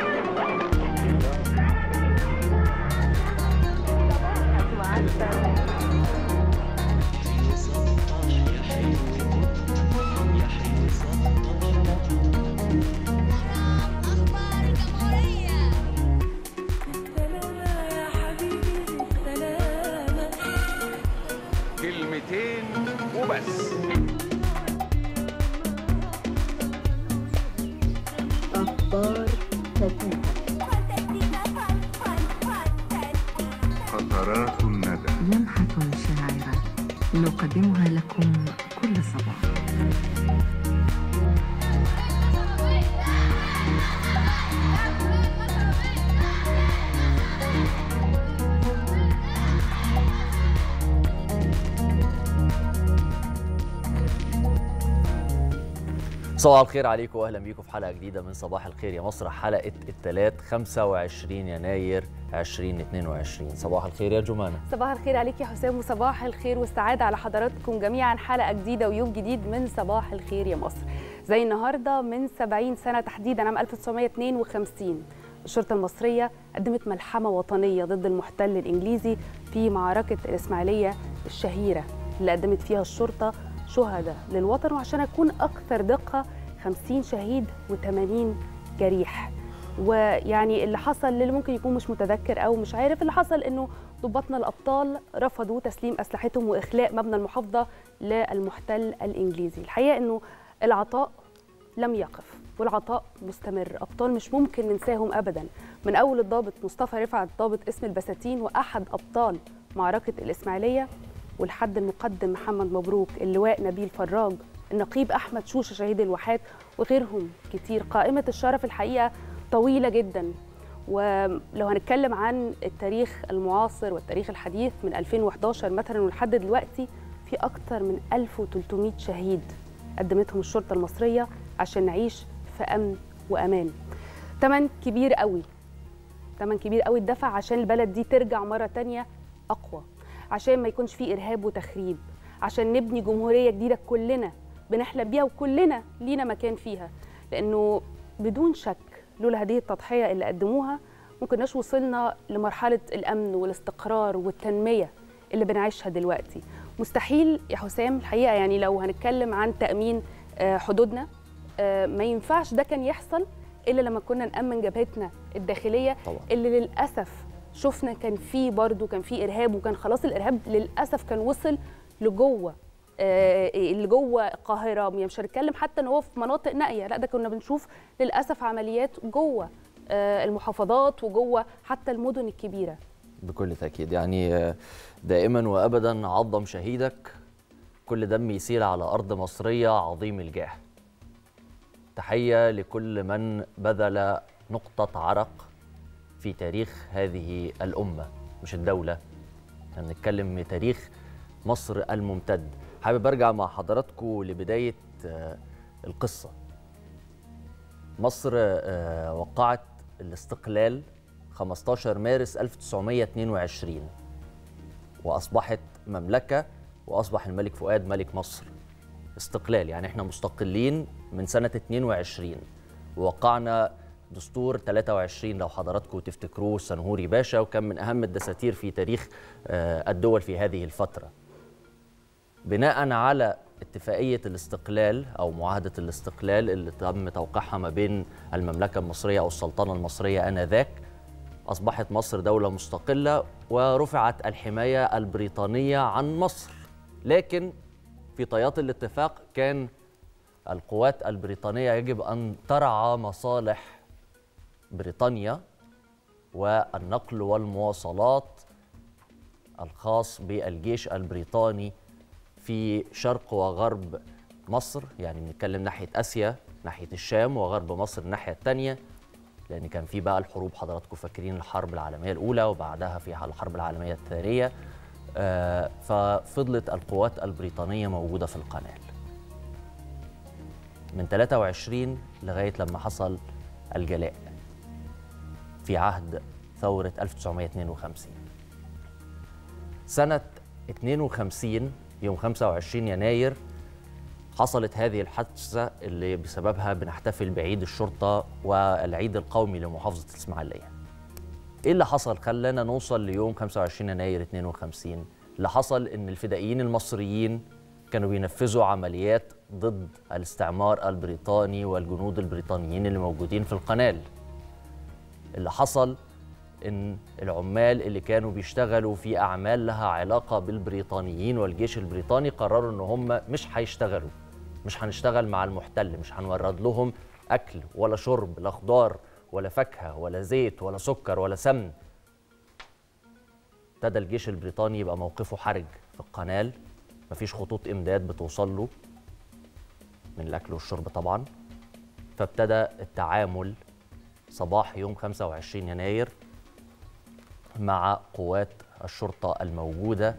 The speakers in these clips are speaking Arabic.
Thank you. صباح الخير عليكم واهلا بيكم في حلقه جديده من صباح الخير يا مصر حلقه الثلاث 25 يناير 2022 صباح الخير يا جمانة صباح الخير عليك يا حسام وصباح الخير والسعادة على حضراتكم جميعا حلقة جديدة ويوم جديد من صباح الخير يا مصر زي النهاردة من 70 سنة تحديدا عام 1952 الشرطة المصرية قدمت ملحمة وطنية ضد المحتل الإنجليزي في معركة الإسماعيلية الشهيرة اللي قدمت فيها الشرطة شهداء للوطن وعشان أكون أكثر دقة 50 شهيد و80 جريح ويعني اللي حصل للي ممكن يكون مش متذكر او مش عارف اللي حصل انه ضباطنا الابطال رفضوا تسليم اسلحتهم واخلاء مبنى المحافظه للمحتل الانجليزي الحقيقه انه العطاء لم يقف والعطاء مستمر ابطال مش ممكن ننساهم ابدا من اول الضابط مصطفى رفعت ضابط اسم البساتين واحد ابطال معركه الاسماعيليه والحد المقدم محمد مبروك اللواء نبيل فراج النقيب أحمد شوشة شهيد الواحات وغيرهم كتير قائمة الشرف الحقيقة طويلة جدا ولو هنتكلم عن التاريخ المعاصر والتاريخ الحديث من 2011 مثلا ولحد دلوقتي في أكتر من 1300 شهيد قدمتهم الشرطة المصرية عشان نعيش في أمن وأمان تمن كبير قوي تمن كبير قوي الدفع عشان البلد دي ترجع مرة تانية أقوى عشان ما يكونش فيه إرهاب وتخريب عشان نبني جمهورية جديدة كلنا بنحلم بيها وكلنا لينا مكان فيها لانه بدون شك لولا هذه التضحيه اللي قدموها كناش وصلنا لمرحله الامن والاستقرار والتنميه اللي بنعيشها دلوقتي مستحيل يا حسام الحقيقه يعني لو هنتكلم عن تامين آه، حدودنا آه، ما ينفعش ده كان يحصل الا لما كنا نامن جبهتنا الداخليه طبعا. اللي للاسف شفنا كان في برضه كان في ارهاب وكان خلاص الارهاب للاسف كان وصل لجوه آه، اللي جوه القاهره مش هنتكلم حتى ان هو في مناطق نائيه لا ده كنا بنشوف للاسف عمليات جوه آه، المحافظات وجوه حتى المدن الكبيره بكل تاكيد يعني آه، دائما وابدا عظم شهيدك كل دم يسيل على ارض مصريه عظيم الجاه تحيه لكل من بذل نقطه عرق في تاريخ هذه الامه مش الدوله احنا بنتكلم تاريخ مصر الممتد حابب ارجع مع حضراتكم لبدايه آه، القصه مصر آه، وقعت الاستقلال 15 مارس 1922 واصبحت مملكه واصبح الملك فؤاد ملك مصر استقلال يعني احنا مستقلين من سنه 22 ووقعنا دستور 23 لو حضراتكم تفتكروه سنهوري باشا وكان من اهم الدساتير في تاريخ آه، الدول في هذه الفتره بناء على اتفاقية الاستقلال أو معاهدة الاستقلال اللي تم توقيعها ما بين المملكة المصرية أو السلطنة المصرية آنذاك أصبحت مصر دولة مستقلة ورفعت الحماية البريطانية عن مصر لكن في طيات الاتفاق كان القوات البريطانية يجب أن ترعى مصالح بريطانيا والنقل والمواصلات الخاص بالجيش البريطاني في شرق وغرب مصر يعني بنتكلم ناحيه اسيا ناحيه الشام وغرب مصر الناحيه الثانيه لان كان في بقى الحروب حضراتكم فاكرين الحرب العالميه الاولى وبعدها في الحرب العالميه الثانيه آه، ففضلت القوات البريطانيه موجوده في القناه من 23 لغايه لما حصل الجلاء في عهد ثوره 1952 سنه 52 يوم 25 يناير حصلت هذه الحادثة اللي بسببها بنحتفل بعيد الشرطة والعيد القومي لمحافظة الإسماعيلية إيه اللي حصل خلانا نوصل ليوم 25 يناير 52 اللي حصل إن الفدائيين المصريين كانوا بينفذوا عمليات ضد الاستعمار البريطاني والجنود البريطانيين اللي موجودين في القنال اللي حصل ان العمال اللي كانوا بيشتغلوا في اعمال لها علاقه بالبريطانيين والجيش البريطاني قرروا ان هم مش هيشتغلوا مش هنشتغل مع المحتل مش هنورد لهم اكل ولا شرب لا خضار ولا فاكهه ولا زيت ولا سكر ولا سمن ابتدى الجيش البريطاني يبقى موقفه حرج في القنال مفيش خطوط امداد بتوصل له من الاكل والشرب طبعا فابتدى التعامل صباح يوم 25 يناير مع قوات الشرطة الموجودة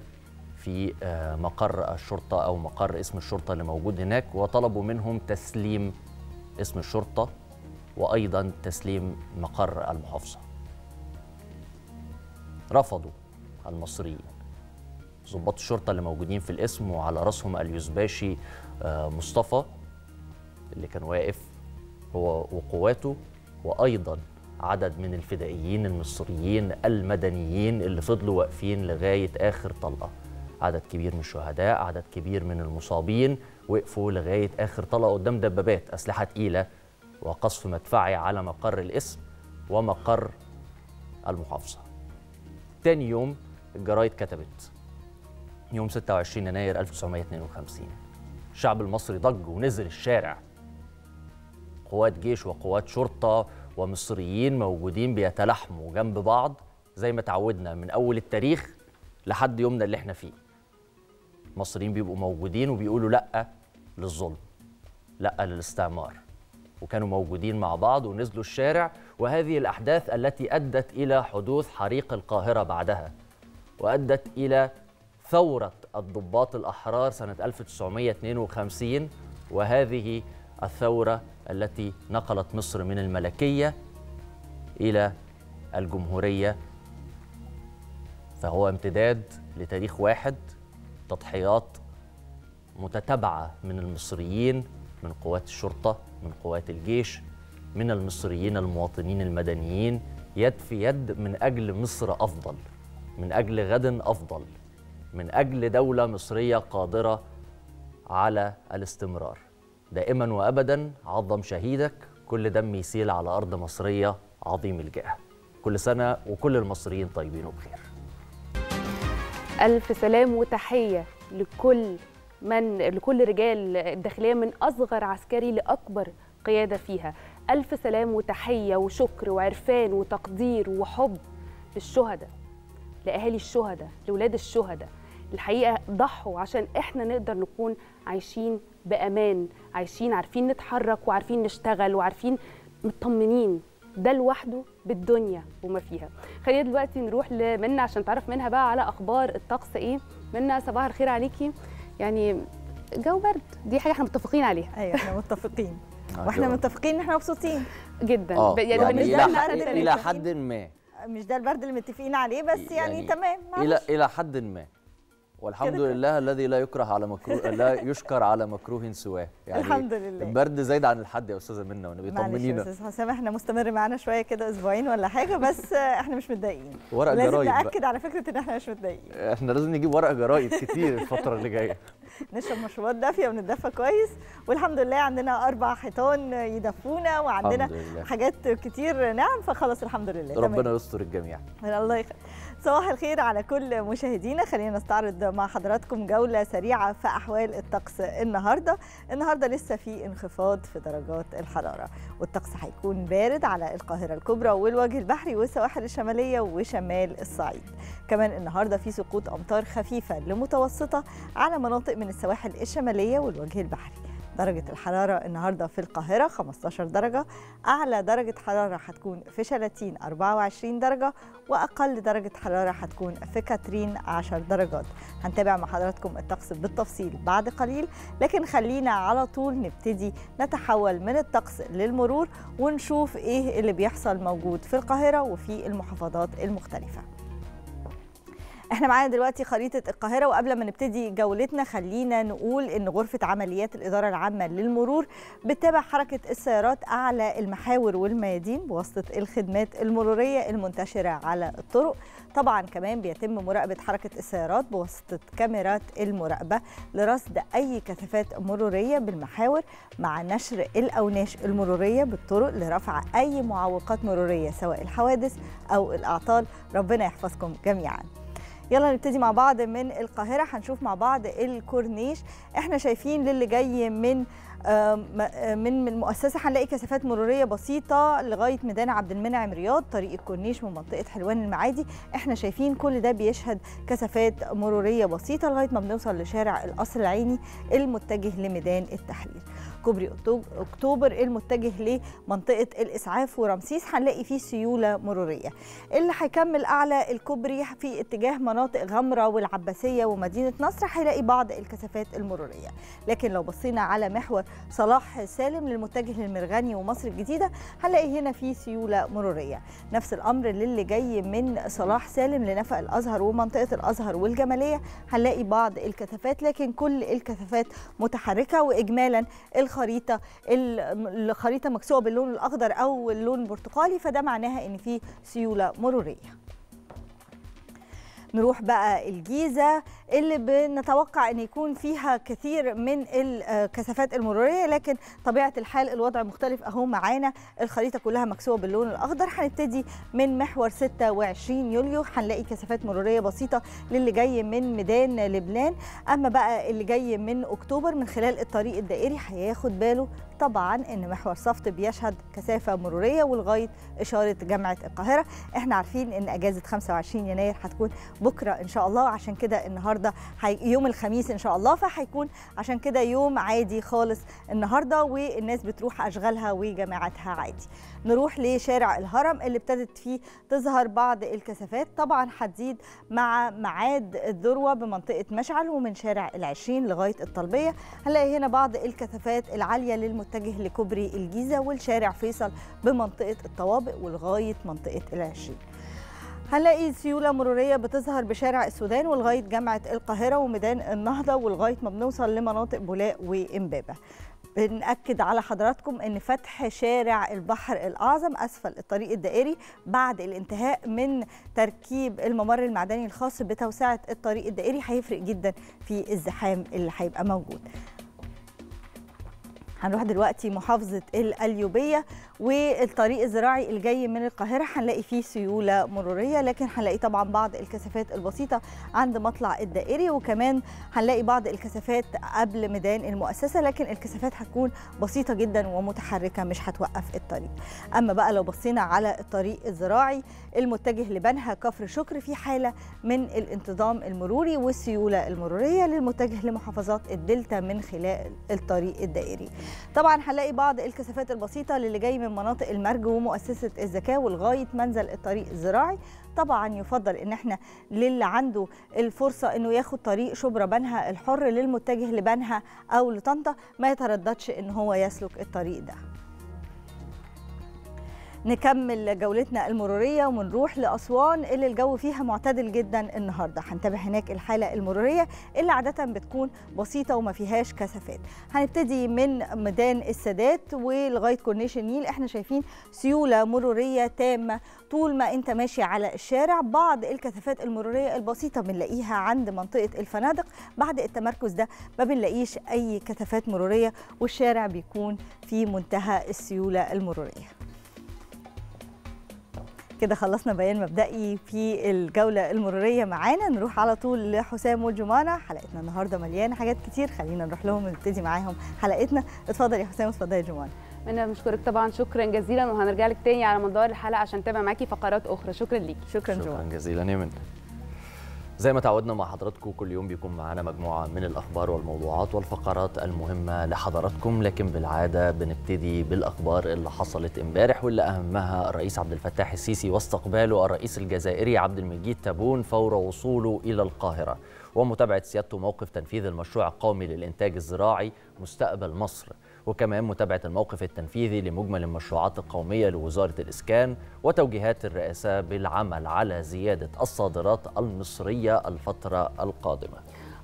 في آه، مقر الشرطة أو مقر اسم الشرطة اللي موجود هناك وطلبوا منهم تسليم اسم الشرطة وأيضا تسليم مقر المحافظة رفضوا المصريين ضباط الشرطة اللي موجودين في الاسم وعلى رأسهم اليوزباشي آه، مصطفى اللي كان واقف هو وقواته وأيضا عدد من الفدائيين المصريين المدنيين اللي فضلوا واقفين لغاية آخر طلقة عدد كبير من الشهداء عدد كبير من المصابين وقفوا لغاية آخر طلقة قدام دبابات أسلحة تقيلة وقصف مدفعي على مقر الاسم ومقر المحافظة تاني يوم الجرايد كتبت يوم 26 يناير 1952 الشعب المصري ضج ونزل الشارع قوات جيش وقوات شرطة ومصريين موجودين بيتلاحموا جنب بعض زي ما تعودنا من اول التاريخ لحد يومنا اللي احنا فيه مصريين بيبقوا موجودين وبيقولوا لا للظلم لا للاستعمار وكانوا موجودين مع بعض ونزلوا الشارع وهذه الاحداث التي ادت الى حدوث حريق القاهره بعدها وادت الى ثوره الضباط الاحرار سنه 1952 وهذه الثورة التي نقلت مصر من الملكية إلى الجمهورية فهو امتداد لتاريخ واحد تضحيات متتابعة من المصريين من قوات الشرطة من قوات الجيش من المصريين المواطنين المدنيين يد في يد من أجل مصر أفضل من أجل غد أفضل من أجل دولة مصرية قادرة على الاستمرار دائما وابدا عظم شهيدك كل دم يسيل على ارض مصريه عظيم الجاه كل سنه وكل المصريين طيبين وبخير الف سلام وتحيه لكل من لكل رجال الداخليه من اصغر عسكري لاكبر قياده فيها الف سلام وتحيه وشكر وعرفان وتقدير وحب للشهداء لاهالي الشهداء لاولاد الشهداء الحقيقه ضحوا عشان احنا نقدر نكون عايشين بامان عايشين عارفين نتحرك وعارفين نشتغل وعارفين مطمنين ده لوحده بالدنيا وما فيها خلينا دلوقتي نروح لمنى عشان تعرف منها بقى على اخبار الطقس ايه منى صباح الخير عليكي يعني جو برد دي حاجه احنا متفقين عليها ايوه احنا متفقين آه، واحنا متفقين ان احنا مبسوطين جدا آه، يعني, يعني بالنسبه لنا الى حد ما مش ده البرد اللي متفقين عليه بس يعني, يعني تمام معلش الى الى حد ما والحمد لله الذي لا يكره على مكروه لا يشكر على مكروه سواه يعني الحمد لله البرد زايد عن الحد يا استاذه منى ونبي طمنينا معلش حسام احنا مستمر معانا شويه كده اسبوعين ولا حاجه بس احنا مش متضايقين ورق جرايد لازم ناكد على فكره ان احنا مش متضايقين احنا لازم نجيب ورق جرايد كتير الفتره اللي جايه نشرب مشروبات دافيه ونتدفى كويس والحمد لله عندنا اربع حيطان يدفونا وعندنا حاجات كتير نعم فخلاص الحمد لله ربنا يستر الجميع الله يخليك صباح الخير على كل مشاهدينا خلينا نستعرض مع حضراتكم جولة سريعة في أحوال الطقس النهاردة النهاردة لسه في انخفاض في درجات الحرارة والطقس هيكون بارد على القاهرة الكبرى والوجه البحري والسواحل الشمالية وشمال الصعيد كمان النهاردة في سقوط أمطار خفيفة لمتوسطة على مناطق من السواحل الشمالية والوجه البحري درجة الحرارة النهاردة في القاهرة 15 درجة أعلى درجة حرارة هتكون في شلاتين 24 درجة وأقل درجة حرارة هتكون في كاترين 10 درجات هنتابع مع حضراتكم الطقس بالتفصيل بعد قليل لكن خلينا على طول نبتدي نتحول من الطقس للمرور ونشوف إيه اللي بيحصل موجود في القاهرة وفي المحافظات المختلفة احنا معانا دلوقتي خريطه القاهره وقبل ما نبتدي جولتنا خلينا نقول ان غرفه عمليات الاداره العامه للمرور بتتابع حركه السيارات اعلى المحاور والميادين بواسطه الخدمات المروريه المنتشره على الطرق طبعا كمان بيتم مراقبه حركه السيارات بواسطه كاميرات المراقبه لرصد اي كثافات مروريه بالمحاور مع نشر الاوناش المروريه بالطرق لرفع اي معوقات مروريه سواء الحوادث او الاعطال ربنا يحفظكم جميعا يلا نبتدي مع بعض من القاهرة هنشوف مع بعض الكورنيش احنا شايفين للي جاي من آه، آه، من المؤسسة هنلاقي كثافات مرورية بسيطة لغاية ميدان عبد المنعم رياض طريق الكورنيش من منطقة حلوان المعادي احنا شايفين كل ده بيشهد كثافات مرورية بسيطة لغاية ما بنوصل لشارع القصر العيني المتجه لميدان التحرير كوبري اكتوبر المتجه لمنطقه الاسعاف ورمسيس هنلاقي فيه سيوله مروريه اللي هيكمل اعلى الكوبري في اتجاه مناطق غمره والعباسيه ومدينه نصر هيلاقي بعض الكثافات المروريه لكن لو بصينا على محور صلاح سالم للمتجه للمرغني ومصر الجديده هنلاقي هنا فيه سيوله مروريه نفس الامر للي جاي من صلاح سالم لنفق الازهر ومنطقه الازهر والجماليه هنلاقي بعض الكثافات لكن كل الكثافات متحركه واجمالا الخريطه الخريطه مكسوه باللون الاخضر او اللون البرتقالي فده معناها ان في سيوله مروريه نروح بقى الجيزة اللي بنتوقع أن يكون فيها كثير من الكثافات آه، المرورية لكن طبيعة الحال الوضع مختلف أهو معانا الخريطة كلها مكسوة باللون الأخضر هنبتدي من محور 26 يوليو هنلاقي كثافات مرورية بسيطة للي جاي من ميدان لبنان أما بقى اللي جاي من أكتوبر من خلال الطريق الدائري هياخد باله طبعا ان محور صفت بيشهد كثافه مروريه ولغايه اشاره جامعه القاهره احنا عارفين ان اجازه 25 يناير هتكون بكره ان شاء الله وعشان كده النهارده يوم الخميس ان شاء الله فهيكون عشان كده يوم عادي خالص النهارده والناس بتروح اشغالها وجامعاتها عادي نروح لشارع الهرم اللي ابتدت فيه تظهر بعض الكثافات طبعا هتزيد مع معاد الذروه بمنطقه مشعل ومن شارع العشرين لغايه الطلبيه هنلاقي هنا بعض الكثافات العاليه للمتجه لكوبري الجيزه والشارع فيصل بمنطقه الطوابق ولغايه منطقه العشرين هنلاقي سيولة مرورية بتظهر بشارع السودان ولغاية جامعة القاهرة وميدان النهضة ولغاية ما بنوصل لمناطق بولاق وإمبابة بنأكد على حضراتكم أن فتح شارع البحر الأعظم أسفل الطريق الدائري بعد الانتهاء من تركيب الممر المعدني الخاص بتوسعة الطريق الدائري هيفرق جدا في الزحام اللي هيبقى موجود هنروح دلوقتي محافظة الأليوبية والطريق الزراعي الجاي من القاهرة هنلاقي فيه سيولة مرورية لكن هنلاقي طبعا بعض الكثافات البسيطة عند مطلع الدائري وكمان هنلاقي بعض الكثافات قبل ميدان المؤسسة لكن الكثافات هتكون بسيطة جدا ومتحركة مش هتوقف الطريق أما بقى لو بصينا على الطريق الزراعي المتجه لبنها كفر شكر في حالة من الانتظام المروري والسيولة المرورية للمتجه لمحافظات الدلتا من خلال الطريق الدائري طبعا هنلاقي بعض الكثافات البسيطة للي جاي من من مناطق المرج ومؤسسه الزكاه ولغايه منزل الطريق الزراعي طبعا يفضل ان احنا للي عنده الفرصه انه ياخد طريق شبرا بنها الحر للمتجه لبنها او لطنطا ما يترددش ان هو يسلك الطريق ده نكمل جولتنا المرورية ونروح لأسوان اللي الجو فيها معتدل جدا النهاردة هنتابع هناك الحالة المرورية اللي عادة بتكون بسيطة وما فيهاش كثافات هنبتدي من ميدان السادات ولغاية كورنيش النيل احنا شايفين سيولة مرورية تامة طول ما انت ماشي على الشارع بعض الكثافات المرورية البسيطة بنلاقيها عند منطقة الفنادق بعد التمركز ده ما بنلاقيش أي كثافات مرورية والشارع بيكون في منتهى السيولة المرورية كده خلصنا بيان مبدئي في الجولة المرورية معانا نروح على طول لحسام والجمانة حلقتنا النهاردة مليانة حاجات كتير خلينا نروح لهم ونبتدي معاهم حلقتنا اتفضل يا حسام اتفضل يا جمانة انا بشكرك طبعا شكرا جزيلا وهنرجع لك تاني على مدار الحلقه عشان نتابع معاكي فقرات اخرى شكرا ليك شكرا شكرا جزيلا يا منى زي ما تعودنا مع حضراتكم كل يوم بيكون معانا مجموعة من الأخبار والموضوعات والفقرات المهمة لحضراتكم لكن بالعادة بنبتدي بالأخبار اللي حصلت امبارح واللي أهمها الرئيس عبد الفتاح السيسي واستقباله الرئيس الجزائري عبد المجيد تابون فور وصوله إلى القاهرة ومتابعة سيادته موقف تنفيذ المشروع القومي للإنتاج الزراعي مستقبل مصر وكمان متابعة الموقف التنفيذي لمجمل المشروعات القومية لوزارة الإسكان وتوجيهات الرئاسة بالعمل على زيادة الصادرات المصرية الفترة القادمة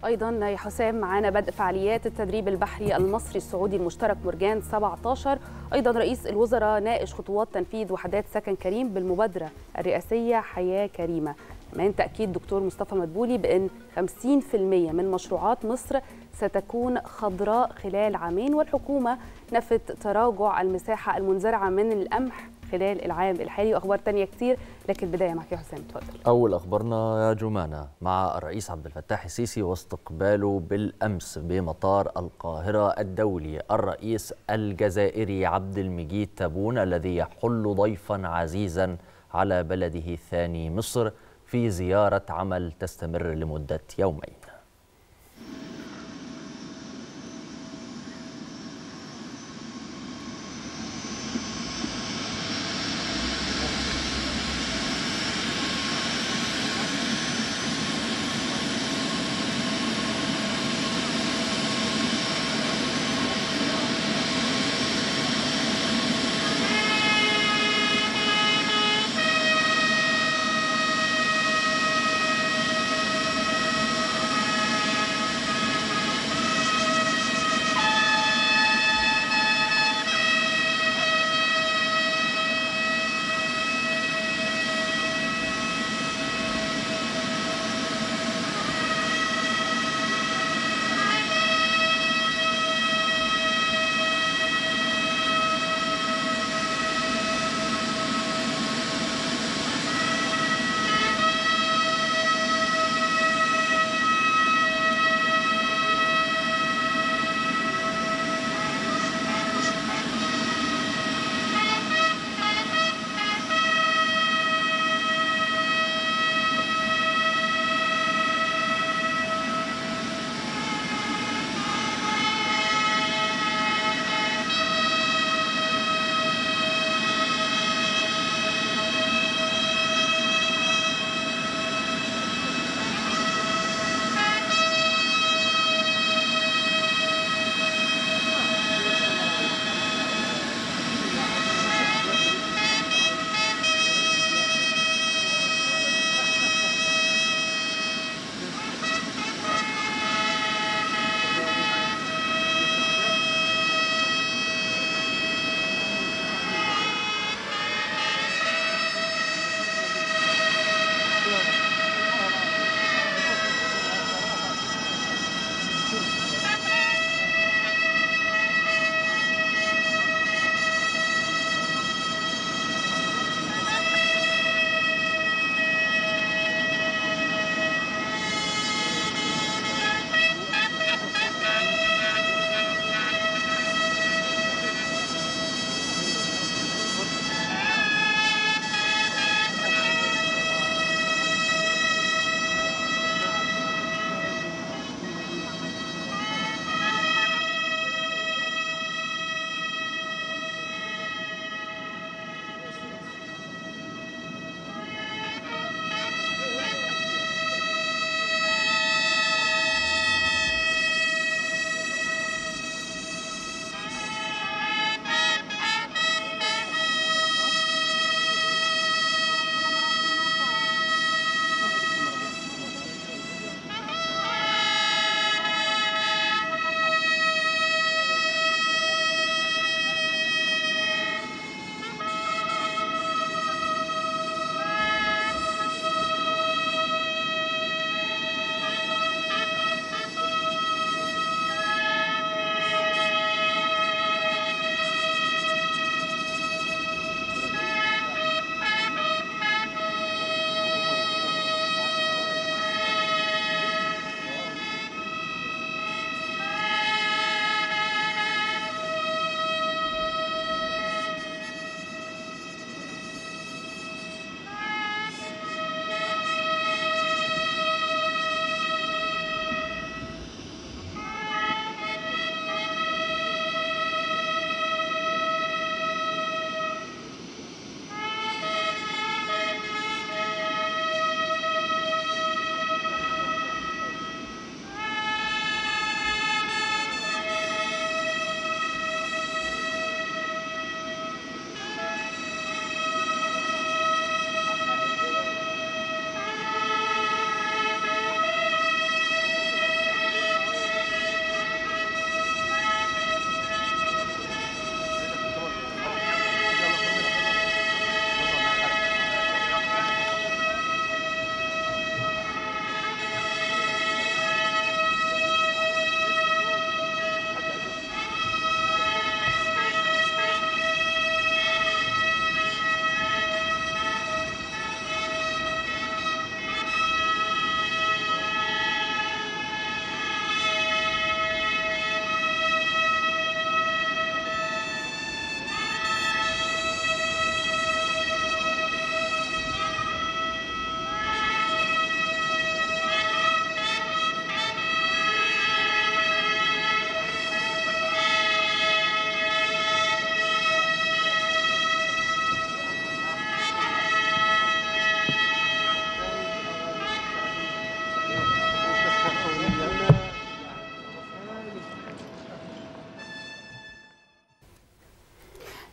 ايضا يا حسام معانا بدء فعاليات التدريب البحري المصري السعودي المشترك مرجان 17 ايضا رئيس الوزراء ناقش خطوات تنفيذ وحدات سكن كريم بالمبادره الرئاسيه حياه كريمه كمان تاكيد دكتور مصطفى مدبولي بان 50% من مشروعات مصر ستكون خضراء خلال عامين والحكومه نفت تراجع المساحه المنزرعه من القمح خلال العام الحالي واخبار تانية كتير لكن البدايه معك يا حسام اتفضل اول اخبارنا يا جمانه مع الرئيس عبد الفتاح السيسي واستقباله بالامس بمطار القاهره الدولي الرئيس الجزائري عبد المجيد تبون الذي يحل ضيفا عزيزا على بلده الثاني مصر في زيارة عمل تستمر لمدة يومين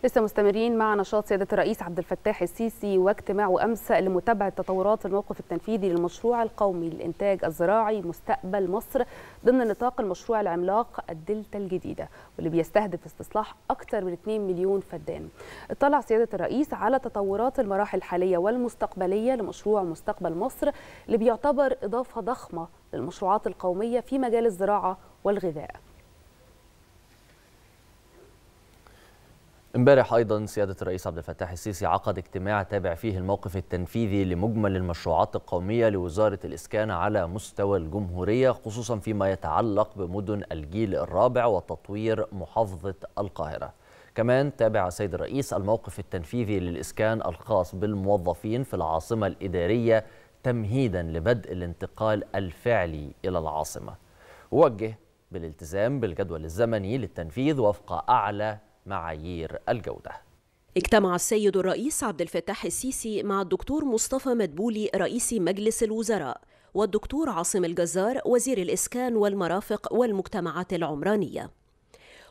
لسه مستمرين مع نشاط سياده الرئيس عبد الفتاح السيسي واجتماعه امس لمتابعه تطورات الموقف التنفيذي للمشروع القومي للانتاج الزراعي مستقبل مصر ضمن نطاق المشروع العملاق الدلتا الجديده واللي بيستهدف استصلاح اكثر من 2 مليون فدان. اطلع سياده الرئيس على تطورات المراحل الحاليه والمستقبليه لمشروع مستقبل مصر اللي بيعتبر اضافه ضخمه للمشروعات القوميه في مجال الزراعه والغذاء. امبارح ايضا سياده الرئيس عبد الفتاح السيسي عقد اجتماع تابع فيه الموقف التنفيذي لمجمل المشروعات القوميه لوزاره الاسكان على مستوى الجمهوريه خصوصا فيما يتعلق بمدن الجيل الرابع وتطوير محافظه القاهره. كمان تابع السيد الرئيس الموقف التنفيذي للاسكان الخاص بالموظفين في العاصمه الاداريه تمهيدا لبدء الانتقال الفعلي الى العاصمه. ووجه بالالتزام بالجدول الزمني للتنفيذ وفق اعلى معايير الجودة اجتمع السيد الرئيس عبد الفتاح السيسي مع الدكتور مصطفى مدبولي رئيس مجلس الوزراء والدكتور عاصم الجزار وزير الإسكان والمرافق والمجتمعات العمرانية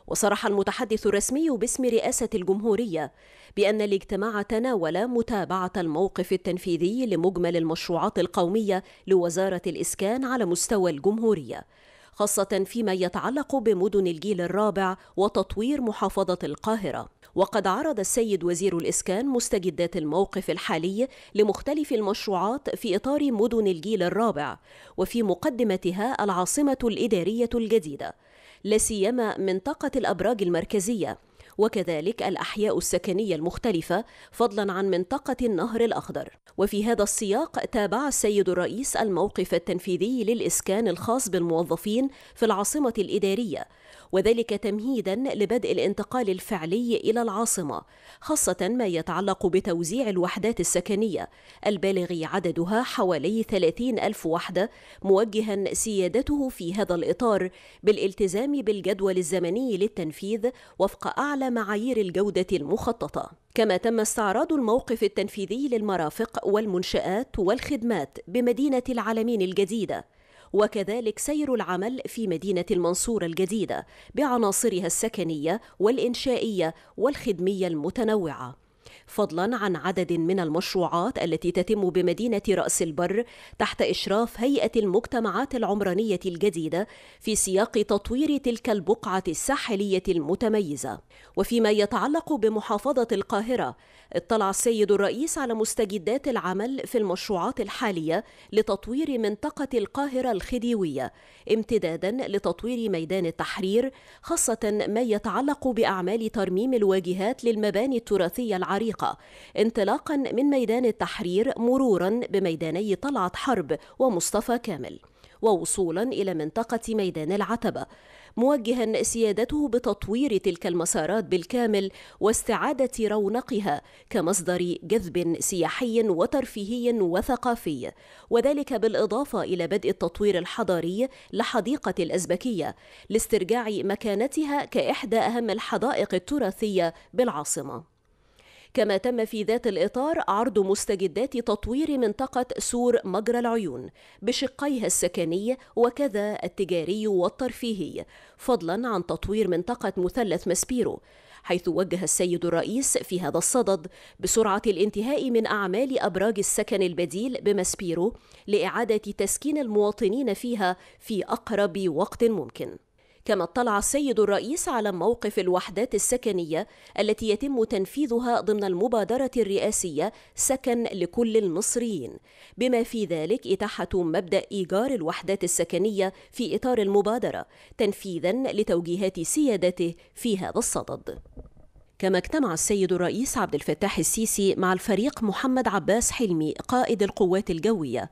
وصرح المتحدث الرسمي باسم رئاسة الجمهورية بأن الاجتماع تناول متابعة الموقف التنفيذي لمجمل المشروعات القومية لوزارة الإسكان على مستوى الجمهورية خاصة فيما يتعلق بمدن الجيل الرابع وتطوير محافظة القاهرة وقد عرض السيد وزير الإسكان مستجدات الموقف الحالي لمختلف المشروعات في إطار مدن الجيل الرابع وفي مقدمتها العاصمة الإدارية الجديدة لا سيما منطقة الأبراج المركزية وكذلك الأحياء السكنية المختلفة فضلا عن منطقة النهر الأخضر وفي هذا السياق تابع السيد الرئيس الموقف التنفيذي للإسكان الخاص بالموظفين في العاصمة الإدارية وذلك تمهيدا لبدء الانتقال الفعلي إلى العاصمة خاصة ما يتعلق بتوزيع الوحدات السكنية البالغ عددها حوالي 30 ألف وحدة موجها سيادته في هذا الإطار بالالتزام بالجدول الزمني للتنفيذ وفق أعلى معايير الجودة المخططة كما تم استعراض الموقف التنفيذي للمرافق والمنشآت والخدمات بمدينة العالمين الجديدة وكذلك سير العمل في مدينة المنصورة الجديدة بعناصرها السكنية والإنشائية والخدمية المتنوعة فضلا عن عدد من المشروعات التي تتم بمدينة رأس البر تحت إشراف هيئة المجتمعات العمرانية الجديدة في سياق تطوير تلك البقعة الساحلية المتميزة وفيما يتعلق بمحافظة القاهرة اطلع السيد الرئيس على مستجدات العمل في المشروعات الحالية لتطوير منطقة القاهرة الخديوية امتدادا لتطوير ميدان التحرير خاصة ما يتعلق بأعمال ترميم الواجهات للمباني التراثية العريقة المنطقة انطلاقا من ميدان التحرير مرورا بميداني طلعت حرب ومصطفى كامل ووصولا إلى منطقة ميدان العتبة موجها سيادته بتطوير تلك المسارات بالكامل واستعادة رونقها كمصدر جذب سياحي وترفيهي وثقافي وذلك بالإضافة إلى بدء التطوير الحضاري لحديقة الأزبكية لاسترجاع مكانتها كإحدى أهم الحدائق التراثية بالعاصمة كما تم في ذات الإطار عرض مستجدات تطوير منطقة سور مجرى العيون بشقيها السكني وكذا التجاري والترفيهي فضلا عن تطوير منطقة مثلث مسبيرو حيث وجه السيد الرئيس في هذا الصدد بسرعة الانتهاء من أعمال أبراج السكن البديل بمسبيرو لإعادة تسكين المواطنين فيها في أقرب وقت ممكن كما اطلع السيد الرئيس على موقف الوحدات السكنية التي يتم تنفيذها ضمن المبادرة الرئاسية سكن لكل المصريين بما في ذلك إتاحة مبدأ إيجار الوحدات السكنية في إطار المبادرة تنفيذا لتوجيهات سيادته في هذا الصدد كما اجتمع السيد الرئيس عبد الفتاح السيسي مع الفريق محمد عباس حلمي قائد القوات الجويه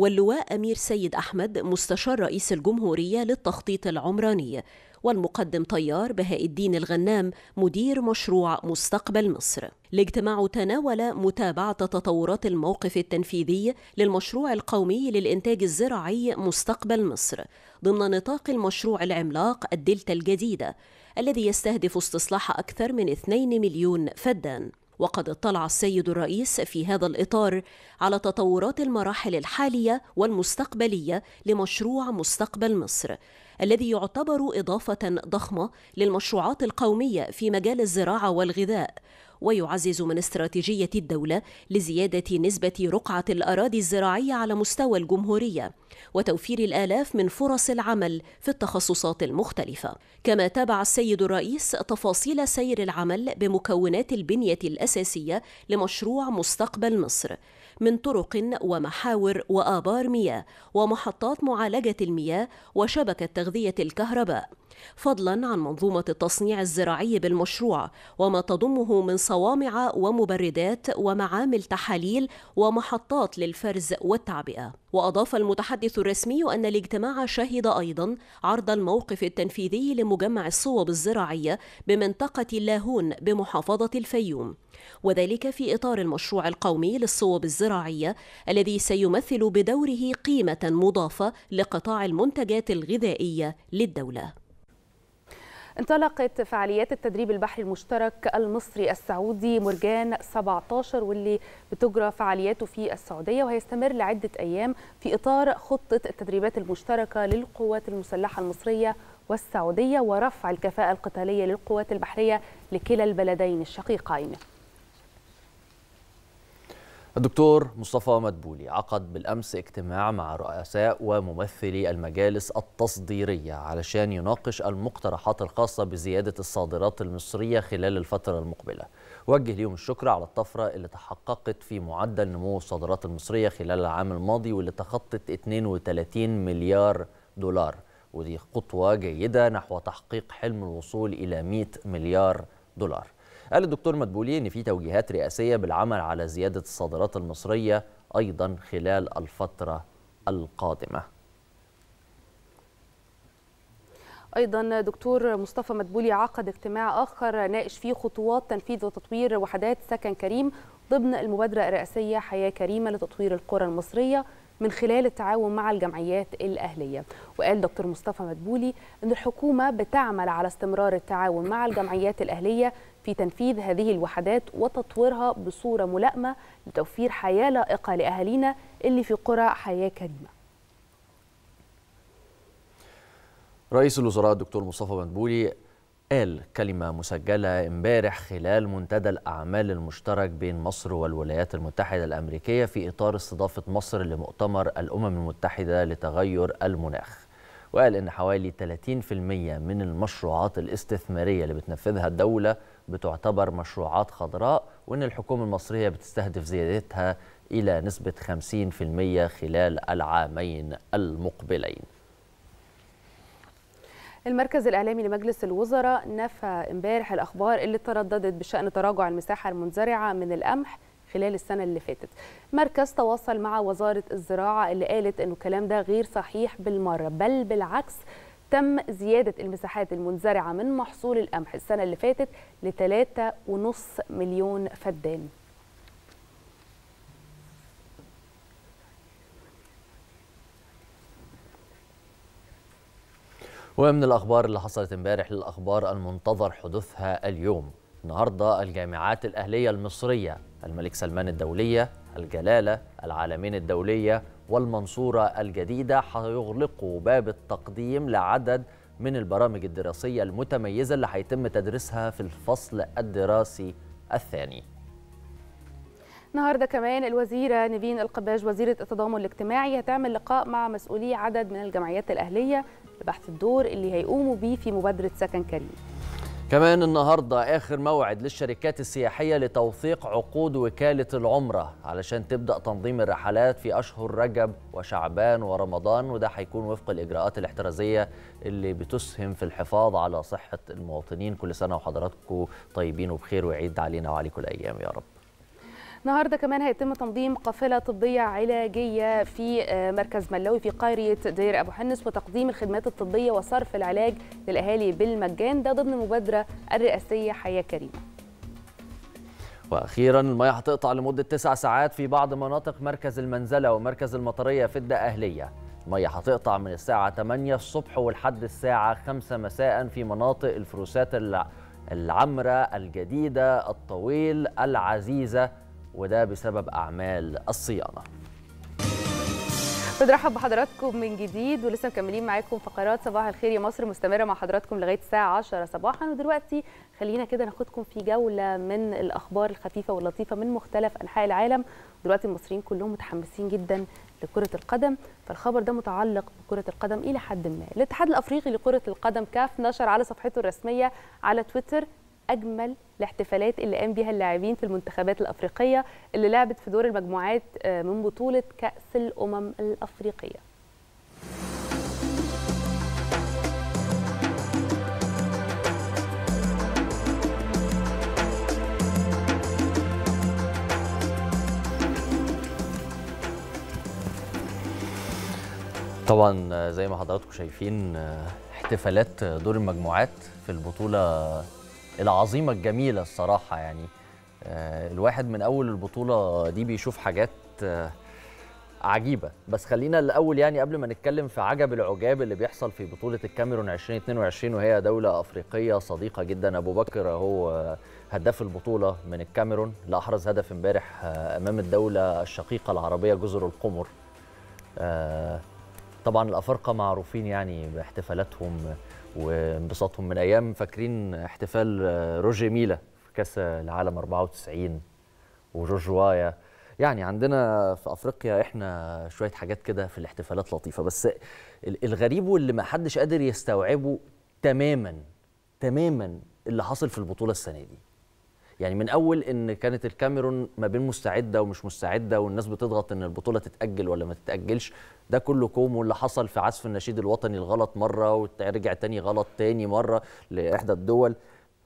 واللواء أمير سيد أحمد مستشار رئيس الجمهورية للتخطيط العمراني والمقدم طيار بهاء الدين الغنام مدير مشروع مستقبل مصر الاجتماع تناول متابعة تطورات الموقف التنفيذي للمشروع القومي للإنتاج الزراعي مستقبل مصر ضمن نطاق المشروع العملاق الدلتا الجديدة الذي يستهدف استصلاح أكثر من 2 مليون فدان وقد اطلع السيد الرئيس في هذا الإطار على تطورات المراحل الحالية والمستقبلية لمشروع مستقبل مصر الذي يعتبر إضافة ضخمة للمشروعات القومية في مجال الزراعة والغذاء ويعزز من استراتيجية الدولة لزيادة نسبة رقعة الأراضي الزراعية على مستوى الجمهورية وتوفير الآلاف من فرص العمل في التخصصات المختلفة كما تابع السيد الرئيس تفاصيل سير العمل بمكونات البنية الأساسية لمشروع مستقبل مصر من طرق ومحاور وآبار مياه ومحطات معالجة المياه وشبكة تغذية الكهرباء فضلا عن منظومة التصنيع الزراعي بالمشروع وما تضمه من صوامع ومبردات ومعامل تحاليل ومحطات للفرز والتعبئة وأضاف المتحدث الرسمي أن الاجتماع شهد أيضا عرض الموقف التنفيذي لمجمع الصوب الزراعية بمنطقة اللاهون بمحافظة الفيوم وذلك في إطار المشروع القومي للصوب الزراعية الزراعية الذي سيمثل بدوره قيمة مضافة لقطاع المنتجات الغذائية للدولة انطلقت فعاليات التدريب البحري المشترك المصري السعودي مرجان 17 واللي بتجرى فعالياته في السعوديه وهيستمر لعده ايام في اطار خطه التدريبات المشتركه للقوات المسلحه المصريه والسعوديه ورفع الكفاءه القتاليه للقوات البحريه لكلا البلدين الشقيقين الدكتور مصطفى مدبولي عقد بالامس اجتماع مع رؤساء وممثلي المجالس التصديريه علشان يناقش المقترحات الخاصه بزياده الصادرات المصريه خلال الفتره المقبله. وجه ليهم الشكر على الطفره اللي تحققت في معدل نمو الصادرات المصريه خلال العام الماضي واللي تخطت 32 مليار دولار ودي خطوه جيده نحو تحقيق حلم الوصول الى 100 مليار دولار. قال الدكتور مدبولي ان في توجيهات رئاسيه بالعمل على زياده الصادرات المصريه ايضا خلال الفتره القادمه ايضا دكتور مصطفى مدبولي عقد اجتماع اخر ناقش فيه خطوات تنفيذ وتطوير وحدات سكن كريم ضمن المبادره الرئاسيه حياه كريمه لتطوير القرى المصريه من خلال التعاون مع الجمعيات الأهلية وقال دكتور مصطفى مدبولي أن الحكومة بتعمل على استمرار التعاون مع الجمعيات الأهلية في تنفيذ هذه الوحدات وتطويرها بصورة ملائمة لتوفير حياة لائقة لأهالينا اللي في قرى حياة كريمة رئيس الوزراء الدكتور مصطفى بنبولي قال كلمة مسجلة امبارح خلال منتدى الأعمال المشترك بين مصر والولايات المتحدة الأمريكية في إطار استضافة مصر لمؤتمر الأمم المتحدة لتغير المناخ وقال إن حوالي 30% من المشروعات الاستثمارية اللي بتنفذها الدولة بتعتبر مشروعات خضراء وأن الحكومة المصرية بتستهدف زيادتها إلى نسبة 50% خلال العامين المقبلين المركز الإعلامي لمجلس الوزراء نفى امبارح الأخبار اللي ترددت بشأن تراجع المساحة المنزرعة من القمح خلال السنة اللي فاتت مركز تواصل مع وزارة الزراعة اللي قالت أنه الكلام ده غير صحيح بالمرة بل بالعكس تم زيادة المساحات المنزرعة من محصول القمح السنة اللي فاتت ل 3.5 مليون فدان ومن الأخبار اللي حصلت امبارح للأخبار المنتظر حدوثها اليوم النهارده الجامعات الأهلية المصرية الملك سلمان الدولية الجلالة العالمين الدولية والمنصورة الجديدة هيغلقوا باب التقديم لعدد من البرامج الدراسية المتميزة اللي هيتم تدريسها في الفصل الدراسي الثاني النهارده كمان الوزيره نيفين القباج وزيره التضامن الاجتماعي هتعمل لقاء مع مسؤولي عدد من الجمعيات الاهليه لبحث الدور اللي هيقوموا بيه في مبادره سكن كريم كمان النهارده اخر موعد للشركات السياحيه لتوثيق عقود وكاله العمره علشان تبدا تنظيم الرحلات في اشهر رجب وشعبان ورمضان وده هيكون وفق الاجراءات الاحترازيه اللي بتسهم في الحفاظ على صحه المواطنين كل سنه وحضراتكم طيبين وبخير وعيد علينا وعليكم الايام يا رب النهارده كمان هيتم تنظيم قافله طبيه علاجيه في آه، مركز ملوي في قريه دير ابو حنس وتقديم الخدمات الطبيه وصرف العلاج للاهالي بالمجان ده ضمن مبادره الرئاسيه حياه كريمه واخيرا المياه هتقطع لمده 9 ساعات في بعض مناطق مركز المنزله ومركز المطريه في الدقه اهليه المية هتقطع من الساعة 8 الصبح ولحد الساعة 5 مساء في مناطق الفروسات العمرة الجديدة الطويل العزيزة وده بسبب أعمال الصيانة بنرحب بحضراتكم من جديد ولسه مكملين معاكم فقرات صباح الخير يا مصر مستمره مع حضراتكم لغايه الساعه 10 صباحا ودلوقتي خلينا كده ناخدكم في جوله من الاخبار الخفيفه واللطيفه من مختلف انحاء العالم دلوقتي المصريين كلهم متحمسين جدا لكرة القدم فالخبر ده متعلق بكرة القدم إلى حد ما الاتحاد الأفريقي لكرة القدم كاف نشر على صفحته الرسمية على تويتر اجمل الاحتفالات اللي قام بيها اللاعبين في المنتخبات الافريقيه اللي لعبت في دور المجموعات آه، من بطوله كاس الامم الافريقيه طبعا آه، زي ما حضراتكم شايفين آه، احتفالات دور المجموعات في البطوله العظيمه الجميله الصراحه يعني آه، الواحد من اول البطوله دي بيشوف حاجات آه، عجيبه بس خلينا الاول يعني قبل ما نتكلم في عجب العجاب اللي بيحصل في بطوله الكاميرون 2022 وهي دوله افريقيه صديقه جدا ابو بكر هو آه، هداف البطوله من الكاميرون اللي احرز هدف امبارح امام الدوله الشقيقه العربيه جزر القمر طبعا الافارقه معروفين يعني باحتفالاتهم وانبساطهم من ايام فاكرين احتفال آه، روجي ميلا في كاس العالم 94 وجورج وايا يعني عندنا في افريقيا احنا شويه حاجات كده في الاحتفالات لطيفه بس الغريب واللي ما حدش قادر يستوعبه تماما تماما اللي حصل في البطوله السنه دي يعني من اول ان كانت الكاميرون ما بين مستعده ومش مستعده والناس بتضغط ان البطوله تتاجل ولا ما تتاجلش ده كله كوم اللي حصل في عزف النشيد الوطني الغلط مره ورجع تاني غلط تاني مره لاحدى الدول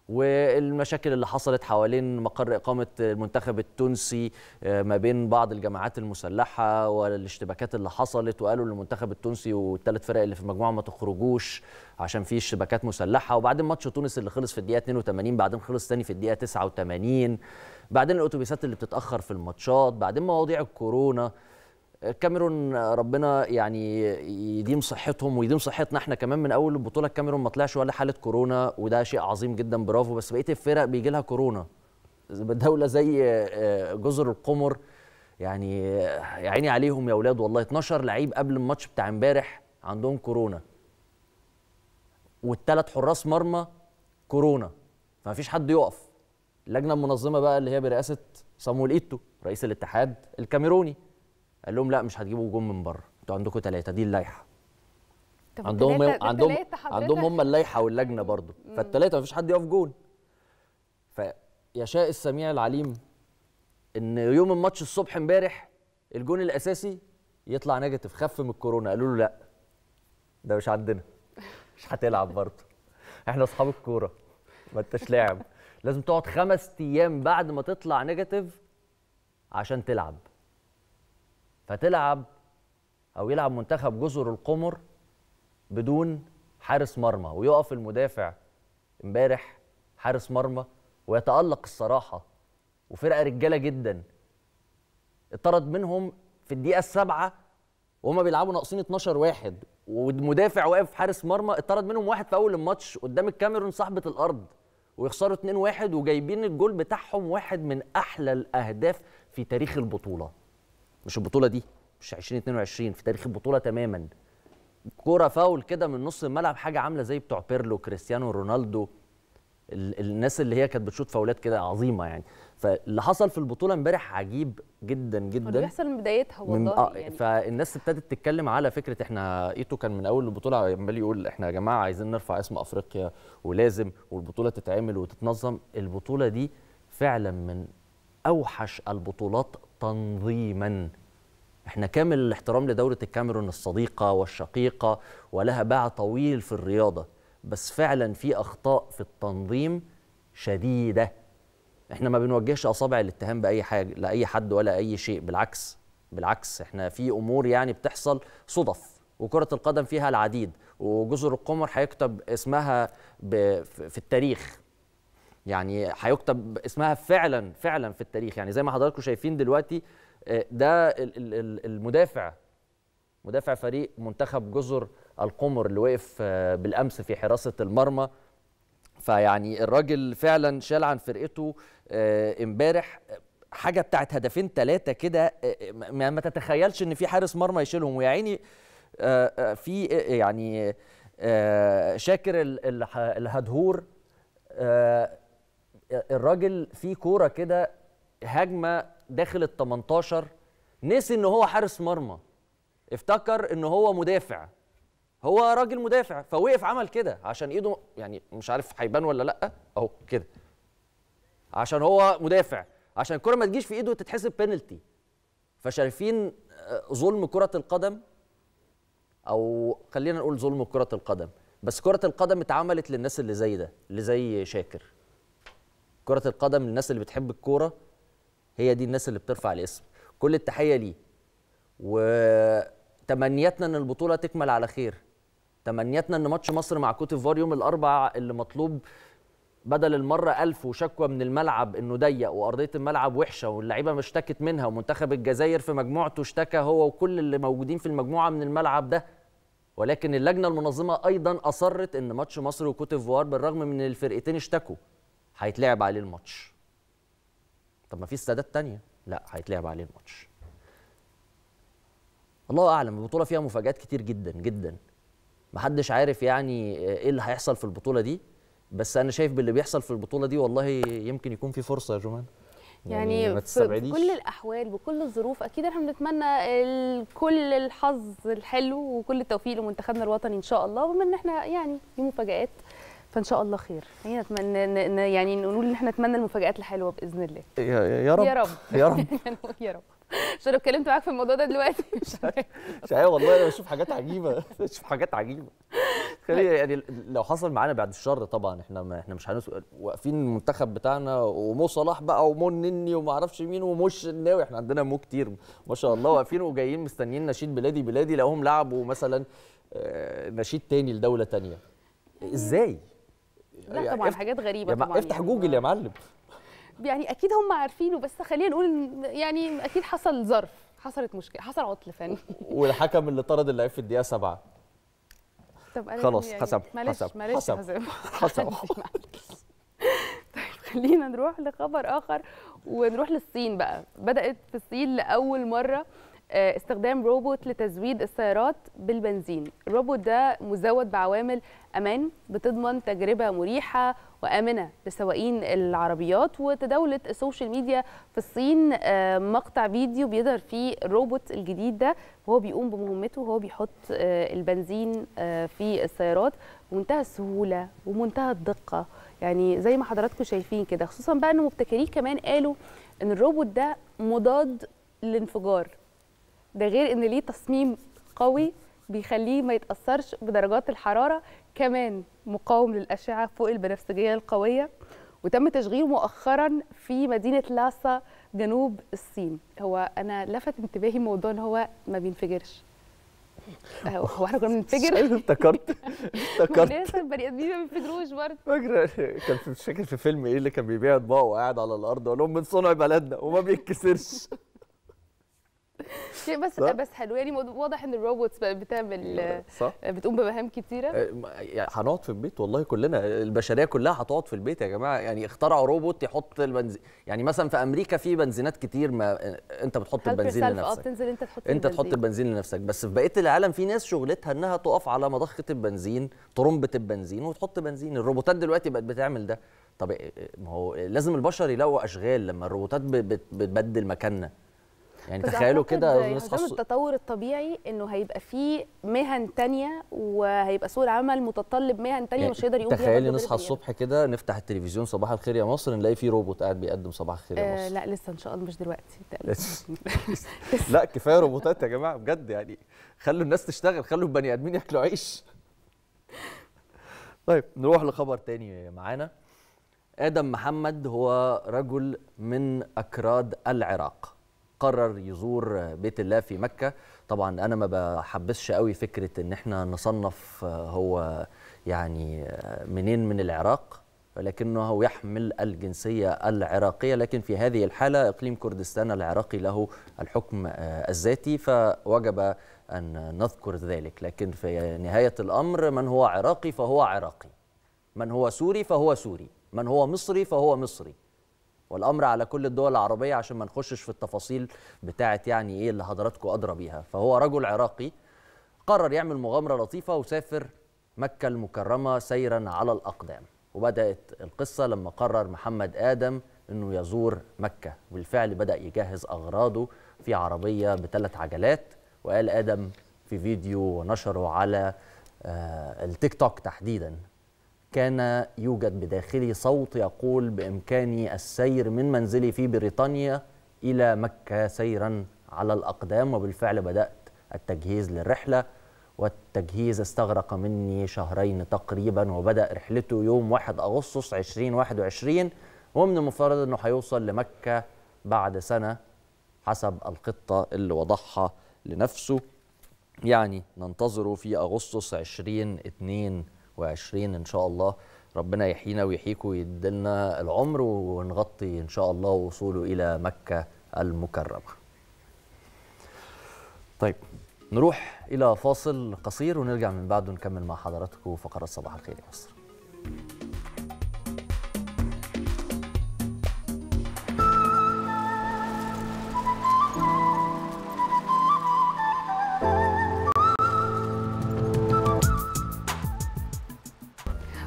والمشاكل اللي حصلت حوالين مقر إقامة المنتخب التونسي آه، ما بين بعض الجماعات المسلحة والاشتباكات اللي حصلت وقالوا للمنتخب التونسي والثلاث فرق اللي في المجموعة ما تخرجوش عشان في اشتباكات مسلحة وبعدين ماتش تونس اللي خلص في الدقيقة 82 بعدين خلص تاني في الدقيقة 89 بعدين الأوتوبيسات اللي بتتأخر في الماتشات بعدين مواضيع الكورونا الكاميرون ربنا يعني يديم صحتهم ويديم صحتنا احنا كمان من اول البطوله الكاميرون ما طلعش ولا حاله كورونا وده شيء عظيم جدا برافو بس بقيه الفرق بيجي لها كورونا دوله زي آه، آه، جزر القمر يعني آه، يا عيني عليهم يا اولاد والله 12 لعيب قبل الماتش بتاع امبارح عندهم كورونا والثلاث حراس مرمى كورونا فمفيش فيش حد يقف اللجنه المنظمه بقى اللي هي برئاسه صامويل ايتو رئيس الاتحاد الكاميروني قال لهم لا مش هتجيبوا جون من بره انتوا عندكم ثلاثه دي اللائحه عندهم عندهم عندهم هم اللائحه واللجنه برضه فالثلاثه مفيش حد يقف جون فيشاء السميع العليم ان يوم الماتش الصبح امبارح الجون الاساسي يطلع نيجاتيف خف من الكورونا قالوا له لا ده مش عندنا مش هتلعب برضه احنا اصحاب الكوره ما انتش لاعب لازم تقعد خمس ايام بعد ما تطلع نيجاتيف عشان تلعب فتلعب او يلعب منتخب جزر القمر بدون حارس مرمى ويقف المدافع امبارح حارس مرمى ويتالق الصراحه وفرقه رجاله جدا اتطرد منهم في الدقيقه السابعه وهما بيلعبوا ناقصين 12 واحد والمدافع واقف حارس مرمى اتطرد منهم واحد في اول الماتش قدام الكاميرون صاحبه الارض ويخسروا 2-1 وجايبين الجول بتاعهم واحد من احلى الاهداف في تاريخ البطوله مش البطوله دي مش 2022 في تاريخ البطوله تماما كوره فاول كده من نص الملعب حاجه عامله زي بتوع بيرلو كريستيانو رونالدو الناس اللي هي كانت بتشوط فاولات كده عظيمه يعني فاللي حصل في البطوله امبارح عجيب جدا جدا اللي بيحصل من بدايتها والله آه يعني فالناس ابتدت تتكلم على فكره احنا ايتو كان من اول البطوله عمال يقول احنا يا جماعه عايزين نرفع اسم افريقيا ولازم والبطوله تتعمل وتتنظم البطوله دي فعلا من اوحش البطولات تنظيما احنا كامل الاحترام لدوله الكاميرون الصديقه والشقيقه ولها باع طويل في الرياضه بس فعلا في اخطاء في التنظيم شديده احنا ما بنوجهش اصابع الاتهام باي حاجه لاي حد ولا اي شيء بالعكس بالعكس احنا في امور يعني بتحصل صدف وكره القدم فيها العديد وجزر القمر هيكتب اسمها في التاريخ يعني هيكتب اسمها فعلا فعلا في التاريخ يعني زي ما حضراتكم شايفين دلوقتي آه، ده المدافع مدافع فريق منتخب جزر القمر اللي وقف آه، بالامس في حراسه المرمى فيعني الراجل فعلا شال عن فرقته آه، امبارح حاجه بتاعت هدفين ثلاثه كده ما تتخيلش ان في حارس مرمى يشيلهم ويا عيني في يعني شاكر الهدهور الراجل في كوره كده هجمه داخل ال 18 نسي ان هو حارس مرمى افتكر ان هو مدافع هو راجل مدافع فوقف عمل كده عشان ايده يعني مش عارف هيبان ولا لا اهو كده عشان هو مدافع عشان الكره ما تجيش في ايده تتحسب بينالتي فشايفين آه، ظلم كره القدم او خلينا نقول ظلم كره القدم بس كره القدم اتعملت للناس اللي زي ده اللي زي شاكر كرة القدم الناس اللي بتحب الكورة هي دي الناس اللي بترفع الاسم كل التحية ليه وتمنياتنا ان البطولة تكمل على خير تمنياتنا ان ماتش مصر مع كوتيفوار يوم الاربعاء اللي مطلوب بدل المرة ألف وشكوى من الملعب إنه ضيق وأرضية الملعب وحشة واللعيبة مشتكت منها ومنتخب الجزائر في مجموعته اشتكى هو وكل اللي موجودين في المجموعة من الملعب ده ولكن اللجنة المنظمة أيضا أصرت إن ماتش مصر وكوتيفوار بالرغم من الفرقتين اشتكوا هيتلعب عليه الماتش طب ما في استادات تانية لا هيتلعب عليه الماتش الله اعلم البطوله فيها مفاجات كتير جدا جدا محدش عارف يعني آه، ايه اللي هيحصل في البطوله دي بس انا شايف باللي بيحصل في البطوله دي والله يمكن يكون في فرصه يا جمان يعني, يعني في كل الاحوال بكل الظروف اكيد احنا بنتمنى كل الحظ الحلو وكل التوفيق لمنتخبنا الوطني ان شاء الله ومن ان احنا يعني في مفاجات فان شاء الله خير خلينا يعني نتمنى يعني نقول ان احنا نتمنى المفاجات الحلوه باذن الله يا, يا رب يا رب يا رب يعني يا رب مش انا اتكلمت معاك في الموضوع ده دلوقتي مش عارف والله انا بشوف حاجات عجيبه بشوف حاجات عجيبه طيب. يعني لو حصل معانا بعد الشر طبعا احنا ما احنا مش هنسأل واقفين المنتخب بتاعنا ومو صلاح بقى ومو النني وما اعرفش مين ومش الناوي احنا عندنا مو كتير ما شاء الله واقفين وجايين مستنيين نشيد بلادي بلادي لقوهم لعبوا مثلا آه، نشيد تاني لدوله تانيه ازاي لا يعني طبعا حاجات غريبه يعني طبعا افتح يعني جوجل يا معلم يعني اكيد هم عارفينه بس خلينا نقول يعني اكيد حصل ظرف حصلت مشكله حصل عطل فني والحكم اللي طرد اللعيب في الدقيقه سبعه طب انا خلاص يعني حسب معلش حسب معلش حسب حسب. حسب. طيب خلينا نروح لخبر اخر ونروح للصين بقى بدات في الصين لاول مره آه، استخدام روبوت لتزويد السيارات بالبنزين الروبوت ده مزود بعوامل امان بتضمن تجربه مريحه وامنه لسواقين العربيات وتداولت السوشيال ميديا في الصين آه، مقطع فيديو بيظهر فيه الروبوت الجديد ده وهو بيقوم بمهمته وهو بيحط آه، البنزين في السيارات بمنتهى السهوله ومنتهى الدقه يعني زي ما حضراتكم شايفين كده خصوصا بقى ان مبتكرين كمان قالوا ان الروبوت ده مضاد للانفجار ده غير ان ليه تصميم قوي بيخليه ما يتاثرش بدرجات الحراره كمان مقاوم للاشعه فوق البنفسجيه القويه وتم تشغيله مؤخرا في مدينه لاسا جنوب الصين هو انا لفت انتباهي موضوع ان هو ما بينفجرش هو احنا كنا بننفجر افتكرت افتكرت لسه البني ادمين ما بينفجروش برضه فاكر كان مش فاكر في فيلم ايه اللي كان بيبيع اطباق وقاعد على الارض وقال لهم من صنع بلدنا وما بيتكسرش شيء بس بس حلو يعني واضح ان الروبوتس بقت بتعمل صح؟ بتقوم بمهام كتيره آه، هنقعد في البيت والله كلنا البشريه كلها هتقعد في البيت يا جماعه يعني اخترعوا روبوت يحط البنزين يعني مثلا في امريكا في بنزينات كتير ما انت بتحط البنزين آه، لنفسك تنزل انت تحط انت تحط البنزين لنفسك بس في بقيه العالم في ناس شغلتها انها تقف على مضخه البنزين طرمبه البنزين وتحط بنزين الروبوتات دلوقتي بقت بتعمل ده طب آه، ما هو لازم البشر يلاقوا اشغال لما الروبوتات بتبدل مكاننا يعني تخيلوا كده نسخه يعني التطور الطبيعي انه هيبقى فيه مهن تانية وهيبقى سوق العمل متطلب مهن تانية يعني مش هيقدر يقوم بيها تخيلي نصحى الصبح كده نفتح التلفزيون صباح الخير يا مصر نلاقي فيه روبوت قاعد بيقدم صباح الخير يا آه، مصر لا لسه ان شاء الله مش دلوقتي لا كفايه روبوتات يا جماعه بجد يعني خلوا الناس تشتغل خلوا البني ادمين ياكلوا عيش طيب نروح لخبر تاني معانا آدم محمد هو رجل من أكراد العراق قرر يزور بيت الله في مكة طبعا أنا ما بحبسش قوي فكرة إن إحنا نصنف هو يعني منين من العراق لكنه يحمل الجنسية العراقية لكن في هذه الحالة إقليم كردستان العراقي له الحكم الذاتي فوجب أن نذكر ذلك لكن في نهاية الأمر من هو عراقي فهو عراقي من هو سوري فهو سوري من هو مصري فهو مصري والامر على كل الدول العربيه عشان ما نخشش في التفاصيل بتاعه يعني ايه اللي حضراتكم ادرى بيها فهو رجل عراقي قرر يعمل مغامره لطيفه وسافر مكه المكرمه سيرا على الاقدام وبدات القصه لما قرر محمد ادم انه يزور مكه بالفعل بدا يجهز اغراضه في عربيه بثلاث عجلات وقال ادم في فيديو نشره على آه، التيك توك تحديدا كان يوجد بداخلي صوت يقول بإمكاني السير من منزلي في بريطانيا إلى مكة سيرا على الأقدام وبالفعل بدأت التجهيز للرحلة والتجهيز استغرق مني شهرين تقريبا وبدأ رحلته يوم 1 أغسطس 2021 ومن المفترض أنه هيوصل لمكة بعد سنة حسب الخطة اللي وضعها لنفسه يعني ننتظره في أغسطس 2022 2020 ان شاء الله ربنا يحيينا ويحييكم ويدلنا العمر ونغطي ان شاء الله وصوله الى مكه المكرمه. طيب نروح الى فاصل قصير ونرجع من بعده نكمل مع حضراتكم فقرة صباح الخير يا مصر.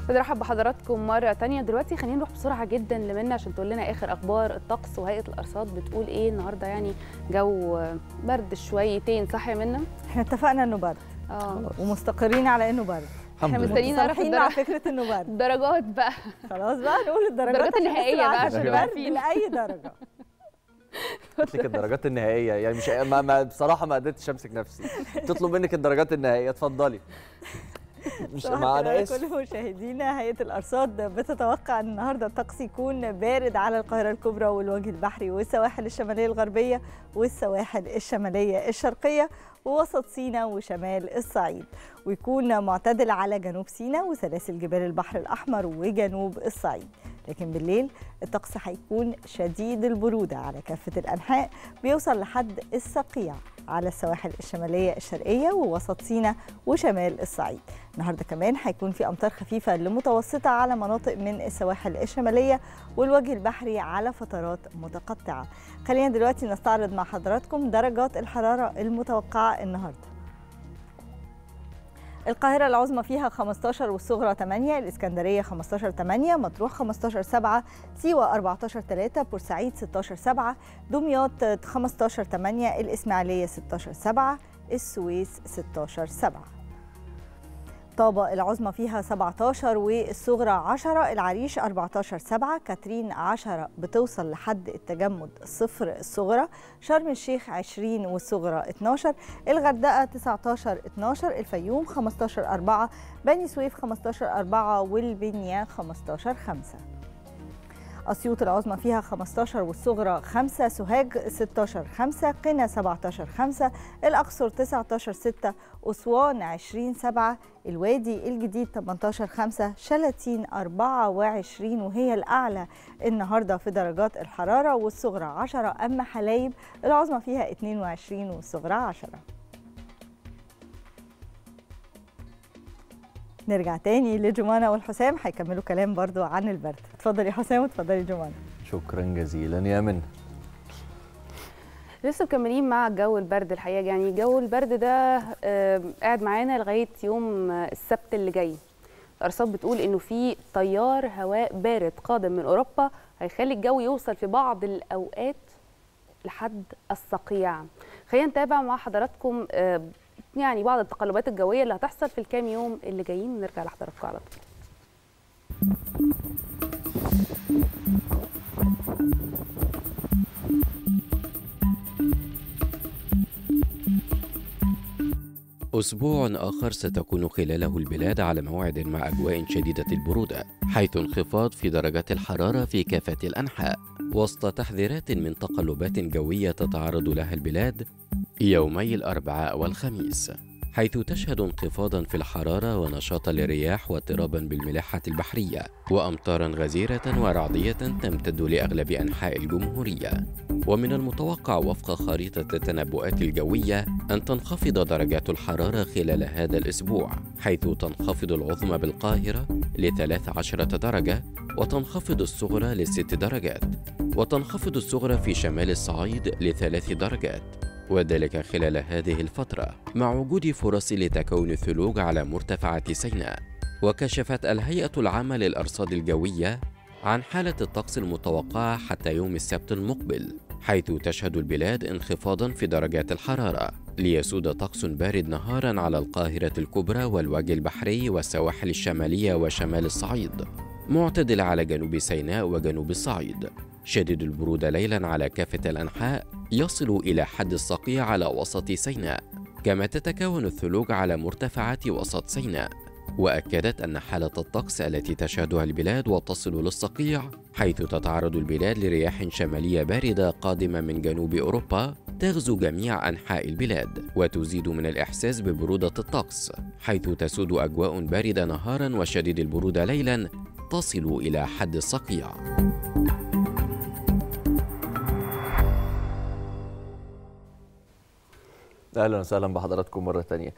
بنرحب بحضراتكم مرة تانية دلوقتي خلينا نروح بسرعة جدا لمنى عشان تقول لنا آخر أخبار الطقس وهيئة الأرصاد بتقول إيه النهاردة يعني جو برد شويتين صح يا منى؟ إحنا اتفقنا إنه برد اه ومستقرين على إنه برد احنا مستنيين نعرف على فكره انه برد درجات بقى خلاص بقى نقول الدرجات, الدرجات النهائيه بقى عشان برد لاي درجه قلت لك الدرجات النهائيه يعني مش ما بصراحه ما قدرتش امسك نفسي تطلب منك الدرجات النهائيه اتفضلي مش معانا اسف كل مشاهدينا هيئه الارصاد بتتوقع ان النهارده الطقس يكون بارد على القاهره الكبرى والوجه البحري والسواحل الشماليه الغربيه والسواحل الشماليه الشرقيه ووسط سيناء وشمال الصعيد ويكون معتدل على جنوب سيناء وسلاسل جبال البحر الأحمر وجنوب الصعيد لكن بالليل الطقس هيكون شديد البرودة على كافة الأنحاء بيوصل لحد الصقيع على السواحل الشمالية الشرقية ووسط سيناء وشمال الصعيد النهاردة كمان هيكون في أمطار خفيفة لمتوسطة على مناطق من السواحل الشمالية والوجه البحري على فترات متقطعة خلينا دلوقتي نستعرض مع حضراتكم درجات الحرارة المتوقعة النهارده القاهرة العظمى فيها 15 والصغرى 8 الإسكندرية 15 8 مطروح 15 7 سيوة 14 3 بورسعيد 16 7 دمياط 15 8 الإسماعيلية 16 7 السويس 16 7 الطابة العظمى فيها 17 والصغرى 10 العريش 14 7 كاترين 10 بتوصل لحد التجمد صفر الصغرى شرم الشيخ 20 والصغرى 12 الغردقة 19 12 الفيوم 15 4 بني سويف 15 4 والبنيان 15 5 أسيوط العظمى فيها 15 والصغرى 5 سوهاج 16 5 قنا 17 5 الأقصر 19 6 أسوان 20 7 الوادي الجديد 18 5 شلاتين 24 وهي الأعلى النهارده في درجات الحرارة والصغرى 10 أما حلايب العظمى فيها 22 والصغرى 10 نرجع تاني لجمانة والحسام هيكملوا كلام برضو عن البرد اتفضلي حسام وتفضلي جمانة شكرا جزيلا يا من لسه مكملين مع جو البرد الحقيقه يعني جو البرد ده قاعد معانا لغايه يوم آه، السبت اللي جاي الارصاد بتقول انه في تيار هواء بارد قادم من اوروبا هيخلي الجو يوصل في بعض الاوقات لحد الصقيع خلينا نتابع مع حضراتكم يعني بعض التقلبات الجويه اللي هتحصل في الكام يوم اللي جايين نرجع لحضراتكم على طول Thank you. أسبوع آخر ستكون خلاله البلاد على موعد مع أجواء شديدة البرودة، حيث انخفاض في درجات الحرارة في كافة الأنحاء، وسط تحذيرات من تقلبات جوية تتعرض لها البلاد يومي الأربعاء والخميس. حيث تشهد انخفاضا في الحرارة ونشاطا للرياح واضطرابا بالملاحة البحرية وأمطارا غزيرة ورعدية تمتد لأغلب أنحاء الجمهورية ومن المتوقع وفق خريطة التنبؤات الجوية أن تنخفض درجات الحرارة خلال هذا الأسبوع حيث تنخفض العظمى بالقاهرة لثلاث عشرة درجة وتنخفض الصغرى لست درجات وتنخفض الصغرى في شمال الصعيد لثلاث درجات وذلك خلال هذه الفترة مع وجود فرص لتكون الثلوج على مرتفعات سيناء وكشفت الهيئة العامة للأرصاد الجوية عن حالة الطقس المتوقعة حتى يوم السبت المقبل حيث تشهد البلاد انخفاضا في درجات الحرارة ليسود طقس بارد نهارا على القاهرة الكبرى والوجه البحري والسواحل الشمالية وشمال الصعيد معتدل على جنوب سيناء وجنوب الصعيد شديد البرود ليلا على كافة الأنحاء يصل إلى حد الصقيع على وسط سيناء كما تتكون الثلوج على مرتفعات وسط سيناء وأكدت أن حالة الطقس التي تشهدها البلاد وتصل للصقيع حيث تتعرض البلاد لرياح شمالية باردة قادمة من جنوب أوروبا تغزو جميع أنحاء البلاد وتزيد من الإحساس ببرودة الطقس حيث تسود أجواء باردة نهارا وشديد البرودة ليلا تصل إلى حد الصقيع اهلا وسهلا بحضراتكم مره ثانيه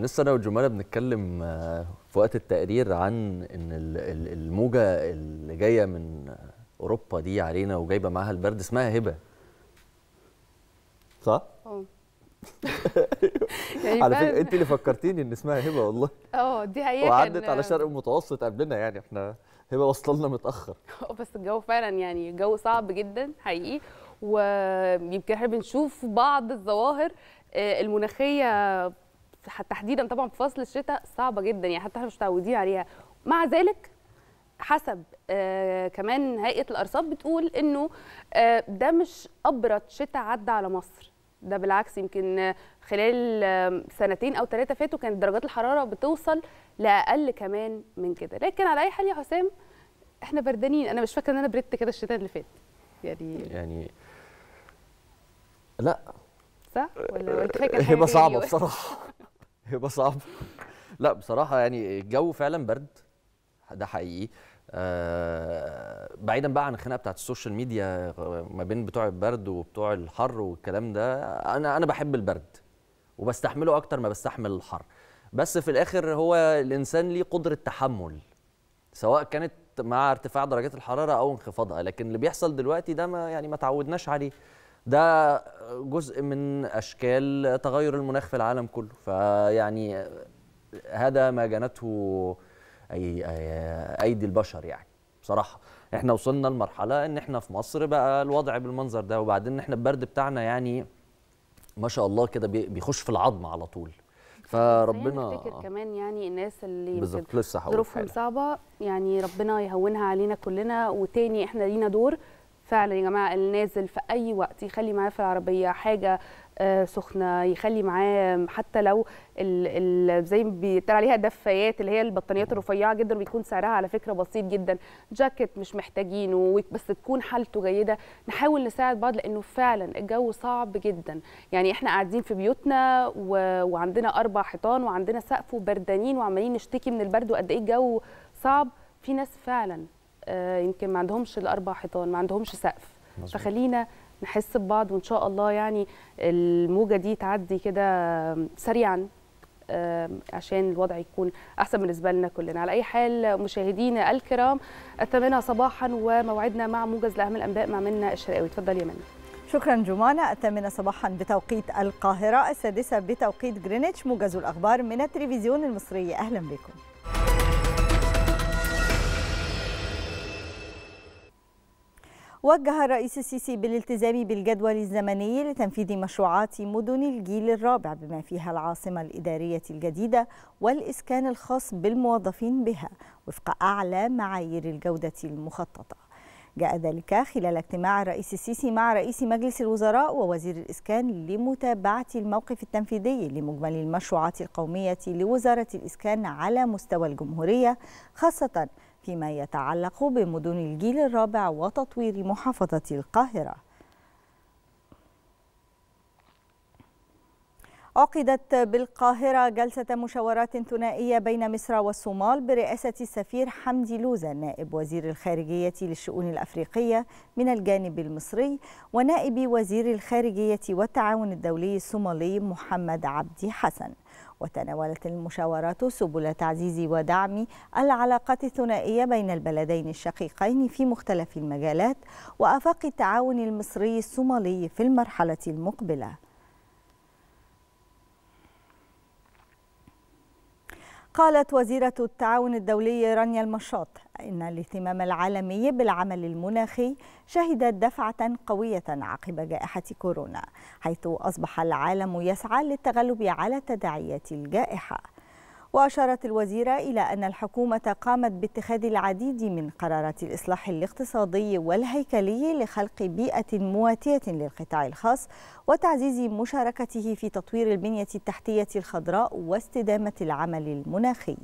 لسه انا وجمال بنتكلم آه، في وقت التقرير عن ان الموجه اللي جايه من اوروبا دي علينا وجايبه معاها البرد اسمها هبه صح اه يعني على فكره انت اللي فكرتيني ان اسمها هبه والله اه دي حقيقه وعدت على شرق المتوسط قبلنا يعني احنا هبه وصلنا متاخر بس الجو فعلا يعني الجو صعب جدا حقيقي ويمكن احنا بنشوف بعض الظواهر آه، المناخيه تحديدا طبعا في فصل الشتاء صعبه جدا يعني حتى احنا مش متعودين عليها مع ذلك حسب آه كمان هيئه الارصاد بتقول انه آه ده مش ابرد شتاء عدى على مصر ده بالعكس يمكن خلال سنتين او ثلاثه فاتوا كانت درجات الحراره بتوصل لاقل كمان من كده لكن على اي حال يا حسام احنا بردانين انا مش فاكره ان انا بردت كده الشتاء اللي فات يعني يعني لا صح ولا هبه آه، صعبه بصراحه هبه صعبه لا بصراحه يعني الجو فعلا برد ده حقيقي آه بعيدا بقى عن الخناقه بتاعت السوشيال ميديا ما بين بتوع البرد وبتوع الحر والكلام ده انا انا بحب البرد وبستحمله اكتر ما بستحمل الحر بس في الاخر هو الانسان ليه قدره تحمل سواء كانت مع ارتفاع درجات الحراره او انخفاضها لكن اللي بيحصل دلوقتي ده ما يعني ما تعودناش عليه ده جزء من اشكال تغير المناخ في العالم كله فيعني هذا ما جنته أي ايدي البشر يعني بصراحه احنا وصلنا لمرحله ان احنا في مصر بقى الوضع بالمنظر ده وبعدين احنا البرد بتاعنا يعني ما شاء الله كده بيخش في العظم على طول فربنا افتكر كمان يعني الناس اللي ظروفهم صعبه يعني ربنا يهونها علينا كلنا وتاني احنا لينا دور فعلا يا جماعه اللي نازل في اي وقت يخلي معاه في العربيه حاجه آه، سخنه يخلي معاه حتى لو الـ الـ زي ما بيتقال عليها دفايات اللي هي البطانيات الرفيعه جدا بيكون سعرها على فكره بسيط جدا جاكيت مش محتاجينه بس تكون حالته جيده نحاول نساعد بعض لانه فعلا الجو صعب جدا يعني احنا قاعدين في بيوتنا و... وعندنا اربع حيطان وعندنا سقف وبردانين وعمالين نشتكي من البرد وقد ايه الجو صعب في ناس فعلا آه، يمكن ما عندهمش الاربع حيطان ما عندهمش سقف مزبوط. فخلينا نحس ببعض وان شاء الله يعني الموجه دي تعدي كده سريعا آه، عشان الوضع يكون احسن بالنسبه لنا كلنا على اي حال مشاهدينا الكرام الثامنه صباحا وموعدنا مع موجز لاهم الانباء مع منى الشرقاوي اتفضل يا منى شكرا جمانة الثامنة صباحا بتوقيت القاهرة السادسة بتوقيت جرينتش موجز الأخبار من التلفزيون المصري أهلا بكم وجه الرئيس السيسي بالالتزام بالجدول الزمني لتنفيذ مشروعات مدن الجيل الرابع بما فيها العاصمة الإدارية الجديدة والإسكان الخاص بالموظفين بها وفق أعلى معايير الجودة المخططة جاء ذلك خلال اجتماع الرئيس السيسي مع رئيس مجلس الوزراء ووزير الإسكان لمتابعة الموقف التنفيذي لمجمل المشروعات القومية لوزارة الإسكان على مستوى الجمهورية خاصة فيما يتعلق بمدن الجيل الرابع وتطوير محافظة القاهرة عقدت بالقاهرة جلسة مشاورات ثنائية بين مصر والصومال برئاسة السفير حمدي لوزة نائب وزير الخارجية للشؤون الأفريقية من الجانب المصري ونائب وزير الخارجية والتعاون الدولي الصومالي محمد عبدي حسن وتناولت المشاورات سبل تعزيز ودعم العلاقات الثنائية بين البلدين الشقيقين في مختلف المجالات وآفاق التعاون المصري الصومالي في المرحلة المقبلة قالت وزيرة التعاون الدولي رانيا المشاط إن الاهتمام العالمي بالعمل المناخي شهد دفعة قوية عقب جائحة كورونا حيث أصبح العالم يسعى للتغلب على تداعيات الجائحة وأشارت الوزيرة إلى أن الحكومة قامت باتخاذ العديد من قرارات الإصلاح الاقتصادي والهيكلي لخلق بيئة مواتية للقطاع الخاص وتعزيز مشاركته في تطوير البنية التحتية الخضراء واستدامة العمل المناخي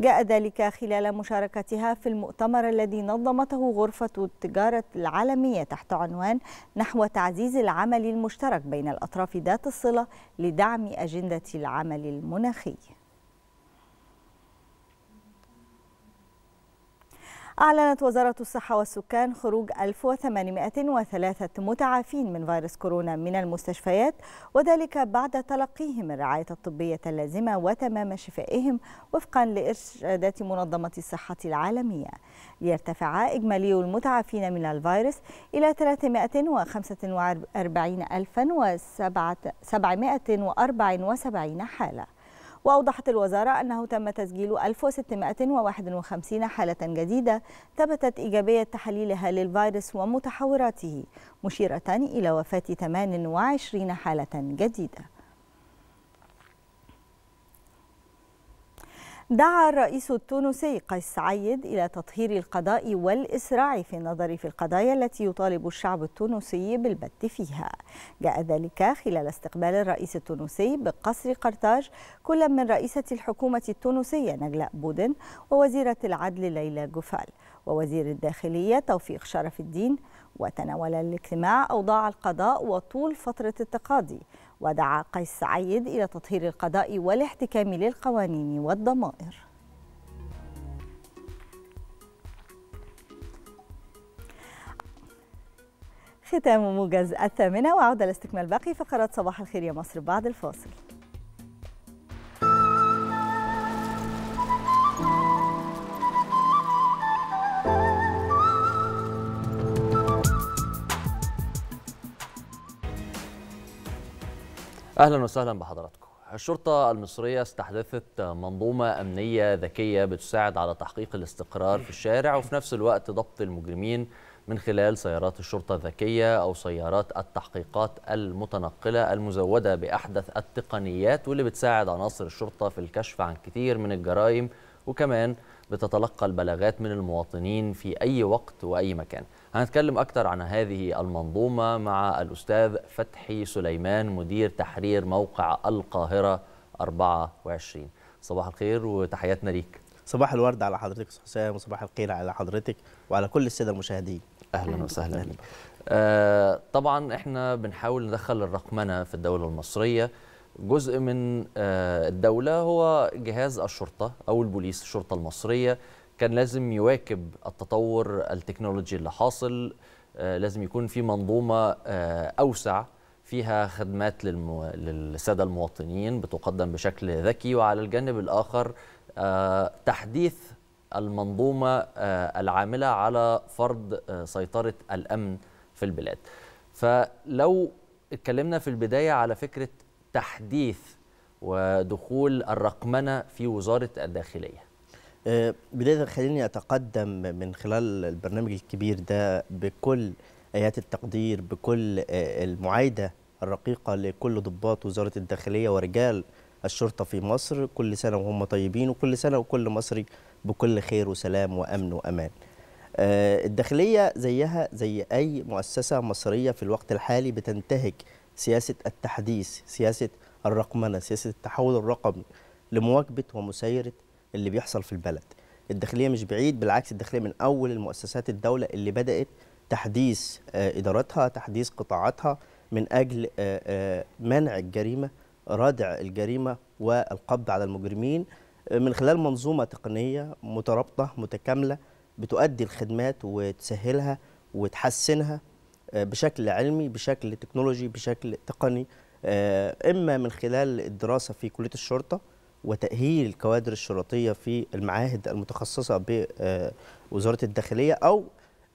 جاء ذلك خلال مشاركتها في المؤتمر الذي نظمته غرفة التجارة العالمية تحت عنوان نحو تعزيز العمل المشترك بين الأطراف ذات الصلة لدعم أجندة العمل المناخي أعلنت وزارة الصحة والسكان خروج 1803 متعافين من فيروس كورونا من المستشفيات وذلك بعد تلقيهم الرعاية الطبية اللازمة وتمام شفائهم وفقا لإرشادات منظمة الصحة العالمية ليرتفع إجمالي المتعافين من الفيروس إلى 345774 حالة وأوضحت الوزارة أنه تم تسجيل 1651 حالة جديدة ثبتت إيجابية تحليلها للفيروس ومتحوراته مشيرة إلى وفاة 28 حالة جديدة دعا الرئيس التونسي قيس سعيد إلى تطهير القضاء والإسراع في النظر في القضايا التي يطالب الشعب التونسي بالبت فيها جاء ذلك خلال استقبال الرئيس التونسي بقصر قرطاج كل من رئيسة الحكومة التونسية نجلاء بودن ووزيرة العدل ليلى جوفال ووزير الداخلية توفيق شرف الدين وتناول الاجتماع أوضاع القضاء وطول فترة التقاضي ودعا قيس سعيد إلى تطهير القضاء والاحتكام للقوانين والضمائر ختام موجز الثامنة وعودة لاستكمال باقي فقرات صباح الخير يا مصر بعد الفاصل اهلا وسهلا بحضراتكم الشرطة المصرية استحدثت منظومة أمنية ذكية بتساعد على تحقيق الاستقرار في الشارع وفي نفس الوقت ضبط المجرمين من خلال سيارات الشرطة الذكية أو سيارات التحقيقات المتنقلة المزودة بأحدث التقنيات واللي بتساعد عناصر الشرطة في الكشف عن كثير من الجرائم وكمان بتتلقى البلاغات من المواطنين في أي وقت وأي مكان هنتكلم أكثر عن هذه المنظومة مع الأستاذ فتحي سليمان مدير تحرير موقع القاهرة 24 صباح الخير وتحياتنا ليك صباح الورد على حضرتك أستاذ حسام وصباح الخير على حضرتك وعلى كل السادة المشاهدين أهلا وسهلا أهلاً. آه طبعا احنا بنحاول ندخل الرقمنة في الدولة المصرية جزء من آه الدولة هو جهاز الشرطة أو البوليس الشرطة المصرية كان لازم يواكب التطور التكنولوجي اللي حاصل آه، لازم يكون في منظومه آه، اوسع فيها خدمات للمو... للساده المواطنين بتقدم بشكل ذكي وعلى الجانب الاخر آه، تحديث المنظومه العامله على فرض سيطره الامن في البلاد. فلو اتكلمنا في البدايه على فكره تحديث ودخول الرقمنه في وزاره الداخليه آه، بداية خليني أتقدم من خلال البرنامج الكبير ده بكل آيات التقدير بكل آه، المعايدة الرقيقة لكل ضباط وزارة الداخلية ورجال الشرطة في مصر كل سنة وهم طيبين وكل سنة وكل مصري بكل خير وسلام وأمن وأمان آه، الداخلية زيها زي أي مؤسسة مصرية في الوقت الحالي بتنتهك سياسة التحديث سياسة الرقمنة سياسة التحول الرقمي لمواكبة ومسايرة اللي بيحصل في البلد الداخليه مش بعيد بالعكس الداخليه من اول المؤسسات الدوله اللي بدات تحديث آه، ادارتها تحديث قطاعاتها من اجل آه، آه، منع الجريمه ردع الجريمه والقبض على المجرمين من خلال منظومه تقنيه مترابطه متكامله بتؤدي الخدمات وتسهلها وتحسنها بشكل علمي بشكل تكنولوجي بشكل تقني اما من خلال الدراسه في كليه الشرطه وتأهيل الكوادر الشرطية في المعاهد المتخصصة بوزارة آه، الداخلية أو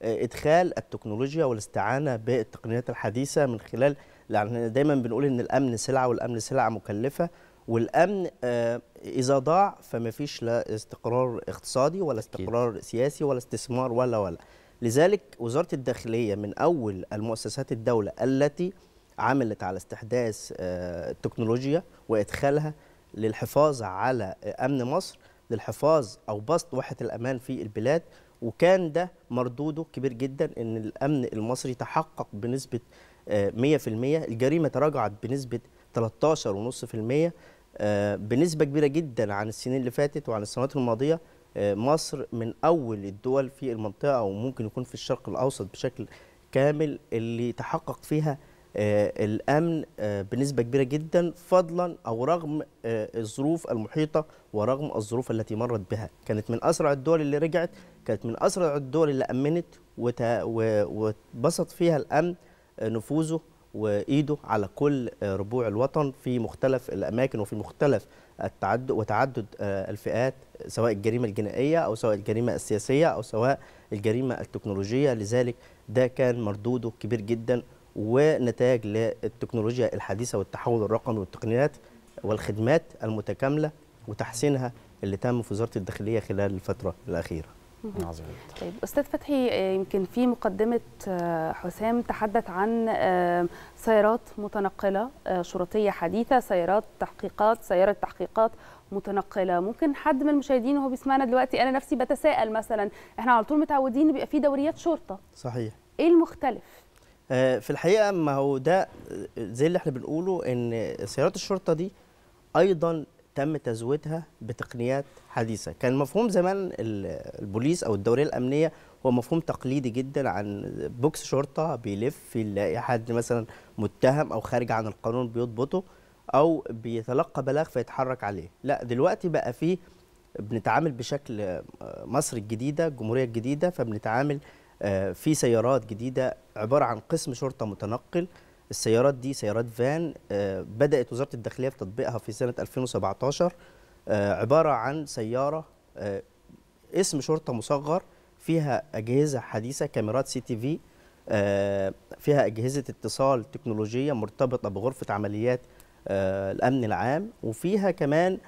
آه، إدخال التكنولوجيا والاستعانة بالتقنيات الحديثة من خلال يعني دايما بنقول إن الأمن سلعة والأمن سلعة مكلفة والامن آه، اذا ضاع فما فيش لا استقرار اقتصادي ولا استقرار سياسي ولا استثمار ولا ولا لذلك وزاره الداخليه من اول المؤسسات الدوله التي عملت على استحداث التكنولوجيا وادخالها للحفاظ على امن مصر للحفاظ او بسط وحده الامان في البلاد وكان ده مردوده كبير جدا ان الامن المصري تحقق بنسبه 100% آه، الجريمه تراجعت بنسبه 13.5% آه، بنسبه كبيره جدا عن السنين اللي فاتت وعن السنوات الماضيه آه، مصر من اول الدول في المنطقه او ممكن يكون في الشرق الاوسط بشكل كامل اللي تحقق فيها آه، الامن آه، بنسبه كبيره جدا فضلا او رغم آه، الظروف المحيطه ورغم الظروف التي مرت بها كانت من اسرع الدول اللي رجعت كانت من اسرع الدول اللي امنت وبسط فيها الامن نفوذه وايده على كل ربوع الوطن في مختلف الاماكن وفي مختلف التعدد وتعدد الفئات سواء الجريمه الجنائيه او سواء الجريمه السياسيه او سواء الجريمه التكنولوجيه لذلك ده كان مردوده كبير جدا ونتاج للتكنولوجيا الحديثه والتحول الرقمي والتقنيات والخدمات المتكامله وتحسينها اللي تم في وزاره الداخليه خلال الفتره الاخيره. نعم، عظيم. طيب استاذ فتحي آه، يمكن في مقدمه آه، حسام تحدث عن آه، سيارات متنقله شرطيه حديثه، سيارات تحقيقات، سياره تحقيقات متنقله ممكن حد من المشاهدين وهو بيسمعنا دلوقتي انا نفسي بتساءل مثلا احنا على طول متعودين بيبقى في دوريات شرطه صحيح ايه المختلف آه، في الحقيقه ما هو ده آه، زي اللي احنا بنقوله ان سيارات الشرطه دي ايضا تم تزويدها بتقنيات حديثه كان مفهوم زمان البوليس او الدوريه الامنيه هو مفهوم تقليدي جدا عن بوكس شرطه بيلف يلاقي حد مثلا متهم او خارج عن القانون بيضبطه او بيتلقى بلاغ فيتحرك عليه لا دلوقتي بقى فيه بنتعامل بشكل آه، مصر الجديده الجمهوريه الجديده فبنتعامل آه، في سيارات جديده عباره عن قسم شرطه متنقل السيارات دي سيارات فان آه، بدات وزاره الداخليه في تطبيقها في سنه 2017 آه، عباره عن سياره اسم شرطه مصغر فيها اجهزه حديثه كاميرات سي تي في فيها اجهزه اتصال تكنولوجيه مرتبطه بغرفه عمليات الامن العام وفيها كمان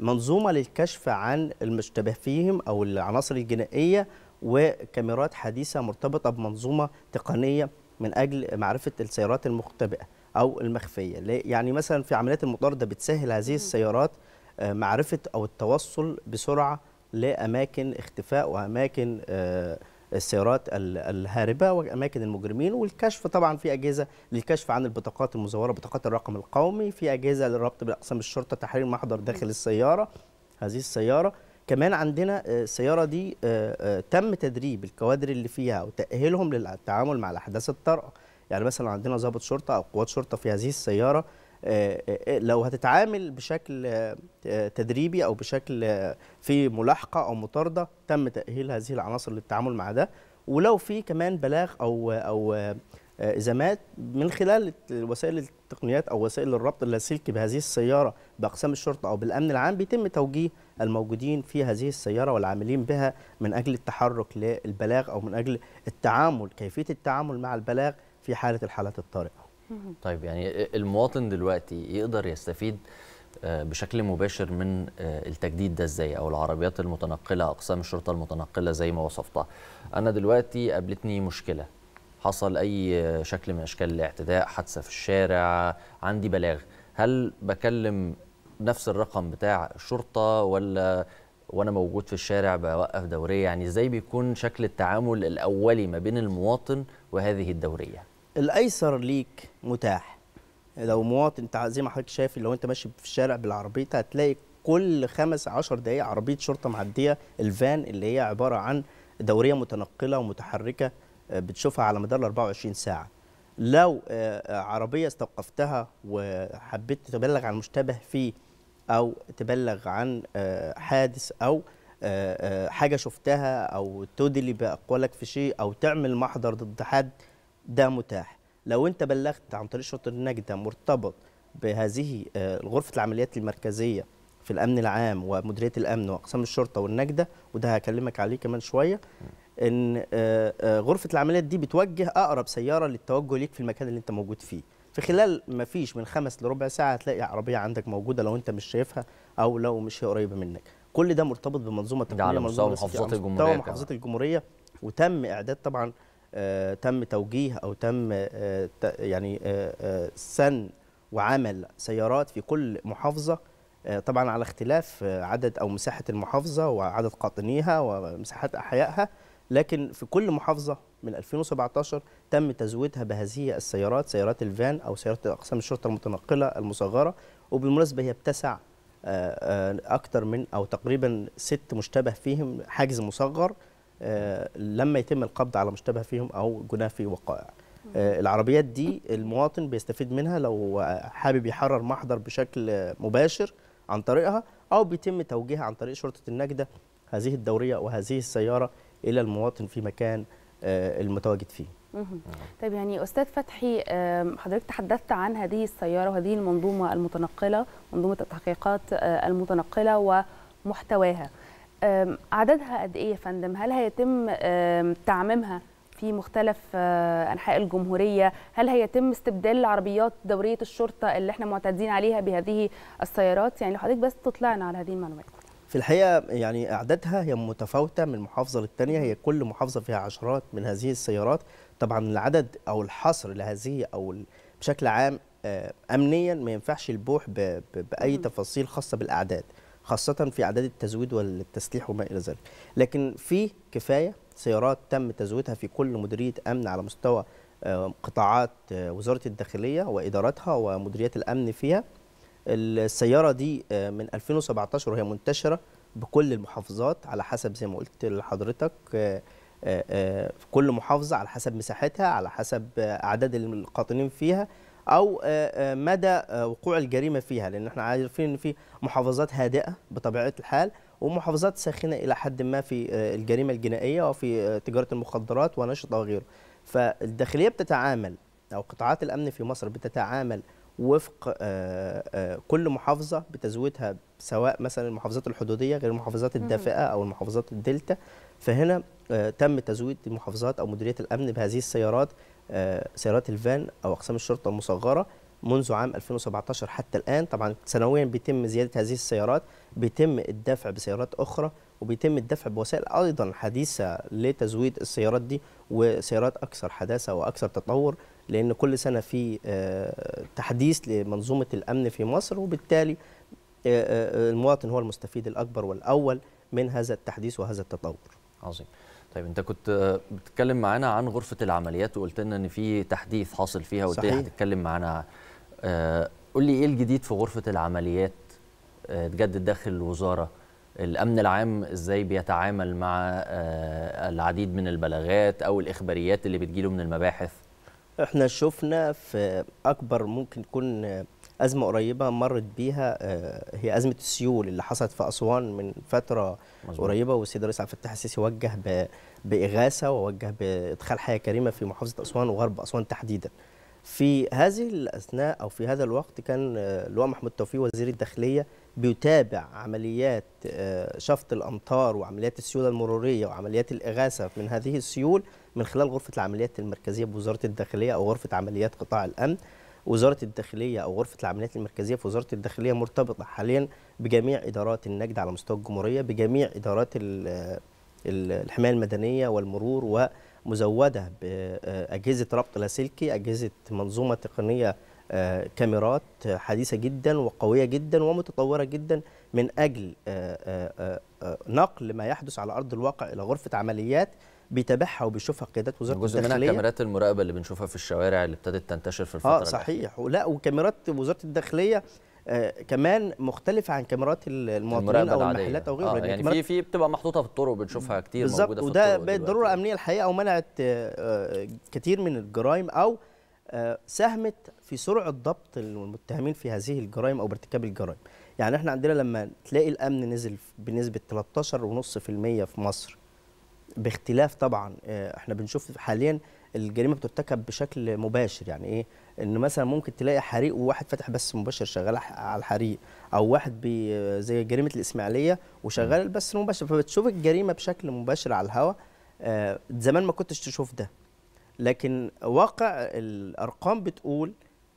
منظومه للكشف عن المشتبه فيهم او العناصر الجنائيه وكاميرات حديثه مرتبطه بمنظومه تقنيه من اجل معرفه السيارات المختبئه او المخفيه يعني مثلا في عمليات المطارده بتسهل هذه السيارات آه، معرفه او التوصل بسرعه لاماكن اختفاء واماكن آه، السيارات الهاربه واماكن المجرمين والكشف طبعا في اجهزه للكشف عن البطاقات المزوره بطاقات الرقم القومي في اجهزه للربط باقسام الشرطه تحرير محضر داخل السياره هذه السياره كمان عندنا آه، السياره دي آه، آه، تم تدريب الكوادر اللي فيها وتاهيلهم للتعامل مع الاحداث الطارئه يعني مثلا عندنا ضابط شرطه او قوات شرطه في هذه السياره لو هتتعامل بشكل تدريبي او بشكل في ملاحقه او مطارده تم تاهيل هذه العناصر للتعامل مع ده ولو في كمان بلاغ او او ازمات من خلال وسائل التقنيات او وسائل الربط اللاسلكي بهذه السياره باقسام الشرطه او بالامن العام بيتم توجيه الموجودين في هذه السيارة والعاملين بها من أجل التحرك للبلاغ أو من أجل التعامل كيفية التعامل مع البلاغ في حالة الحالات الطارئة طيب يعني المواطن دلوقتي يقدر يستفيد آه، بشكل مباشر من آه، التجديد ده ازاي او العربيات المتنقله اقسام الشرطه المتنقله زي ما وصفتها انا دلوقتي قابلتني مشكله حصل اي آه، شكل من اشكال الاعتداء حادثه في الشارع عندي بلاغ هل بكلم نفس الرقم بتاع الشرطه ولا وانا موجود في الشارع بوقف دوريه يعني ازاي بيكون شكل التعامل الاولي ما بين المواطن وهذه الدوريه الايسر ليك متاح لو مواطن انت زي ما حضرتك شايف لو انت ماشي في الشارع بالعربيه هتلاقي كل خمس عشر دقايق عربيه شرطه معديه الفان اللي هي عباره عن دوريه متنقله ومتحركه آه، بتشوفها على مدار ال 24 ساعه لو آه، آه، عربيه استوقفتها وحبيت تبلغ عن مشتبه فيه او تبلغ عن آه، حادث او آه، آه، حاجه شفتها او تدلي باقوالك في شيء او تعمل محضر ضد حد ده متاح لو انت بلغت عن طريق شرطه النجده مرتبط بهذه غرفه العمليات المركزيه في الامن العام ومديريه الامن واقسام الشرطه والنجده وده هكلمك عليه كمان شويه ان غرفه العمليات دي بتوجه اقرب سياره للتوجه ليك في المكان اللي انت موجود فيه في خلال ما فيش من خمس لربع ساعه هتلاقي عربيه عندك موجوده لو انت مش شايفها او لو مش هي قريبه منك كل ده مرتبط بمنظومه تقنيه على مستوى محافظات يعني الجمهوريه مستوى محافظات الجمهوريه وتم اعداد طبعا آه تم توجيه او تم آه يعني آه،, آه سن وعمل سيارات في كل محافظه آه، طبعا على اختلاف آه، عدد او مساحه المحافظه وعدد قاطنيها ومساحات احيائها لكن في كل محافظه من 2017 تم تزويدها بهذه السيارات سيارات الفان أو سيارات أقسام الشرطة المتنقلة المصغرة وبالمناسبة هي بتسع آه، آه، أكثر من أو تقريبا ست مشتبه فيهم حاجز مصغر آه، لما يتم القبض على مشتبه فيهم أو جناه في وقائع العربيات دي المواطن بيستفيد منها لو حابب يحرر محضر بشكل مباشر عن طريقها أو بيتم توجيهها عن طريق شرطة النجدة هذه الدورية وهذه السيارة إلى المواطن في مكان آه، المتواجد فيه طيب يعني استاذ فتحي حضرتك تحدثت عن هذه السياره وهذه المنظومه المتنقله منظومه التحقيقات آه، المتنقله ومحتواها عددها قد ايه يا فندم هل هيتم تعميمها في مختلف آه، انحاء الجمهوريه هل هيتم استبدال عربيات دوريه الشرطه اللي احنا معتادين عليها بهذه السيارات يعني لو حضرتك بس تطلعنا على هذه المعلومات في الحقيقه يعني اعدادها هي متفاوته من محافظه للثانيه هي كل محافظه فيها عشرات من هذه السيارات طبعا العدد او الحصر لهذه او بشكل عام آه، امنيا ما ينفعش البوح باي تفاصيل خاصه بالاعداد خاصه في اعداد التزويد والتسليح وما الى ذلك لكن في كفايه سيارات تم تزويدها في كل مديريه امن على مستوى آه، قطاعات آه، وزاره الداخليه واداراتها ومديريات الامن فيها السياره دي آه، من 2017 وهي منتشره بكل المحافظات على حسب زي ما قلت لحضرتك آه، آه، في كل محافظه على حسب مساحتها على حسب اعداد القاطنين فيها او مدى وقوع الجريمه فيها لان احنا عارفين ان في محافظات هادئه بطبيعه الحال ومحافظات ساخنه الى حد ما في الجريمه الجنائيه وفي تجاره المخدرات ونشطة وغيره فالداخليه بتتعامل او قطاعات الامن في مصر بتتعامل وفق آه، آه، كل محافظه بتزويدها سواء مثلا المحافظات الحدوديه غير المحافظات الدافئه او المحافظات الدلتا فهنا آه، تم تزويد المحافظات او مديريه الامن بهذه السيارات سيارات الفان او اقسام الشرطه المصغره منذ عام 2017 حتى الان طبعا سنويا بيتم زياده هذه السيارات بيتم الدفع بسيارات اخرى وبيتم الدفع بوسائل ايضا حديثه لتزويد السيارات دي وسيارات اكثر حداثه واكثر تطور لان كل سنه في آه، تحديث لمنظومه الامن في مصر وبالتالي آه، آه، المواطن هو المستفيد الاكبر والاول من هذا التحديث وهذا التطور. عظيم. طيب انت كنت بتتكلم معانا عن غرفه العمليات وقلت لنا ان في تحديث حاصل فيها وقلت هتتكلم معانا قول لي ايه الجديد في غرفه العمليات اتجدد داخل الوزاره الامن العام ازاي بيتعامل مع العديد من البلاغات او الاخباريات اللي بتجيله من المباحث احنا شفنا في اكبر ممكن تكون ازمه قريبه مرت بيها آه، هي ازمه السيول اللي حصلت في اسوان من فتره مزبوط. قريبه والسيد الرئيس عبد الفتاح السيسي وجه باغاثه ووجه بادخال حياه كريمه في محافظه اسوان وغرب اسوان تحديدا. في هذه الاثناء او في هذا الوقت كان اللواء آه، محمود توفيق وزير الداخليه بيتابع عمليات آه، شفط الامطار وعمليات السيوله المروريه وعمليات الاغاثه من هذه السيول من خلال غرفه العمليات المركزيه بوزاره الداخليه او غرفه عمليات قطاع الامن وزاره الداخليه او غرفه العمليات المركزيه في وزاره الداخليه مرتبطه حاليا بجميع ادارات النجد على مستوى الجمهوريه بجميع ادارات الحمايه المدنيه والمرور ومزوده باجهزه ربط لاسلكي اجهزه منظومه تقنيه آه، كاميرات حديثه جدا وقويه جدا ومتطوره جدا من اجل آه، آه، نقل ما يحدث على ارض الواقع الى غرفه عمليات بيتابعها وبيشوفها قيادات وزاره جزء الداخليه جزء منها كاميرات المراقبه اللي بنشوفها في الشوارع اللي ابتدت تنتشر في الفتره اه صحيح ولا وكاميرات وزاره الداخليه آه كمان مختلفه عن كاميرات المواطنين او المحلات او غيره آه يعني في في بتبقى محطوطه في الطرق بنشوفها كتير موجوده في وده بقت ضروره امنيه الحقيقه ومنعت آه،, آه كتير من الجرائم او آه ساهمت في سرعه ضبط المتهمين في هذه الجرائم او بارتكاب الجرائم يعني احنا عندنا لما تلاقي الامن نزل بنسبه 13.5% في مصر باختلاف طبعا آه، احنا بنشوف حاليا الجريمه بترتكب بشكل مباشر يعني ايه ان مثلا ممكن تلاقي حريق وواحد فاتح بس مباشر شغال على الحريق او واحد بي زي جريمه الاسماعيليه وشغال بس مباشر فبتشوف الجريمه بشكل مباشر على الهواء آه، زمان ما كنتش تشوف ده لكن واقع الارقام بتقول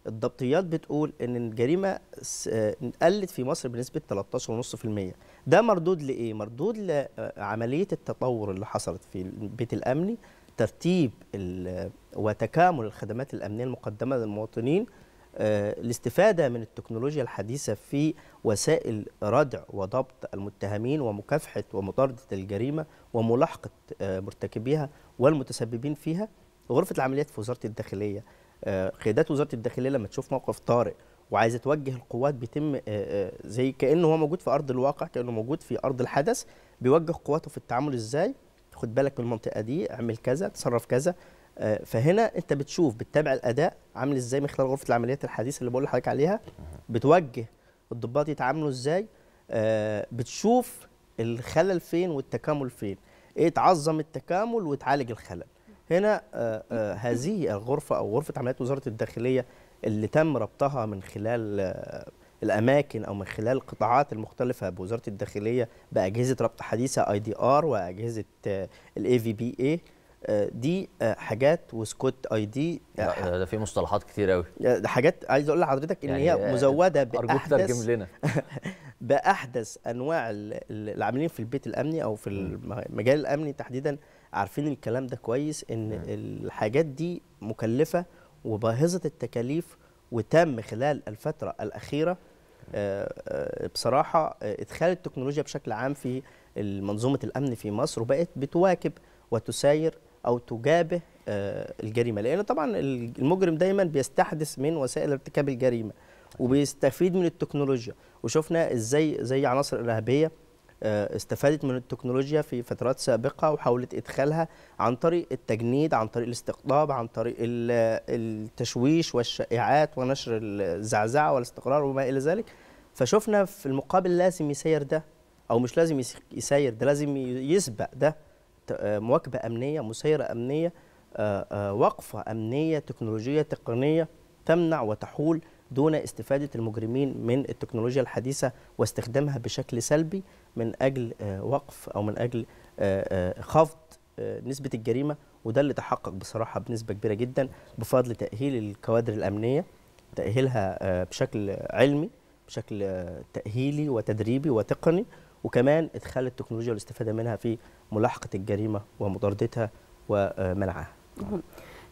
الضبطيات بتقول ان الجريمه قلت في مصر بنسبه 13.5% ده مردود لايه مردود لعمليه التطور اللي حصلت في البيت الامني ترتيب وتكامل الخدمات الامنيه المقدمه للمواطنين آه، الاستفاده من التكنولوجيا الحديثه في وسائل ردع وضبط المتهمين ومكافحه ومطارده الجريمه وملاحقه آه، مرتكبيها والمتسببين فيها غرفه العمليات في وزاره الداخليه آه، قيادات وزاره الداخليه لما تشوف موقف طارئ وعايزه توجه القوات بيتم آه، آه، زي كانه هو موجود في ارض الواقع كانه موجود في ارض الحدث بيوجه قواته في التعامل ازاي خد بالك من المنطقه دي اعمل كذا تصرف كذا فهنا انت بتشوف بتتابع الاداء عامل ازاي من خلال غرفه العمليات الحديثه اللي بقول لحضرتك عليها بتوجه الضباط يتعاملوا ازاي بتشوف الخلل فين والتكامل فين ايه تعظم التكامل وتعالج الخلل هنا آه، آه، هذه الغرفه او غرفه عمليات وزاره الداخليه اللي تم ربطها من خلال آه، الاماكن او من خلال القطاعات المختلفه بوزاره الداخليه باجهزه ربط حديثه اي دي ار واجهزه الاي في بي اي دي حاجات وسكوت اي دي ده في مصطلحات كتير قوي ده حاجات عايز اقول لحضرتك ان يعني هي مزوده باحدث ارجوك ترجم لنا باحدث انواع العاملين في البيت الامني او في المجال الامني تحديدا عارفين الكلام ده كويس ان الحاجات دي مكلفه وباهظه التكاليف وتم خلال الفتره الاخيره آه، آه، بصراحه آه، ادخال التكنولوجيا بشكل عام في منظومه الامن في مصر وبقت بتواكب وتساير او تجابه الجريمه لان طبعا المجرم دايما بيستحدث من وسائل ارتكاب الجريمه وبيستفيد من التكنولوجيا وشفنا ازاي زي عناصر ارهابيه آه، استفادت من التكنولوجيا في فترات سابقة وحاولت إدخالها عن طريق التجنيد عن طريق الاستقطاب عن طريق التشويش والشائعات ونشر الزعزعة والاستقرار وما إلى ذلك فشفنا في المقابل لازم يسير ده أو مش لازم يسير ده لازم يسبق ده آه، مواكبة أمنية مسيرة أمنية آه، وقفة أمنية تكنولوجية تقنية تمنع وتحول دون استفادة المجرمين من التكنولوجيا الحديثة واستخدامها بشكل سلبي من اجل آه، وقف او من اجل آه، آه، خفض نسبه الجريمه وده اللي تحقق بصراحه بنسبه كبيره جدا بفضل تاهيل الكوادر الامنيه تاهيلها بشكل علمي بشكل تاهيلي وتدريبي وتقني وكمان ادخال التكنولوجيا والاستفاده منها في ملاحقه الجريمه ومطاردتها ومنعها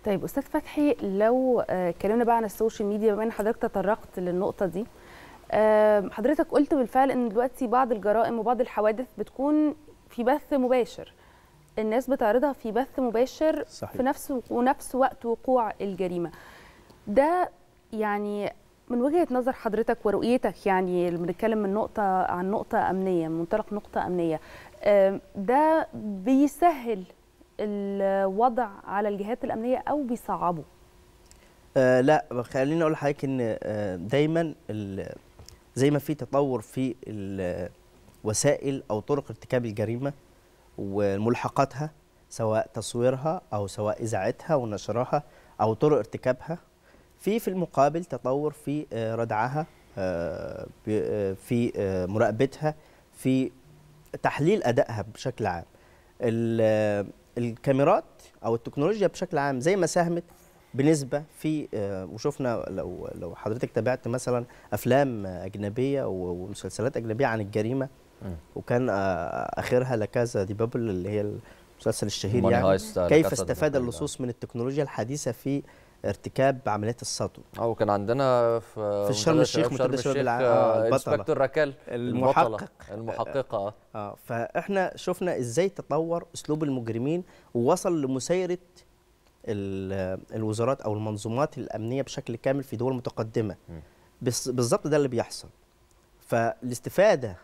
طيب استاذ فتحي لو اتكلمنا بقى عن السوشيال ميديا بما ان حضرتك تطرقت للنقطه دي حضرتك قلت بالفعل ان دلوقتي بعض الجرائم وبعض الحوادث بتكون في بث مباشر الناس بتعرضها في بث مباشر صحيح. في نفس ونفس وقت وقوع الجريمه ده يعني من وجهه نظر حضرتك ورؤيتك يعني اللي بنتكلم من نقطه عن نقطه امنيه من منطلق نقطه امنيه ده بيسهل الوضع على الجهات الامنيه او بيصعبه آه لا خليني اقول لحضرتك ان آه، دايما زي ما في تطور في وسائل او طرق ارتكاب الجريمه وملحقاتها سواء تصويرها او سواء اذاعتها ونشرها او طرق ارتكابها في في المقابل تطور في آه، ردعها آه، آه، في مراقبتها في تحليل ادائها بشكل عام الكاميرات او التكنولوجيا بشكل عام زي ما ساهمت بنسبه في آه، وشفنا لو لو حضرتك تابعت مثلا افلام اجنبيه ومسلسلات اجنبيه عن الجريمه وكان آه، اخرها لكازا دي بابل اللي هي المسلسل الشهير يعني كيف استفاد اللصوص آه. من التكنولوجيا الحديثه في ارتكاب عمليات السطو او كان عندنا في في الشرم الشيخ منتدى شباب العالم انسبكتور ركال المحقق المحققه اه فاحنا شفنا ازاي تطور اسلوب المجرمين ووصل لمسيره الوزارات او المنظومات الامنيه بشكل كامل في دول متقدمه بالظبط ده اللي بيحصل فالاستفاده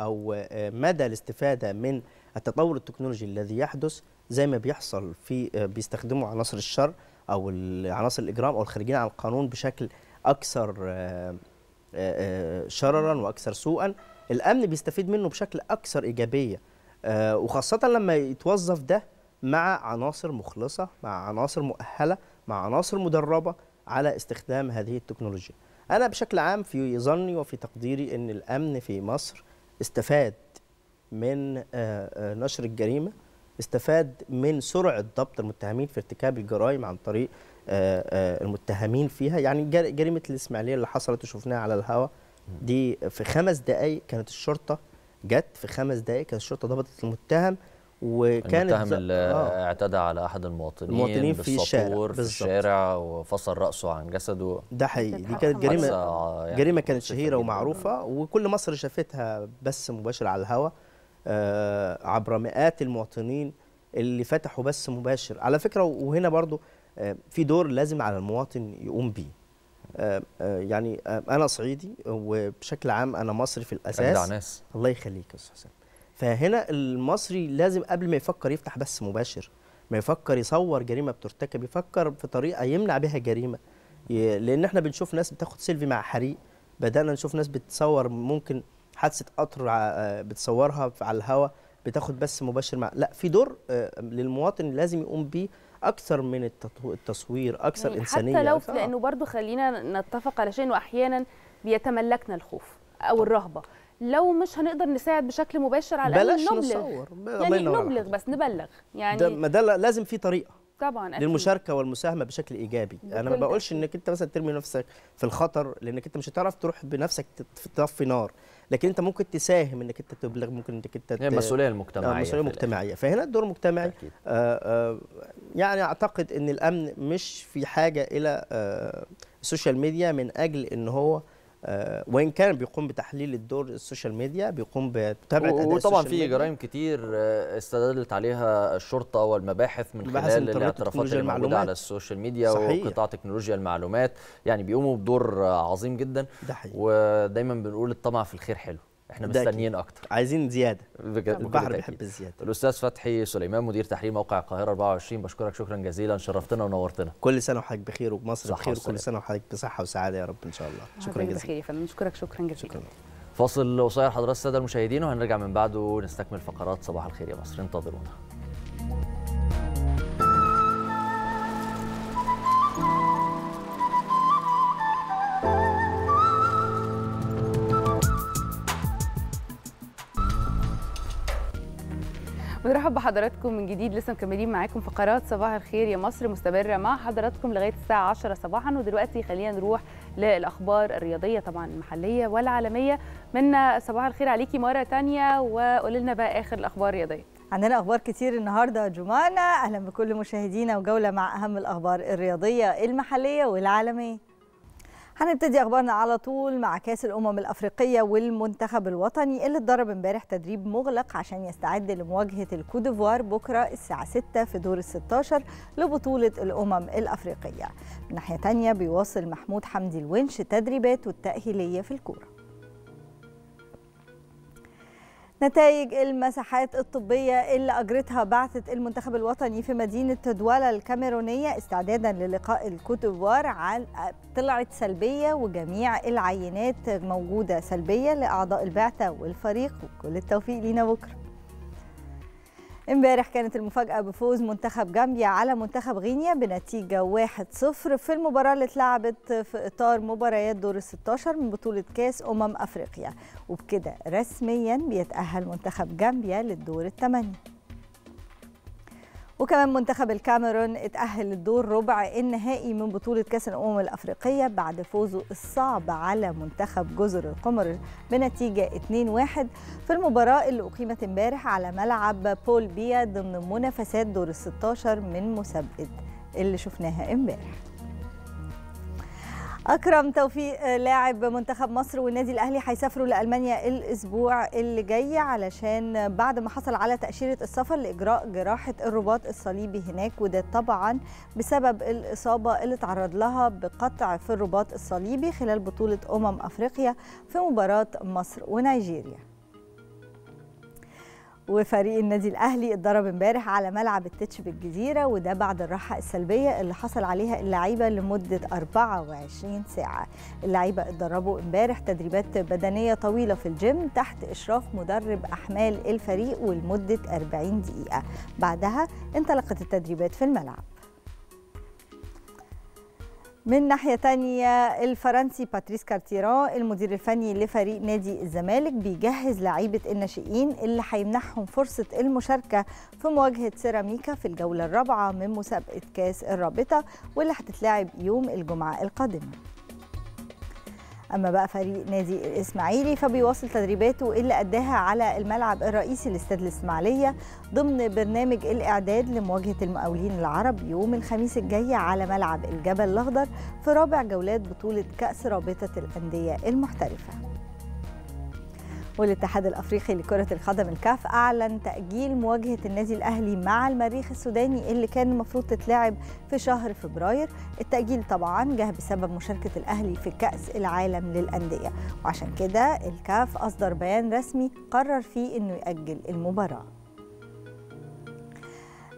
او آه، مدى الاستفاده من التطور التكنولوجي الذي يحدث زي ما بيحصل في آه، بيستخدموا عناصر الشر او عناصر الاجرام او الخارجين عن القانون بشكل اكثر آه، شررا واكثر سوءا الامن بيستفيد منه بشكل اكثر ايجابيه وخاصه لما يتوظف ده مع عناصر مخلصه مع عناصر مؤهله مع عناصر مدربه على استخدام هذه التكنولوجيا انا بشكل عام في ظني وفي تقديري ان الامن في مصر استفاد من آه، آه، نشر الجريمه استفاد من سرعه ضبط المتهمين في ارتكاب الجرائم عن طريق آه، المتهمين فيها يعني جريمه الاسماعيليه اللي حصلت وشفناها على الهواء دي في خمس دقائق كانت الشرطه جت في خمس دقائق كانت الشرطه ضبطت المتهم وكانت المتهم اللي آه. اعتدى على احد المواطنين, المواطنين في الشارع في الشارع وفصل راسه عن جسده ده حقيقي دي كانت جريمه يعني جريمه كانت شهيره ومعروفه وكل مصر شافتها بس مباشر على الهواء آه عبر مئات المواطنين اللي فتحوا بس مباشر على فكره وهنا برضو آه في دور لازم على المواطن يقوم بيه آه, آه، يعني آه، انا صعيدي وبشكل عام انا مصري في الاساس الله يخليك يا استاذ حسين فهنا المصري لازم قبل ما يفكر يفتح بس مباشر ما يفكر يصور جريمه بترتكب يفكر في طريقه يمنع بها جريمه لان احنا بنشوف ناس بتاخد سيلفي مع حريق بدانا نشوف ناس بتصور ممكن حادثه قطر آه، بتصورها على الهواء بتاخد بس مباشر مع لا في دور آه، للمواطن لازم يقوم بيه اكثر من التصوير اكثر حتى يعني انسانيه حتى لو آه. لانه برضو خلينا نتفق على شيء انه احيانا بيتملكنا الخوف او الرهبه لو مش هنقدر نساعد بشكل مباشر على الاقل نبلغ نصور. يعني نبلغ بس نبلغ يعني ده, ما ده لازم في طريقه طبعا أكيد. للمشاركه والمساهمه بشكل ايجابي انا ما بقولش انك انت مثلا ترمي نفسك في الخطر لانك انت مش هتعرف تروح بنفسك تطفي نار لكن انت ممكن تساهم انك انت تبلغ ممكن انك انت هي المسؤوليه المجتمعيه المسؤوليه آه، المجتمعيه فهنا الدور مجتمعي أكيد. آآ آه، آآ آه، يعني اعتقد ان الامن مش في حاجه الى السوشيال ميديا من اجل ان هو آه، وان كان بيقوم بتحليل الدور السوشيال ميديا بيقوم بمتابعه وطبعا في جرائم كتير آه، استدلت عليها الشرطه والمباحث من خلال الاعترافات الموجوده على السوشيال ميديا صحيح. وقطاع تكنولوجيا المعلومات يعني بيقوموا بدور عظيم جدا ده حقيقي. ودايما بنقول الطمع في الخير حلو احنا مستنيين اكتر عايزين زياده بجد البحر بيحب الزياده الاستاذ فتحي سليمان مدير تحرير موقع القاهره 24 بشكرك شكرا جزيلا شرفتنا ونورتنا كل سنه وحضرتك بخير ومصر بخير وكل سنه وحضرتك بصحه وسعاده يا رب ان شاء الله شكرا جزيلا بخير يا فندم شكرا جزيلا شكرا. فاصل قصير حضرات الساده المشاهدين وهنرجع من بعده نستكمل فقرات صباح الخير يا مصر انتظرونا بنرحب بحضراتكم من جديد لسه مكملين معاكم فقرات صباح الخير يا مصر مستمره مع حضراتكم لغايه الساعه 10 صباحا ودلوقتي خلينا نروح للاخبار الرياضيه طبعا المحليه والعالميه منا صباح الخير عليكي مره ثانيه وقولي لنا بقى اخر الاخبار الرياضيه عندنا اخبار كتير النهارده جمانه اهلا بكل مشاهدينا وجوله مع اهم الاخبار الرياضيه المحليه والعالميه هنبتدي اخبارنا على طول مع كاس الامم الافريقيه والمنتخب الوطني اللي اتدرب امبارح تدريب مغلق عشان يستعد لمواجهه الكوديفوار بكره الساعه 6 في دور ال 16 لبطوله الامم الافريقيه. من ناحيه ثانيه بيواصل محمود حمدي الونش تدريباته التاهيليه في الكوره. نتائج المساحات الطبية اللي أجرتها بعثة المنتخب الوطني في مدينة دولا الكاميرونية استعدادا للقاء الكوتوفوار طلعت سلبية وجميع العينات موجودة سلبية لأعضاء البعثة والفريق وكل التوفيق لينا بكره امبارح كانت المفاجأة بفوز منتخب جامبيا على منتخب غينيا بنتيجة 1-0 في المباراة اللي اتلعبت في إطار مباريات دور ال 16 من بطولة كأس أمم أفريقيا وبكده رسميا بيتأهل منتخب جامبيا للدور الثمانية وكمان منتخب الكاميرون اتأهل للدور ربع النهائي من بطولة كأس الأمم الأفريقية بعد فوزه الصعب على منتخب جزر القمر بنتيجة 2-1 في المباراة اللي أقيمت امبارح على ملعب بول بيا ضمن منافسات دور ال 16 من مسابقة اللي شفناها امبارح اكرم توفيق آه، لاعب منتخب مصر والنادي الاهلي هيسافروا لالمانيا الاسبوع اللي جاي علشان بعد ما حصل على تاشيره السفر لاجراء جراحه الرباط الصليبي هناك وده طبعا بسبب الاصابه اللي تعرض لها بقطع في الرباط الصليبي خلال بطوله امم افريقيا في مباراه مصر ونيجيريا وفريق النادي الاهلي اتضرب امبارح على ملعب التتش بالجزيره وده بعد الراحه السلبيه اللي حصل عليها اللعيبه لمده 24 ساعه اللعيبه اتدربوا امبارح تدريبات بدنيه طويله في الجيم تحت اشراف مدرب احمال الفريق ولمده 40 دقيقه بعدها انطلقت التدريبات في الملعب من ناحية تانية الفرنسي باتريس كارتيران المدير الفني لفريق نادي الزمالك بيجهز لعيبة الناشئين اللي هيمنحهم فرصة المشاركة في مواجهة سيراميكا في الجولة الرابعة من مسابقة كاس الرابطة واللي هتتلعب يوم الجمعة القادمة أما بقى فريق نادي الإسماعيلي فبيواصل تدريباته اللي أداها على الملعب الرئيسي لاستاد الإسماعيلية ضمن برنامج الإعداد لمواجهة المقاولين العرب يوم الخميس الجاي على ملعب الجبل الأخضر في رابع جولات بطولة كأس رابطة الأندية المحترفة والاتحاد الافريقي لكره القدم الكاف اعلن تاجيل مواجهه النادي الاهلي مع المريخ السوداني اللي كان المفروض تتلعب في شهر فبراير التاجيل طبعا جه بسبب مشاركه الاهلي في كاس العالم للانديه وعشان كده الكاف اصدر بيان رسمي قرر فيه انه ياجل المباراه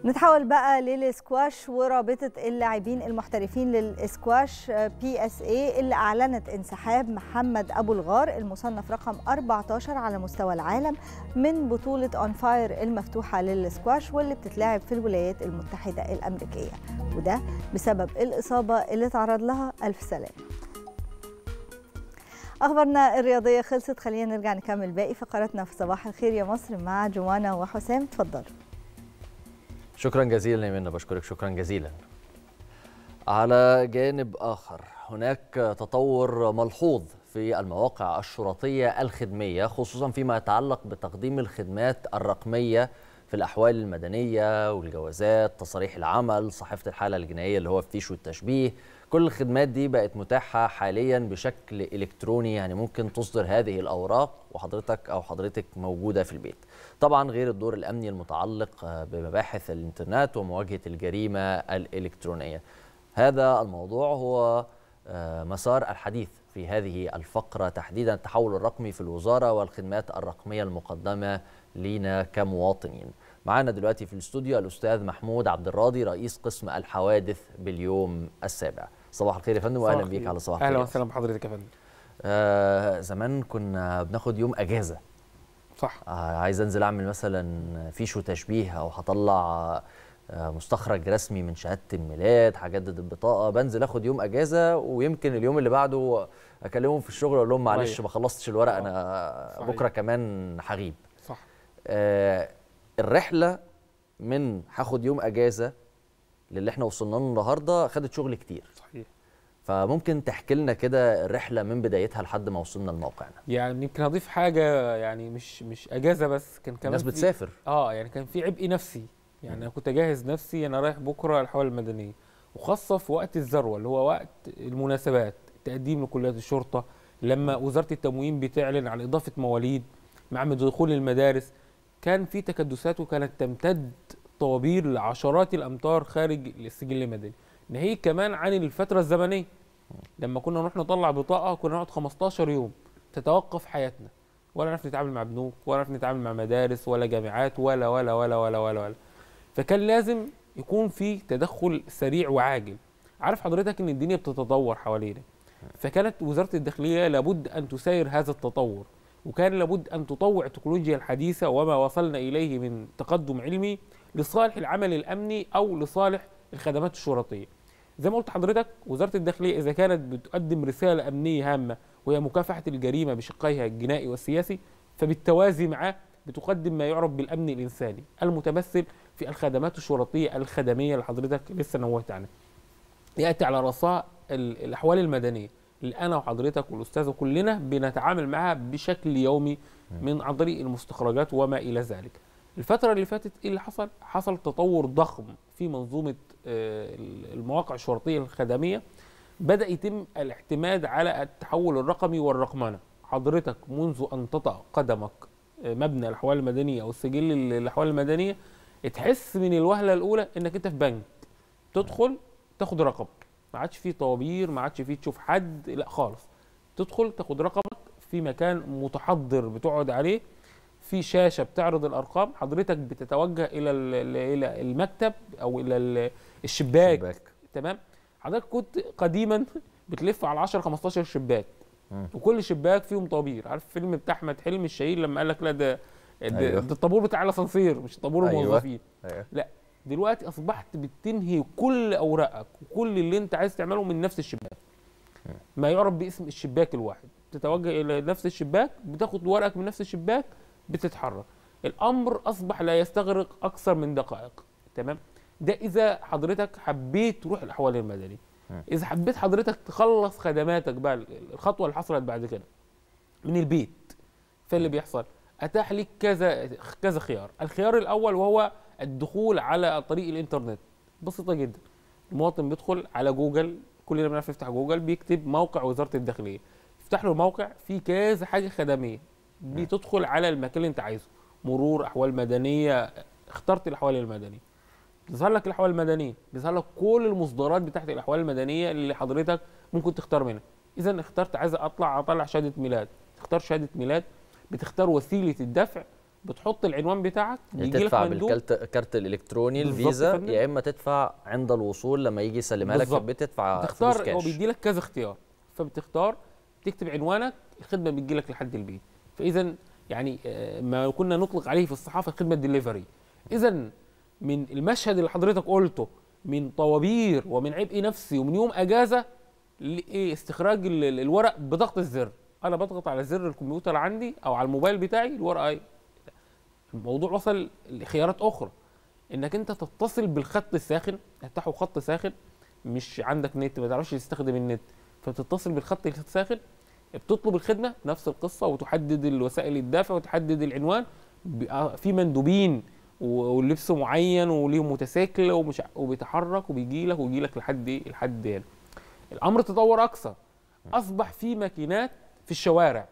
نتحول بقى للسكواش ورابطه اللاعبين المحترفين للسكواش بي اس اي اللي اعلنت انسحاب محمد ابو الغار المصنف رقم 14 على مستوى العالم من بطوله اون فاير المفتوحه للسكواش واللي بتتلعب في الولايات المتحده الامريكيه وده بسبب الاصابه اللي تعرض لها الف سلامه اخبارنا الرياضيه خلصت خلينا نرجع نكمل باقي فقراتنا في صباح الخير يا مصر مع جوانا وحسام اتفضلوا شكرا جزيلا يا منى بشكرك شكرا جزيلا على جانب آخر هناك تطور ملحوظ في المواقع الشرطية الخدمية خصوصا فيما يتعلق بتقديم الخدمات الرقمية في الأحوال المدنية والجوازات تصاريح العمل صحيفة الحالة الجنائية اللي هو الفيش والتشبيه كل الخدمات دي بقت متاحة حاليا بشكل إلكتروني يعني ممكن تصدر هذه الأوراق وحضرتك أو حضرتك موجودة في البيت طبعا غير الدور الامني المتعلق آه، بمباحث الانترنت ومواجهه الجريمه الالكترونيه هذا الموضوع هو آه، مسار الحديث في هذه الفقره تحديدا التحول الرقمي في الوزاره والخدمات الرقميه المقدمه لينا كمواطنين معانا دلوقتي في الاستوديو الاستاذ محمود عبد الراضي رئيس قسم الحوادث باليوم السابع صباح الخير يا فندم واهلا بيك على صباح الخير اهلا وسهلا بحضرتك يا فندم آه زمان كنا بناخد يوم اجازه صح آه، عايز انزل اعمل مثلا فيشو تشبيه او هطلع آه، مستخرج رسمي من شهاده الميلاد هجدد البطاقه بنزل اخد يوم اجازه ويمكن اليوم اللي بعده اكلمهم في الشغل اقول لهم معلش ما خلصتش الورق انا صحيح. بكره كمان هغيب صح آه الرحله من هاخد يوم اجازه للي احنا وصلنا له النهارده خدت شغل كتير صحيح فممكن تحكي لنا كده الرحله من بدايتها لحد ما وصلنا لموقعنا يعني يمكن اضيف حاجه يعني مش مش اجازه بس كان كمان الناس بتسافر اه يعني كان في عبء نفسي يعني انا كنت اجهز نفسي انا رايح بكره الحوالي المدنيه وخاصه في وقت الذروه اللي هو وقت المناسبات تقديم لكليات الشرطه لما وزاره التموين بتعلن عن اضافه مواليد مع دخول المدارس كان في تكدسات وكانت تمتد طوابير لعشرات الامتار خارج السجل المدني ناهيك كمان عن الفتره الزمنيه لما كنا نروح نطلع بطاقه كنا نقعد 15 يوم تتوقف حياتنا ولا نعرف نتعامل مع بنوك ولا نعرف نتعامل مع مدارس ولا جامعات ولا ولا ولا ولا ولا, ولا. فكان لازم يكون في تدخل سريع وعاجل عارف حضرتك ان الدنيا بتتطور حوالينا فكانت وزاره الداخليه لابد ان تساير هذا التطور وكان لابد ان تطوع التكنولوجيا الحديثه وما وصلنا اليه من تقدم علمي لصالح العمل الامني او لصالح الخدمات الشرطيه زي ما قلت حضرتك وزاره الداخليه اذا كانت بتقدم رساله امنيه هامه وهي مكافحه الجريمه بشقيها الجنائي والسياسي فبالتوازي معاه بتقدم ما يعرف بالامن الانساني المتمثل في الخدمات الشرطيه الخدميه اللي حضرتك لسه نوهت عنها. ياتي على راسها الاحوال المدنيه اللي انا وحضرتك والاستاذ وكلنا بنتعامل معها بشكل يومي من عن طريق المستخرجات وما الى ذلك. الفترة اللي فاتت ايه اللي حصل؟ حصل تطور ضخم في منظومة آه، المواقع الشرطية الخدمية بدأ يتم الاعتماد على التحول الرقمي والرقمنة حضرتك منذ أن تطأ قدمك آه، مبنى الأحوال المدنية أو السجل الأحوال المدنية تحس من الوهلة الأولى إنك أنت في بنك تدخل تاخد رقم ما عادش فيه طوابير ما عادش فيه تشوف حد لا خالص تدخل تاخد رقمك في مكان متحضر بتقعد عليه في شاشه بتعرض الارقام حضرتك بتتوجه الى الى المكتب او الى الشباك شباك. تمام حضرتك كنت قديما بتلف على 10 15 شباك م. وكل شباك فيهم طابير عارف فيلم بتاع احمد حلمي الشهير لما قال لك لا ده ده, أيوة. ده الطابور بتاع الاسانسير مش طابور أيوة. الموظفين أيوة. لا دلوقتي اصبحت بتنهي كل اوراقك وكل اللي انت عايز تعمله من نفس الشباك ما يعرف باسم الشباك الواحد تتوجه الى نفس الشباك بتاخد ورقك من نفس الشباك بتتحرك الامر اصبح لا يستغرق اكثر من دقائق تمام ده اذا حضرتك حبيت تروح الاحوال المدني اذا حبيت حضرتك تخلص خدماتك بقى الخطوه اللي حصلت بعد كده من البيت فاللي بيحصل اتاح لك كذا كذا خيار الخيار الاول وهو الدخول على طريق الانترنت بسيطه جدا المواطن بيدخل على جوجل كلنا بنعرف نفتح جوجل بيكتب موقع وزاره الداخليه يفتح له الموقع فيه كذا حاجه خدميه نعم. بتدخل على المكان اللي انت عايزه مرور احوال مدنيه اخترت الاحوال المدنيه بيظهر لك الاحوال المدنيه بيظهر لك كل المصدرات بتاعت الاحوال المدنيه اللي حضرتك ممكن تختار منها اذا اخترت عايز اطلع اطلع شهاده ميلاد تختار شهاده ميلاد بتختار وسيله الدفع بتحط العنوان بتاعك بيجي لك مندوب بالكارت الالكتروني الفيزا يا اما تدفع عند الوصول لما يجي يسلمها لك بتدفع البيت تختار هو بيدي لك كذا اختيار فبتختار تكتب عنوانك الخدمه بتجي لك لحد البيت فاذا يعني آه، ما كنا نطلق عليه في الصحافه خدمه ديليفري اذا من المشهد اللي حضرتك قلته من طوابير ومن عبء نفسي ومن يوم اجازه لايه استخراج الورق بضغط الزر انا بضغط على زر الكمبيوتر عندي او على الموبايل بتاعي الورقه ايه الموضوع وصل لخيارات اخرى انك انت تتصل بالخط الساخن تفتحه خط ساخن مش عندك نت ما تعرفش تستخدم النت فبتتصل بالخط الساخن بتطلب الخدمه نفس القصه وتحدد الوسائل الدافع وتحدد العنوان آه، في مندوبين ولبس معين وليهم متساكل ومش وبيتحرك وبيجي لك ويجي لك لحد ايه لحد هنا الامر تطور اكثر اصبح في ماكينات في الشوارع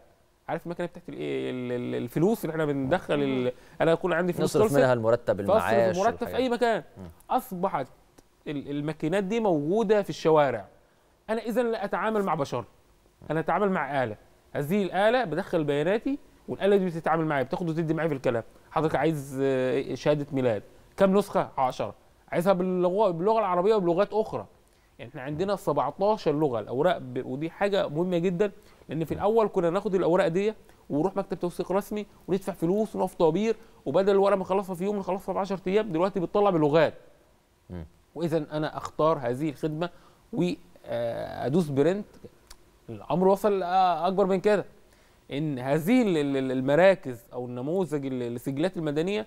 عارف المكنه بتاعت الفلوس اللي احنا بندخل انا يكون عندي فلوس نصرف منها المرتب المعاش المرتب في اي مكان اصبحت الماكينات دي موجوده في الشوارع انا اذا لا اتعامل مع بشر انا اتعامل مع اله هذه الاله بدخل بياناتي والاله دي بتتعامل معايا بتاخد وتدي معايا في الكلام حضرتك عايز آه، شهاده ميلاد كم نسخه 10 عايزها باللغه باللغه العربيه وبلغات اخرى يعني احنا عندنا 17 لغه الاوراق ب... ودي حاجه مهمه جدا لان في الاول كنا ناخد الاوراق دي ونروح مكتب توثيق رسمي وندفع فلوس ونقف طوابير وبدل الورقه ما نخلصها في يوم نخلصها في 10 ايام دلوقتي بتطلع بلغات واذا انا اختار هذه الخدمه وادوس برنت الامر وصل اكبر من كده ان هذه المراكز او النموذج السجلات المدنيه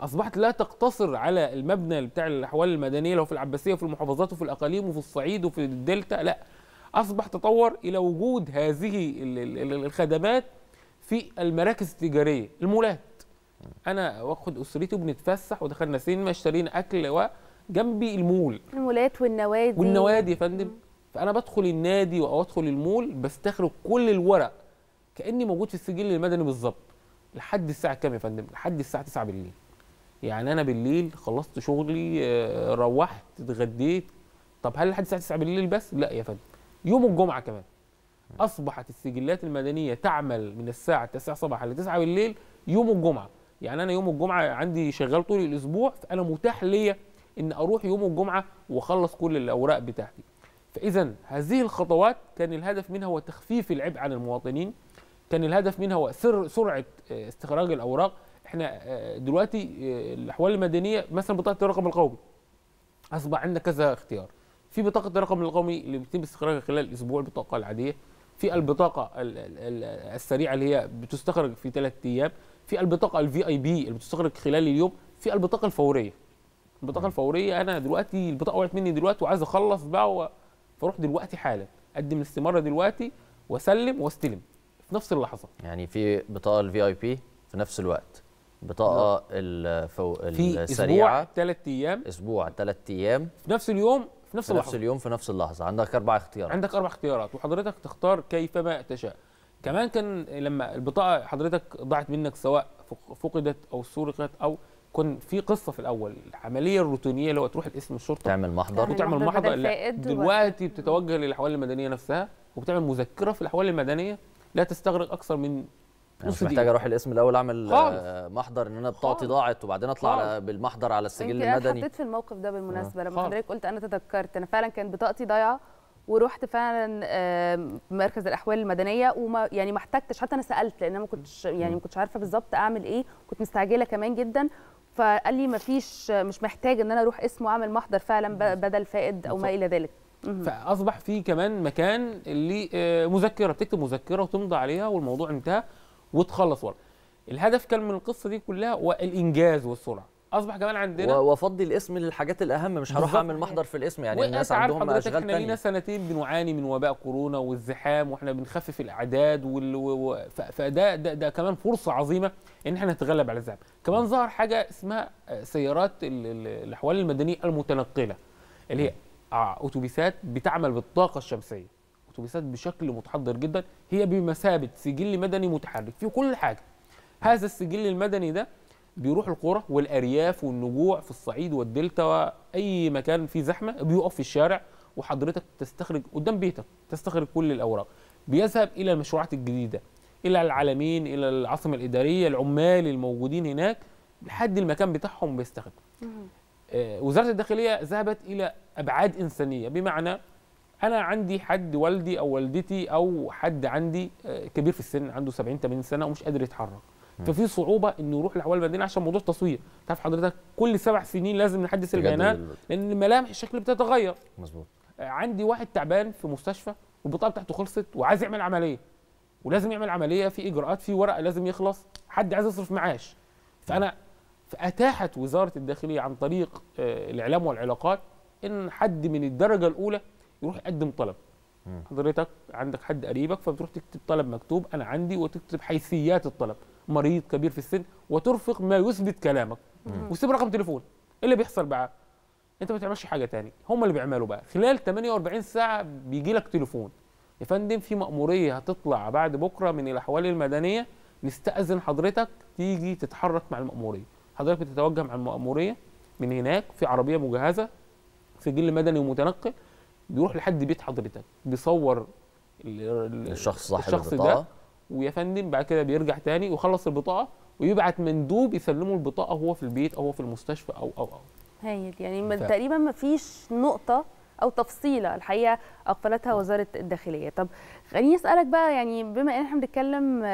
اصبحت لا تقتصر على المبنى بتاع الاحوال المدنيه لو في العباسيه وفي المحافظات وفي الاقاليم وفي الصعيد وفي الدلتا لا اصبح تطور الى وجود هذه الخدمات في المراكز التجاريه المولات انا واخد اسرتي وبنتفسح ودخلنا سينما اشترينا اكل وجنبي المول المولات والنوادي والنوادي يا فندم فانا بدخل النادي او ادخل المول بستخرج كل الورق كاني موجود في السجل المدني بالظبط لحد الساعه كام يا فندم لحد الساعه 9 بالليل يعني انا بالليل خلصت شغلي آه، روحت اتغديت طب هل لحد الساعه 9 بالليل بس لا يا فندم يوم الجمعه كمان اصبحت السجلات المدنيه تعمل من الساعه 9 صباحا ل 9 بالليل يوم الجمعه يعني انا يوم الجمعه عندي شغال طول الاسبوع فانا متاح ليا ان اروح يوم الجمعه واخلص كل الاوراق بتاعتي فإذا هذه الخطوات كان الهدف منها هو تخفيف العبء عن المواطنين كان الهدف منها هو سر سرعة آه، استخراج الأوراق احنا آه، دلوقتي آه، الأحوال المدنية مثلا بطاقة الرقم القومي أصبح عندنا كذا اختيار في بطاقة الرقم القومي اللي بيتم استخراجها خلال أسبوع البطاقة العادية في البطاقة السريعة اللي هي بتستخرج في ثلاث أيام في البطاقة الفي اي بي اللي بتستخرج خلال اليوم في البطاقة الفورية البطاقة الفورية أنا دلوقتي البطاقة وقعت مني دلوقتي وعايز أخلص بقى فروح دلوقتي حالا قدم الاستماره دلوقتي وسلم واستلم في نفس اللحظه يعني في بطاقه الفي اي بي في نفس الوقت بطاقه نعم. الفو... في السريعه اسبوع ثلاث ايام اسبوع ثلاث ايام في نفس اليوم في نفس في نفس اليوم في نفس اللحظه عندك اربع اختيارات عندك اربع اختيارات وحضرتك تختار كيفما تشاء كمان كان لما البطاقه حضرتك ضاعت منك سواء فقدت او سرقت او كان في قصه في الاول العمليه الروتينيه اللي هو تروح الاسم الشرطه تعمل محضر وتعمل محضر لا دلوقتي بتتوجه للاحوال المدنيه نفسها وبتعمل مذكره في الاحوال المدنيه لا تستغرق اكثر من يعني مش محتاج اروح الاسم الاول اعمل آه، خالص. محضر ان انا بطاقتي ضاعت وبعدين اطلع بالمحضر على السجل إيه، المدني حطيت في الموقف ده بالمناسبه آه. لما حضرتك قلت انا تذكرت انا فعلا كانت بطاقتي ضايعه ورحت فعلا مركز الاحوال المدنيه وما يعني ما احتجتش حتى انا سالت لان انا ما كنتش يعني ما كنتش عارفه بالظبط اعمل ايه كنت مستعجله كمان جدا فقال لي مفيش مش محتاج ان انا اروح اسمه واعمل محضر فعلا بدل فائد او ما الى ذلك فاصبح في كمان مكان اللي آه، مذكره تكتب مذكره وتمضي عليها والموضوع انتهى وتخلص ورق الهدف كان من القصه دي كلها والانجاز والسرعه اصبح كمان عندنا وافضي الاسم للحاجات الاهم مش هروح اعمل محضر في الاسم يعني الناس عندهم اشغال احنا لينا سنتين بنعاني من وباء كورونا والزحام واحنا بنخفف الاعداد وال... و... فده ده, ده كمان فرصه عظيمه ان احنا نتغلب على الزحام كمان ظهر حاجه اسمها سيارات الاحوال المدنيه المتنقله اللي هي اتوبيسات آه، بتعمل بالطاقه الشمسيه اتوبيسات بشكل متحضر جدا هي بمثابه سجل مدني متحرك في كل حاجه هذا السجل المدني ده بيروح القرى والارياف والنجوع في الصعيد والدلتا واي مكان فيه زحمه بيقف في الشارع وحضرتك تستخرج قدام بيتك تستخرج كل الاوراق بيذهب الى المشروعات الجديده الى العالمين الى العاصمه الاداريه العمال الموجودين هناك لحد المكان بتاعهم بيستخدم آه، وزاره الداخليه ذهبت الى ابعاد انسانيه بمعنى انا عندي حد والدي او والدتي او حد عندي آه، كبير في السن عنده 70 80 سنه ومش قادر يتحرك ففي صعوبه انه يروح لحوالي المدينه عشان موضوع التصوير تعرف حضرتك كل سبع سنين لازم نحدث البيانات لان ملامح الشكل بتتغير مظبوط آه، عندي واحد تعبان في مستشفى والبطاقه بتاعته خلصت وعايز يعمل عمليه ولازم يعمل عمليه في اجراءات في ورقه لازم يخلص حد عايز يصرف معاش فانا فاتاحت وزاره الداخليه عن طريق آه، الاعلام والعلاقات ان حد من الدرجه الاولى يروح يقدم طلب حضرتك عندك حد قريبك فبتروح تكتب طلب مكتوب انا عندي وتكتب حيثيات الطلب مريض كبير في السن وترفق ما يثبت كلامك وسيب رقم تليفون ايه اللي بيحصل بقى انت ما بتعملش حاجه تاني هم اللي بيعملوا بقى خلال 48 ساعه بيجي لك تليفون يا فندم في مأمورية هتطلع بعد بكرة من الأحوال المدنية نستأذن حضرتك تيجي تتحرك مع المأمورية حضرتك بتتوجه مع المأمورية من هناك في عربية مجهزة سجل مدني ومتنقل بيروح لحد بيت حضرتك بيصور الشخص صاحب الشخص ده ويا فندم بعد كده بيرجع تاني ويخلص البطاقه ويبعت مندوب يسلمه البطاقه وهو في البيت او هو في المستشفى او او او هايل يعني ف... تقريبا ما فيش نقطه او تفصيله الحقيقه اغفلتها وزاره الداخليه طب خليني اسالك بقى يعني بما ان احنا بنتكلم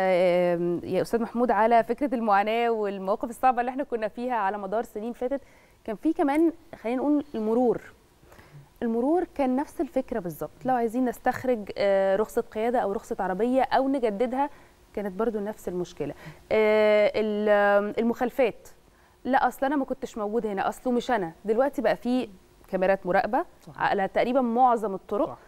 يا استاذ محمود على فكره المعاناه والمواقف الصعبه اللي احنا كنا فيها على مدار سنين فاتت كان في كمان خلينا نقول المرور المرور كان نفس الفكره بالظبط لو عايزين نستخرج آه، رخصه قياده او رخصه عربيه او نجددها كانت برضو نفس المشكله آه، المخالفات لا اصل انا ما كنتش موجود هنا اصله مش انا دلوقتي بقى في كاميرات مراقبه صح. على تقريبا معظم الطرق صح.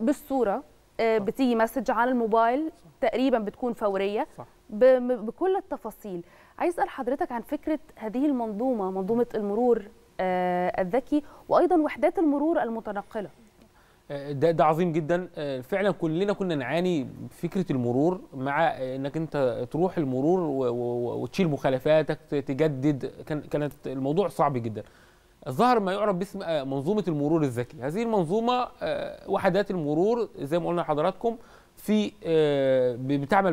بالصوره آه، صح. بتيجي مسج على الموبايل صح. تقريبا بتكون فوريه صح. بكل التفاصيل عايز اسال حضرتك عن فكره هذه المنظومه منظومه المرور آه، الذكي وايضا وحدات المرور المتنقله آه، ده ده عظيم جدا آه، فعلا كلنا كنا نعاني فكره المرور مع انك انت تروح المرور وتشيل مخالفاتك تجدد كانت الموضوع صعب جدا ظهر ما يعرف باسم منظومه المرور الذكي هذه المنظومه وحدات المرور زي ما قلنا لحضراتكم في بتعمل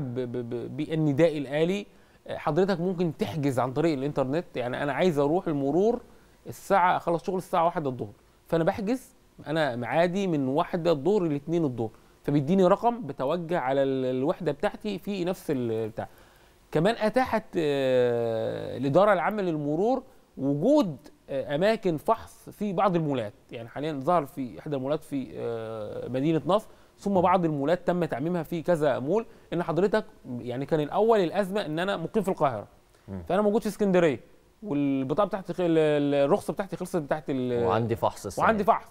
بالنداء الالي حضرتك ممكن تحجز عن طريق الانترنت يعني انا عايز اروح المرور الساعه اخلص شغل الساعه 1 الظهر فانا بحجز انا معادي من 1 الظهر ل 2 الظهر فبيديني رقم بتوجه على الوحده بتاعتي في نفس البتاع كمان اتاحت الاداره آه، العامه للمرور وجود آه، اماكن فحص في بعض المولات يعني حاليا ظهر في احدى المولات في آه، مدينه نصر ثم بعض المولات تم تعميمها في كذا مول ان حضرتك يعني كان الاول الازمه ان انا مقيم في القاهره فانا موجود في اسكندريه والبطاقه بتاعتي الرخصه بتاعتي خلصت بتاعت وعندي فحص السنة. وعندي فحص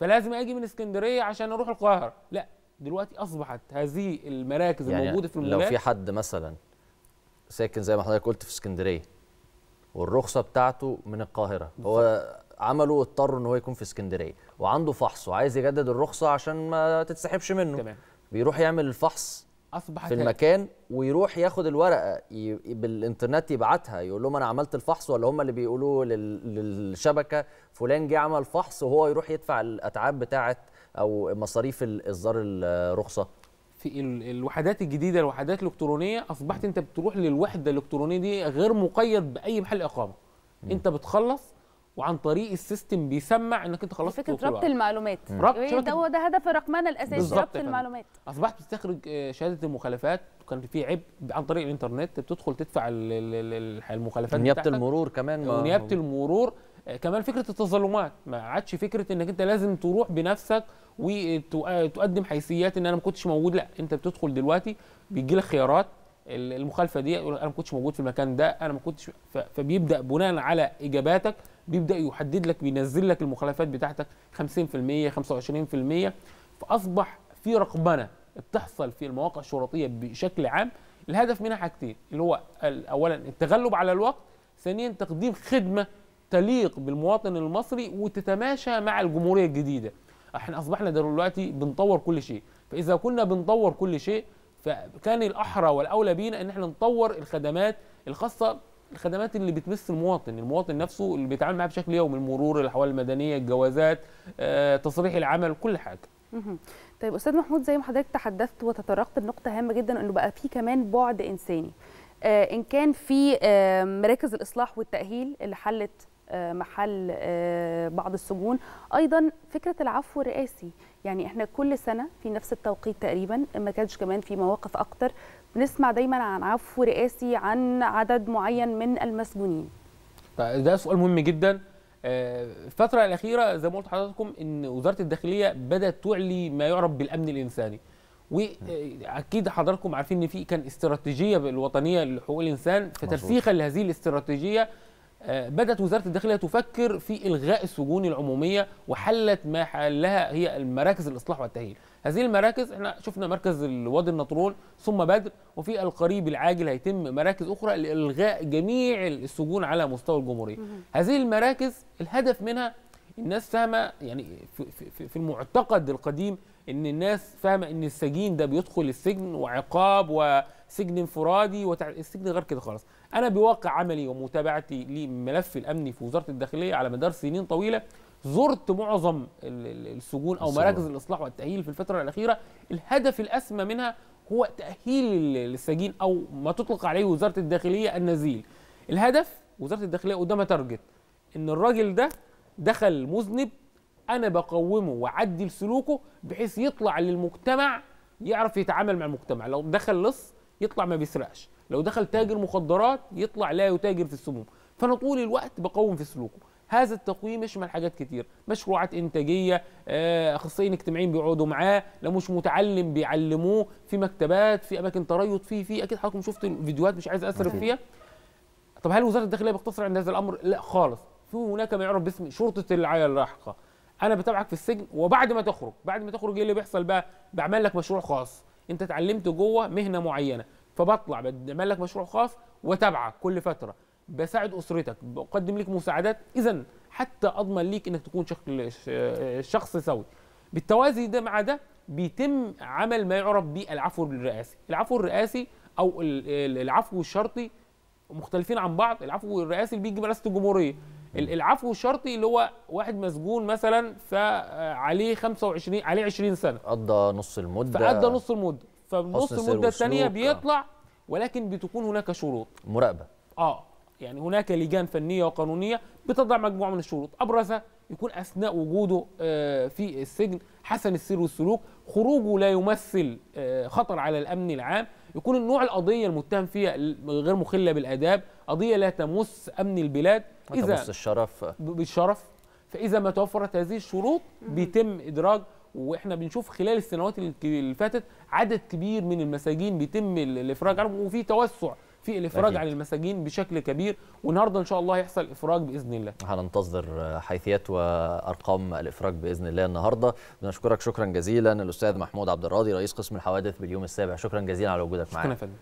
فلازم اجي من اسكندريه عشان اروح القاهره لا دلوقتي اصبحت هذه المراكز يعني الموجوده في المولات لو في حد مثلا ساكن زي ما حضرتك قلت في اسكندريه والرخصه بتاعته من القاهره بالضبط. هو عمله اضطر ان هو يكون في اسكندريه وعنده فحص وعايز يجدد الرخصه عشان ما تتسحبش منه تمام. بيروح يعمل الفحص اصبحت في المكان ويروح ياخد الورقه بالانترنت يبعتها يقول لهم انا عملت الفحص ولا هم اللي بيقولوا للشبكه فلان جه عمل فحص وهو يروح يدفع الاتعاب بتاعه او مصاريف اصدار الرخصه في الوحدات الجديده الوحدات الالكترونيه اصبحت انت بتروح للوحده الالكترونيه دي غير مقيد باي محل اقامه م. انت بتخلص وعن طريق السيستم بيسمع انك انت خلصت فكره ربط المعلومات ربط إيه، ده هو ده هدف الرقمنه الاساسي ربط المعلومات اصبحت بتستخرج آه، شهاده المخالفات وكان في عبء عن طريق الانترنت بتدخل تدفع المخالفات نيابه المرور كمان نيابه المرور آه، كمان فكره التظلمات ما عادش فكره انك انت لازم تروح بنفسك وتقدم آه، حيثيات ان انا ما كنتش موجود لا انت بتدخل دلوقتي بيجي لك خيارات المخالفه دي انا ما كنتش موجود في المكان ده انا ما كنتش فبيبدا بناء على اجاباتك بيبدا يحدد لك بينزل لك المخالفات بتاعتك 50% 25% فاصبح في رقبنه بتحصل في المواقع الشرطيه بشكل عام الهدف منها حاجتين اللي هو اولا التغلب على الوقت ثانيا تقديم خدمه تليق بالمواطن المصري وتتماشى مع الجمهوريه الجديده احنا اصبحنا دلوقتي بنطور كل شيء فاذا كنا بنطور كل شيء فكان الاحرى والاولى بينا ان احنا نطور الخدمات الخاصه الخدمات اللي بتمس المواطن المواطن نفسه اللي بيتعامل معاه بشكل يومي المرور الاحوال المدنيه الجوازات آه، تصريح العمل كل حاجه طيب استاذ محمود زي ما حضرتك تحدثت وتطرقت لنقطه هامه جدا انه بقى في كمان بعد انساني آه، ان كان في آه، مراكز الاصلاح والتاهيل اللي حلت محل بعض السجون ايضا فكره العفو الرئاسي يعني احنا كل سنه في نفس التوقيت تقريبا ما كانش كمان في مواقف اكتر بنسمع دايما عن عفو رئاسي عن عدد معين من المسجونين طيب، ده سؤال مهم جدا آه، الفترة الأخيرة زي ما قلت حضراتكم إن وزارة الداخلية بدأت تعلي ما يعرف بالأمن الإنساني واكيد آه، حضراتكم عارفين ان في كان استراتيجيه الوطنيه لحقوق الانسان فترسيخا لهذه الاستراتيجيه آه، بدات وزاره الداخليه تفكر في الغاء السجون العموميه وحلت ما حلها هي المراكز الاصلاح والتاهيل هذه المراكز احنا شفنا مركز الوادي النطرون ثم بدر وفي القريب العاجل هيتم مراكز اخرى لالغاء جميع السجون على مستوى الجمهوريه هذه المراكز الهدف منها الناس فاهمه يعني في, في, في المعتقد القديم ان الناس فاهمه ان السجين ده بيدخل السجن وعقاب وسجن انفرادي وتع... السجن غير كده خالص انا بواقع عملي ومتابعتي لملف الامني في وزاره الداخليه على مدار سنين طويله زرت معظم السجون او مراكز الاصلاح والتاهيل في الفتره الاخيره الهدف الاسمى منها هو تاهيل السجين او ما تطلق عليه وزاره الداخليه النزيل الهدف وزاره الداخليه قدامها تارجت ان الراجل ده دخل مذنب انا بقومه وعدل سلوكه بحيث يطلع للمجتمع يعرف يتعامل مع المجتمع لو دخل لص يطلع ما بيسرقش لو دخل تاجر مخدرات يطلع لا يتاجر في السموم فانا طول الوقت بقوم في سلوكه هذا التقويم يشمل حاجات كتير مشروعات انتاجيه آه، اخصائيين اجتماعيين بيقعدوا معاه لو مش متعلم بيعلموه في مكتبات في اماكن تريض في في اكيد حضراتكم شفتوا الفيديوهات مش عايز اسرف فيها طب هل وزاره الداخليه بتقتصر عند هذا الامر لا خالص في هناك ما يعرف باسم شرطه الرعايه اللاحقه انا بتابعك في السجن وبعد ما تخرج بعد ما تخرج ايه اللي بيحصل بقى بعمل لك مشروع خاص انت اتعلمت جوه مهنه معينه فبطلع بعمل لك مشروع خاص وتابعك كل فتره بساعد اسرتك بقدم لك مساعدات اذا حتى اضمن ليك انك تكون شكل شخص سوي بالتوازي ده مع ده بيتم عمل ما يعرف بالعفو الرئاسي العفو الرئاسي او العفو الشرطي مختلفين عن بعض العفو الرئاسي اللي بيجي برئاسه الجمهوريه العفو الشرطي اللي هو واحد مسجون مثلا فعليه 25 عليه 20 سنه قضى نص المده فقضى نص المده فنص المده الثانيه بيطلع ولكن بتكون هناك شروط مراقبه اه يعني هناك لجان فنيه وقانونيه بتضع مجموعه من الشروط ابرزها يكون اثناء وجوده آه، في السجن حسن السير والسلوك خروجه لا يمثل آه، خطر على الامن العام يكون النوع القضيه المتهم فيها غير مخله بالاداب قضيه لا تمس امن البلاد اذا تمس الشرف بالشرف فاذا ما توفرت هذه الشروط بيتم ادراج واحنا بنشوف خلال السنوات اللي فاتت عدد كبير من المساجين بيتم الافراج عنهم وفي توسع في الافراج أكيد. عن المساجين بشكل كبير والنهارده ان شاء الله هيحصل افراج باذن الله هننتظر حيثيات وارقام الافراج باذن الله النهارده بنشكرك شكرا جزيلا الاستاذ محمود عبد الراضي رئيس قسم الحوادث باليوم السابع شكرا جزيلا على وجودك معنا شكرا يا فندم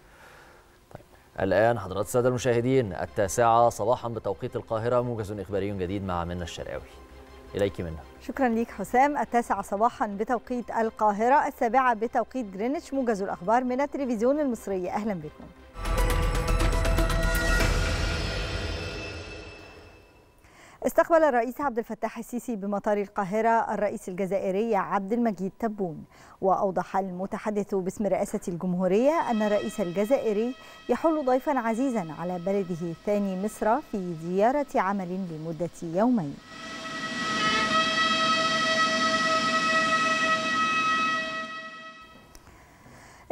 طيب، الآن حضرات السادة المشاهدين التاسعة صباحا بتوقيت القاهرة موجز إخباري جديد مع منا الشرقاوي إليك منا شكرا ليك حسام التاسعة صباحا بتوقيت القاهرة السابعة بتوقيت جرينتش موجز الأخبار من التلفزيون المصري أهلا بكم استقبل الرئيس عبد الفتاح السيسي بمطار القاهرة الرئيس الجزائري عبد المجيد تبون وأوضح المتحدث باسم رئاسة الجمهورية أن الرئيس الجزائري يحل ضيفا عزيزا على بلده ثاني مصر في زيارة عمل لمدة يومين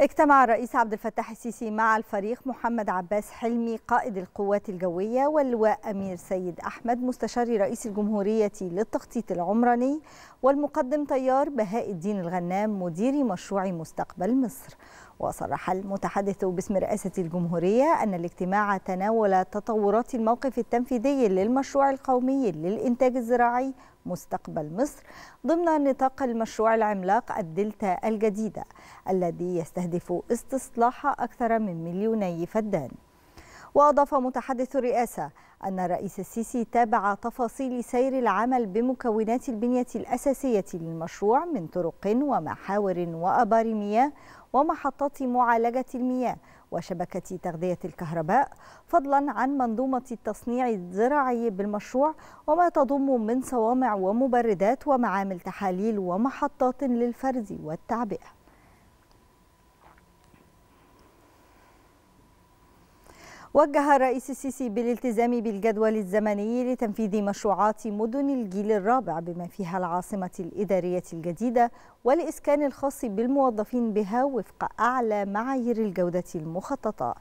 اجتمع الرئيس عبد الفتاح السيسي مع الفريق محمد عباس حلمي قائد القوات الجوية واللواء أمير سيد أحمد مستشار رئيس الجمهورية للتخطيط العمراني والمقدم طيار بهاء الدين الغنام مدير مشروع مستقبل مصر وصرح المتحدث باسم رئاسة الجمهورية أن الاجتماع تناول تطورات الموقف التنفيذي للمشروع القومي للإنتاج الزراعي مستقبل مصر ضمن نطاق المشروع العملاق الدلتا الجديدة الذي يستهدف استصلاح أكثر من مليوني فدان وأضاف متحدث الرئاسة أن الرئيس السيسي تابع تفاصيل سير العمل بمكونات البنية الأساسية للمشروع من طرق ومحاور وأبار مياه ومحطات معالجة المياه وشبكة تغذية الكهرباء فضلا عن منظومة التصنيع الزراعي بالمشروع وما تضم من صوامع ومبردات ومعامل تحاليل ومحطات للفرز والتعبئة وجه الرئيس السيسي بالالتزام بالجدول الزمني لتنفيذ مشروعات مدن الجيل الرابع بما فيها العاصمة الإدارية الجديدة والإسكان الخاص بالموظفين بها وفق أعلى معايير الجودة المخططة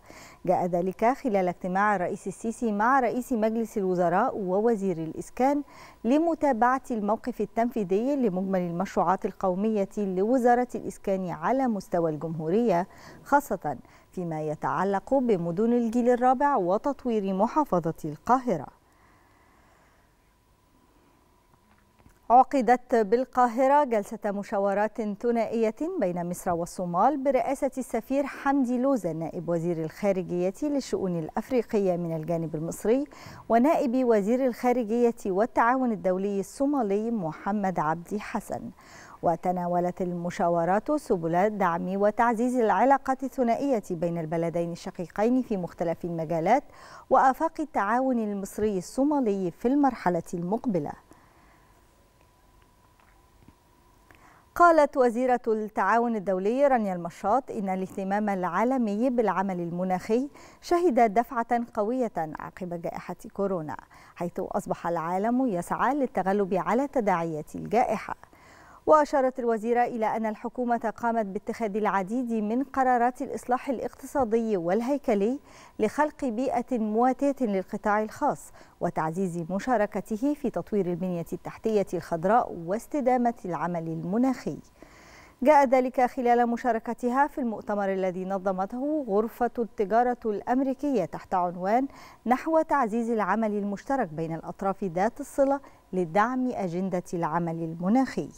جاء ذلك خلال اجتماع الرئيس السيسي مع رئيس مجلس الوزراء ووزير الإسكان لمتابعة الموقف التنفيذي لمجمل المشروعات القومية لوزارة الإسكان على مستوى الجمهورية خاصة فيما يتعلق بمدن الجيل الرابع وتطوير محافظة القاهرة عقدت بالقاهرة جلسة مشاورات ثنائية بين مصر والصومال برئاسة السفير حمدي لوزة نائب وزير الخارجية للشؤون الأفريقية من الجانب المصري ونائب وزير الخارجية والتعاون الدولي الصومالي محمد عبدي حسن وتناولت المشاورات سبل دعم وتعزيز العلاقات الثنائية بين البلدين الشقيقين في مختلف المجالات وآفاق التعاون المصري الصومالي في المرحلة المقبلة قالت وزيرة التعاون الدولي رانيا المشاط إن الاهتمام العالمي بالعمل المناخي شهد دفعة قوية عقب جائحة كورونا حيث أصبح العالم يسعى للتغلب على تداعيات الجائحة وأشارت الوزيرة إلى أن الحكومة قامت باتخاذ العديد من قرارات الإصلاح الاقتصادي والهيكلي لخلق بيئة مواتية للقطاع الخاص وتعزيز مشاركته في تطوير البنية التحتية الخضراء واستدامة العمل المناخي جاء ذلك خلال مشاركتها في المؤتمر الذي نظمته غرفة التجارة الأمريكية تحت عنوان نحو تعزيز العمل المشترك بين الأطراف ذات الصلة لدعم أجندة العمل المناخي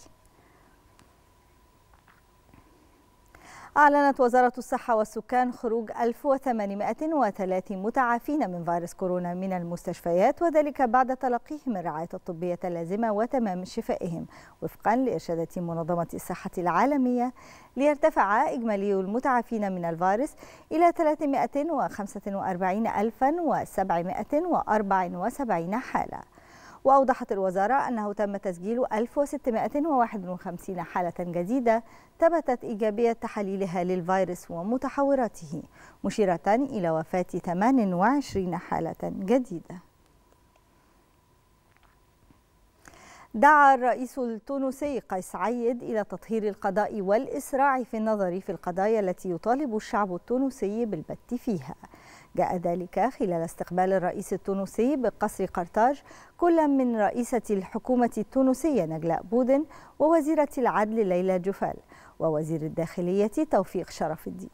أعلنت وزارة الصحة والسكان خروج 1803 متعافين من فيروس كورونا من المستشفيات وذلك بعد تلقيهم الرعاية الطبية اللازمة وتمام شفائهم وفقا لإرشادات منظمة الصحة العالمية ليرتفع إجمالي المتعافين من الفيروس إلى 345774 حالة وأوضحت الوزارة أنه تم تسجيل 1651 حالة جديدة ثبتت إيجابية تحاليلها للفيروس ومتحوراته مشيرة إلى وفاة 28 حالة جديدة دعا الرئيس التونسي قيس عيد إلى تطهير القضاء والإسراع في النظر في القضايا التي يطالب الشعب التونسي بالبت فيها جاء ذلك خلال استقبال الرئيس التونسي بقصر قرطاج كل من رئيسة الحكومة التونسية نجلاء بودن ووزيرة العدل ليلى جفال ووزير الداخلية توفيق شرف الدين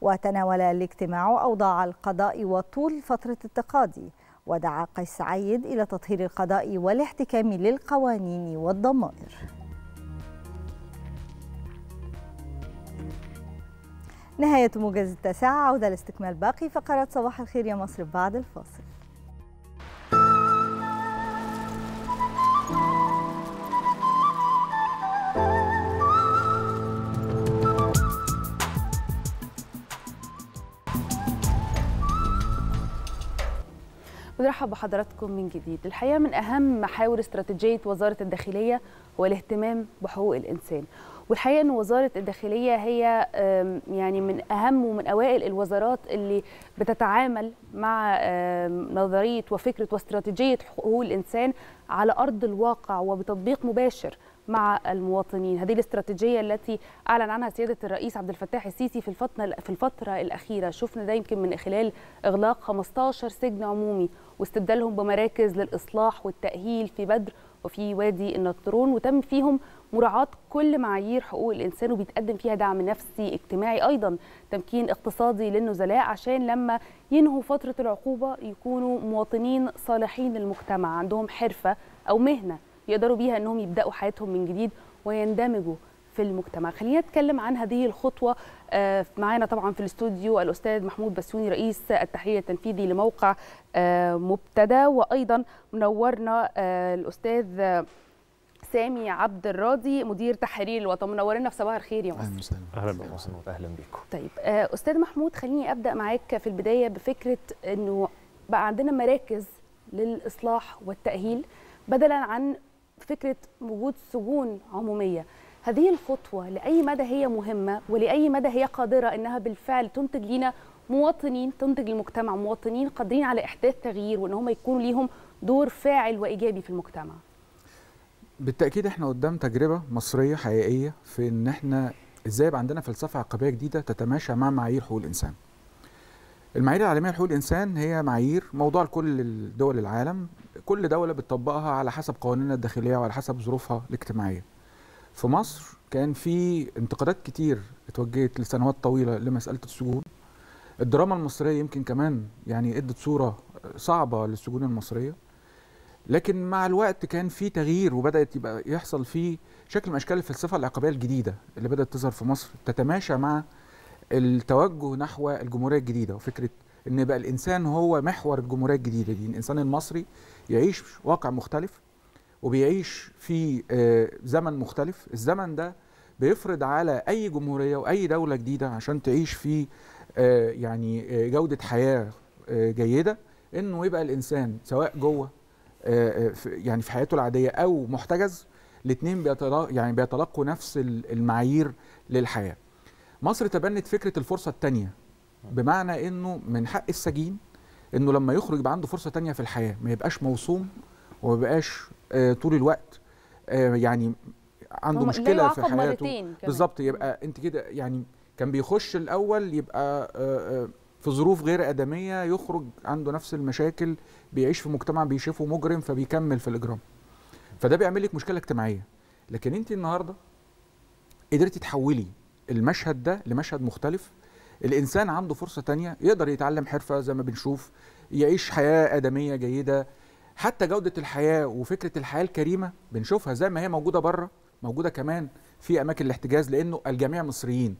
وتناول الاجتماع أوضاع القضاء وطول فترة التقاضي ودعا قيس سعيد إلى تطهير القضاء والاحتكام للقوانين والضمائر نهاية موجز التاسعة عودة لاستكمال باقي فقرات صباح الخير يا مصر بعد الفاصل بنرحب بحضراتكم من جديد الحقيقه من اهم محاور استراتيجيه وزاره الداخليه هو الاهتمام بحقوق الانسان والحقيقه ان وزاره الداخليه هي يعني من اهم ومن اوائل الوزارات اللي بتتعامل مع نظريه وفكره واستراتيجيه حقوق الانسان على ارض الواقع وبتطبيق مباشر مع المواطنين هذه الاستراتيجيه التي اعلن عنها سياده الرئيس عبد الفتاح السيسي في الفتره في الفتره الاخيره شفنا ده يمكن من خلال اغلاق 15 سجن عمومي واستبدالهم بمراكز للاصلاح والتاهيل في بدر وفي وادي النطرون وتم فيهم مراعاة كل معايير حقوق الإنسان وبيتقدم فيها دعم نفسي اجتماعي أيضا تمكين اقتصادي للنزلاء عشان لما ينهوا فترة العقوبة يكونوا مواطنين صالحين للمجتمع عندهم حرفة أو مهنة يقدروا بيها أنهم يبدأوا حياتهم من جديد ويندمجوا في المجتمع خلينا نتكلم عن هذه الخطوة آه، معانا طبعا في الاستوديو الأستاذ محمود بسيوني رئيس التحرير التنفيذي لموقع آه، مبتدى وأيضا منورنا آه، الأستاذ سامي عبد الراضي مدير تحرير الوطن منورنا في صباح الخير يا مصر اهلا بكم اهلا بكم طيب آه، استاذ محمود خليني ابدا معاك في البدايه بفكره انه بقى عندنا مراكز للاصلاح والتاهيل بدلا عن فكره وجود سجون عموميه هذه الخطوه لاي مدى هي مهمه ولاي مدى هي قادره انها بالفعل تنتج لينا مواطنين تنتج للمجتمع مواطنين قادرين على احداث تغيير وان هم يكونوا ليهم دور فاعل وايجابي في المجتمع بالتاكيد احنا قدام تجربه مصريه حقيقيه في ان احنا ازاي يبقى عندنا فلسفه عقابيه جديده تتماشى مع معايير حقوق الانسان المعايير العالميه لحقوق الانسان هي معايير موضوع لكل دول العالم كل دوله بتطبقها على حسب قوانينها الداخليه وعلى حسب ظروفها الاجتماعيه في مصر كان في انتقادات كتير اتوجهت لسنوات طويله لمساله السجون الدراما المصريه يمكن كمان يعني ادت صوره صعبه للسجون المصريه لكن مع الوقت كان في تغيير وبدات يبقى يحصل في شكل من اشكال الفلسفه العقابيه الجديده اللي بدات تظهر في مصر تتماشى مع التوجه نحو الجمهوريه الجديده وفكره ان بقى الانسان هو محور الجمهوريه الجديده دي الانسان المصري يعيش واقع مختلف وبيعيش في آه، زمن مختلف الزمن ده بيفرض على اي جمهوريه واي دوله جديده عشان تعيش في آه، يعني آه، جوده حياه جيده انه يبقى الانسان سواء جوه آه، آه، يعني في حياته العاديه او محتجز الاثنين بيتلق يعني بيتلقوا نفس المعايير للحياه. مصر تبنت فكره الفرصه الثانيه بمعنى انه من حق السجين انه لما يخرج يبقى عنده فرصه ثانيه في الحياه ما يبقاش موصوم وما يبقاش آه، طول الوقت يعني عنده مشكله في حياته بالظبط يبقى انت كده يعني كان بيخش الاول يبقى في ظروف غير آدمية يخرج عنده نفس المشاكل بيعيش في مجتمع بيشوفه مجرم فبيكمل في الإجرام فده بيعمل لك مشكلة اجتماعية لكن أنت النهاردة قدرتي تحولي المشهد ده لمشهد مختلف الإنسان عنده فرصة تانية يقدر يتعلم حرفة زي ما بنشوف يعيش حياة آدمية جيدة حتى جودة الحياة وفكرة الحياة الكريمة بنشوفها زي ما هي موجودة بره موجودة كمان في أماكن الاحتجاز لأنه الجميع مصريين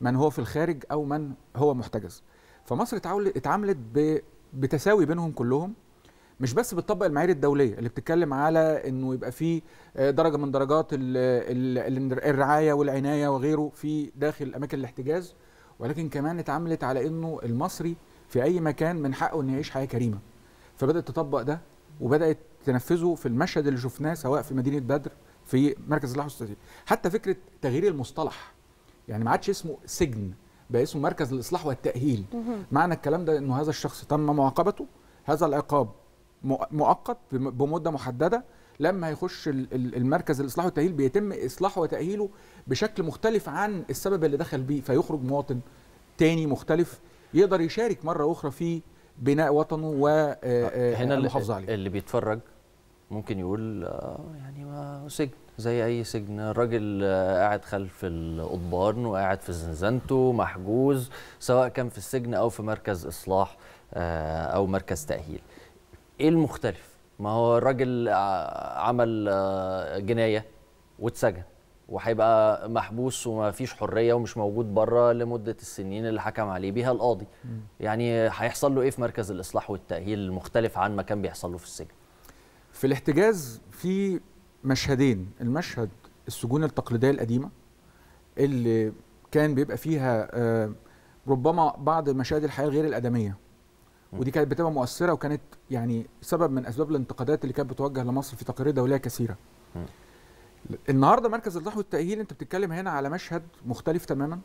من هو في الخارج أو من هو محتجز فمصر اتعاملت بتساوي بينهم كلهم مش بس بتطبق المعايير الدوليه اللي بتتكلم على انه يبقى في آه، درجه من درجات الرعايه والعنايه وغيره في داخل اماكن الاحتجاز ولكن كمان اتعاملت على انه المصري في اي مكان من حقه انه يعيش حياه كريمه فبدات تطبق ده وبدات تنفذه في المشهد اللي شفناه سواء في مدينه بدر في مركز الاصلاح حتى فكره تغيير المصطلح يعني ما عادش اسمه سجن باسم مركز الاصلاح والتاهيل معنى الكلام ده انه هذا الشخص تم معاقبته هذا العقاب مؤقت بمده محدده لما هيخش المركز الاصلاح والتاهيل بيتم اصلاحه وتاهيله بشكل مختلف عن السبب اللي دخل بيه فيخرج مواطن تاني مختلف يقدر يشارك مره اخرى في بناء وطنه والمحافظه آه، آه، آه، عليه هنا اللي بيتفرج ممكن يقول يعني ما سجن زي اي سجن الراجل قاعد خلف القضبان وقاعد في زنزانته محجوز سواء كان في السجن او في مركز اصلاح آه، او مركز تاهيل ايه المختلف ما هو الراجل عمل آه، جنايه واتسجن وهيبقى محبوس وما فيش حريه ومش موجود بره لمده السنين اللي حكم عليه بيها القاضي يعني هيحصل له ايه في مركز الاصلاح والتاهيل المختلف عن ما كان بيحصل له في السجن في الاحتجاز في مشهدين المشهد السجون التقليديه القديمه اللي كان بيبقى فيها آه، ربما بعض مشاهد الحياه غير الادميه ودي كانت بتبقى مؤثره وكانت يعني سبب من اسباب الانتقادات اللي كانت بتوجه لمصر في تقارير دوليه كثيره النهارده مركز الاصلاح والتاهيل انت بتتكلم هنا على مشهد مختلف تماما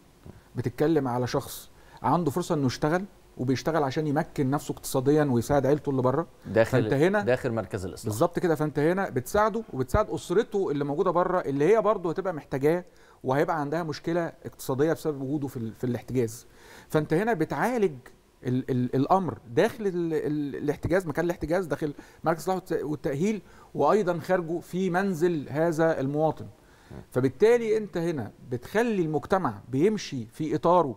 بتتكلم على شخص عنده فرصه انه يشتغل وبيشتغل عشان يمكن نفسه اقتصاديا ويساعد عيلته اللي بره داخل فانت هنا داخل مركز الاصلاح بالظبط كده فانت هنا بتساعده وبتساعد اسرته اللي موجوده بره اللي هي برضه هتبقى محتاجاه وهيبقى عندها مشكله اقتصاديه بسبب وجوده في, في الاحتجاز فانت هنا بتعالج ال ال الامر داخل ال ال الاحتجاز مكان الاحتجاز داخل مركز الاصلاح والتاهيل وايضا خارجه في منزل هذا المواطن فبالتالي انت هنا بتخلي المجتمع بيمشي في اطاره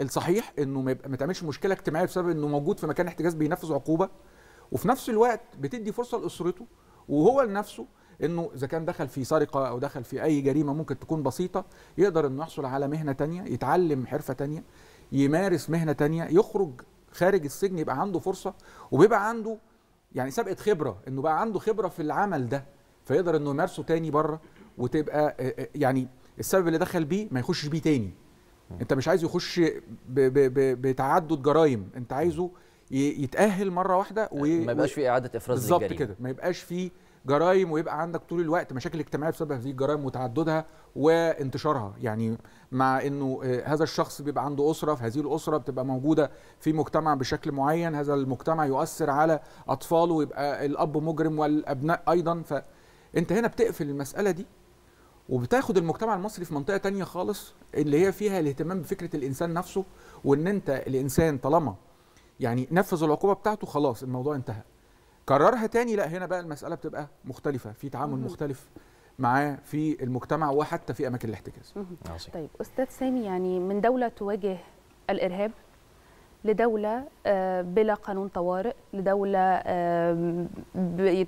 الصحيح انه ما يبقى تعملش مشكله اجتماعيه بسبب انه موجود في مكان احتجاز بينفذ عقوبه وفي نفس الوقت بتدي فرصه لاسرته وهو لنفسه انه اذا كان دخل في سرقه او دخل في اي جريمه ممكن تكون بسيطه يقدر انه يحصل على مهنه تانية يتعلم حرفه تانية يمارس مهنه تانية يخرج خارج السجن يبقى عنده فرصه وبيبقى عنده يعني سابقه خبره انه بقى عنده خبره في العمل ده فيقدر انه يمارسه تاني بره وتبقى يعني السبب اللي دخل بيه ما يخشش بيه تاني انت مش عايز يخش بتعدد جرائم انت عايزه يتاهل مره واحده و... ما يبقاش في اعاده افراز بالظبط كده ما يبقاش في جرائم ويبقى عندك طول الوقت مشاكل اجتماعيه بسبب هذه الجرائم وتعددها وانتشارها يعني مع انه آه، هذا الشخص بيبقى عنده اسره فهذه الاسره بتبقى موجوده في مجتمع بشكل معين هذا المجتمع يؤثر على اطفاله ويبقى الاب مجرم والابناء ايضا فانت هنا بتقفل المساله دي وبتاخد المجتمع المصري في منطقه تانية خالص اللي هي فيها الاهتمام بفكره الانسان نفسه وان انت الانسان طالما يعني نفذ العقوبه بتاعته خلاص الموضوع انتهى كررها تاني لا هنا بقى المساله بتبقى مختلفه في تعامل مختلف معاه في المجتمع وحتى في اماكن الاحتجاز طيب استاذ سامي يعني من دوله تواجه الارهاب لدولة آه، بلا قانون طوارئ لدولة آه،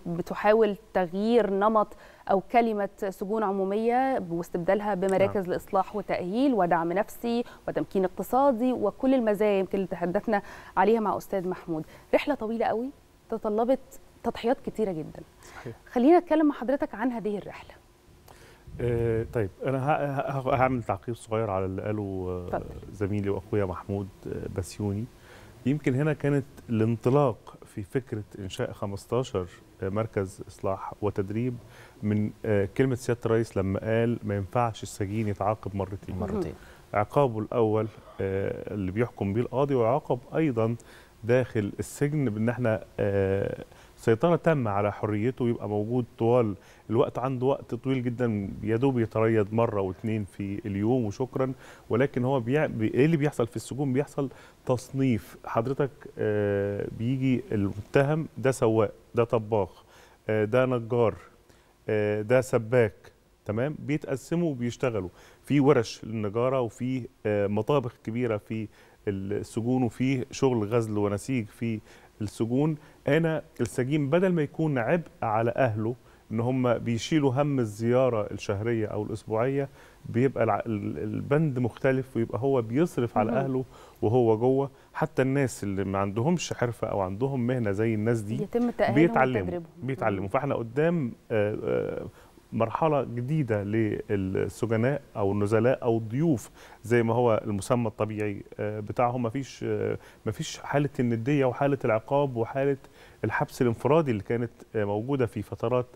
بتحاول تغيير نمط أو كلمة سجون عمومية واستبدالها بمراكز نعم. لإصلاح وتأهيل ودعم نفسي وتمكين اقتصادي وكل المزايا يمكن اللي تحدثنا عليها مع أستاذ محمود رحلة طويلة قوي تطلبت تضحيات كتيرة جدا صحيح. خلينا نتكلم مع حضرتك عن هذه الرحلة آه طيب انا هعمل تعقيب صغير على اللي قاله آه، زميلي واخويا محمود آه، بسيوني يمكن هنا كانت الانطلاق في فكره انشاء 15 آه، مركز اصلاح وتدريب من آه، كلمه سياده الرئيس لما قال ما ينفعش السجين يتعاقب مرتين مرتين عقابه الاول آه، اللي بيحكم به القاضي ويعاقب ايضا داخل السجن بان احنا آه، سيطره تامه على حريته يبقى موجود طوال الوقت عنده وقت طويل جدا يا دوب يتريض مره واثنين في اليوم وشكرا ولكن هو بيع... ايه اللي بيحصل في السجون بيحصل تصنيف حضرتك بيجي المتهم ده سواق ده طباخ ده نجار آه، ده سباك تمام بيتقسموا وبيشتغلوا في ورش للنجاره وفي آه، مطابخ كبيره في السجون وفي شغل غزل ونسيج في السجون هنا السجين بدل ما يكون عبء على اهله ان هم بيشيلوا هم الزياره الشهريه او الاسبوعيه بيبقى البند مختلف ويبقى هو بيصرف على اهله وهو جوه حتى الناس اللي ما عندهمش حرفه او عندهم مهنه زي الناس دي يتم بيتعلموا بيتعلموا فاحنا قدام آه، آه، مرحله جديده للسجناء او النزلاء او الضيوف زي ما هو المسمى الطبيعي آه، بتاعهم مفيش مفيش حاله النديه وحاله العقاب وحاله الحبس الانفرادي اللي كانت موجوده في فترات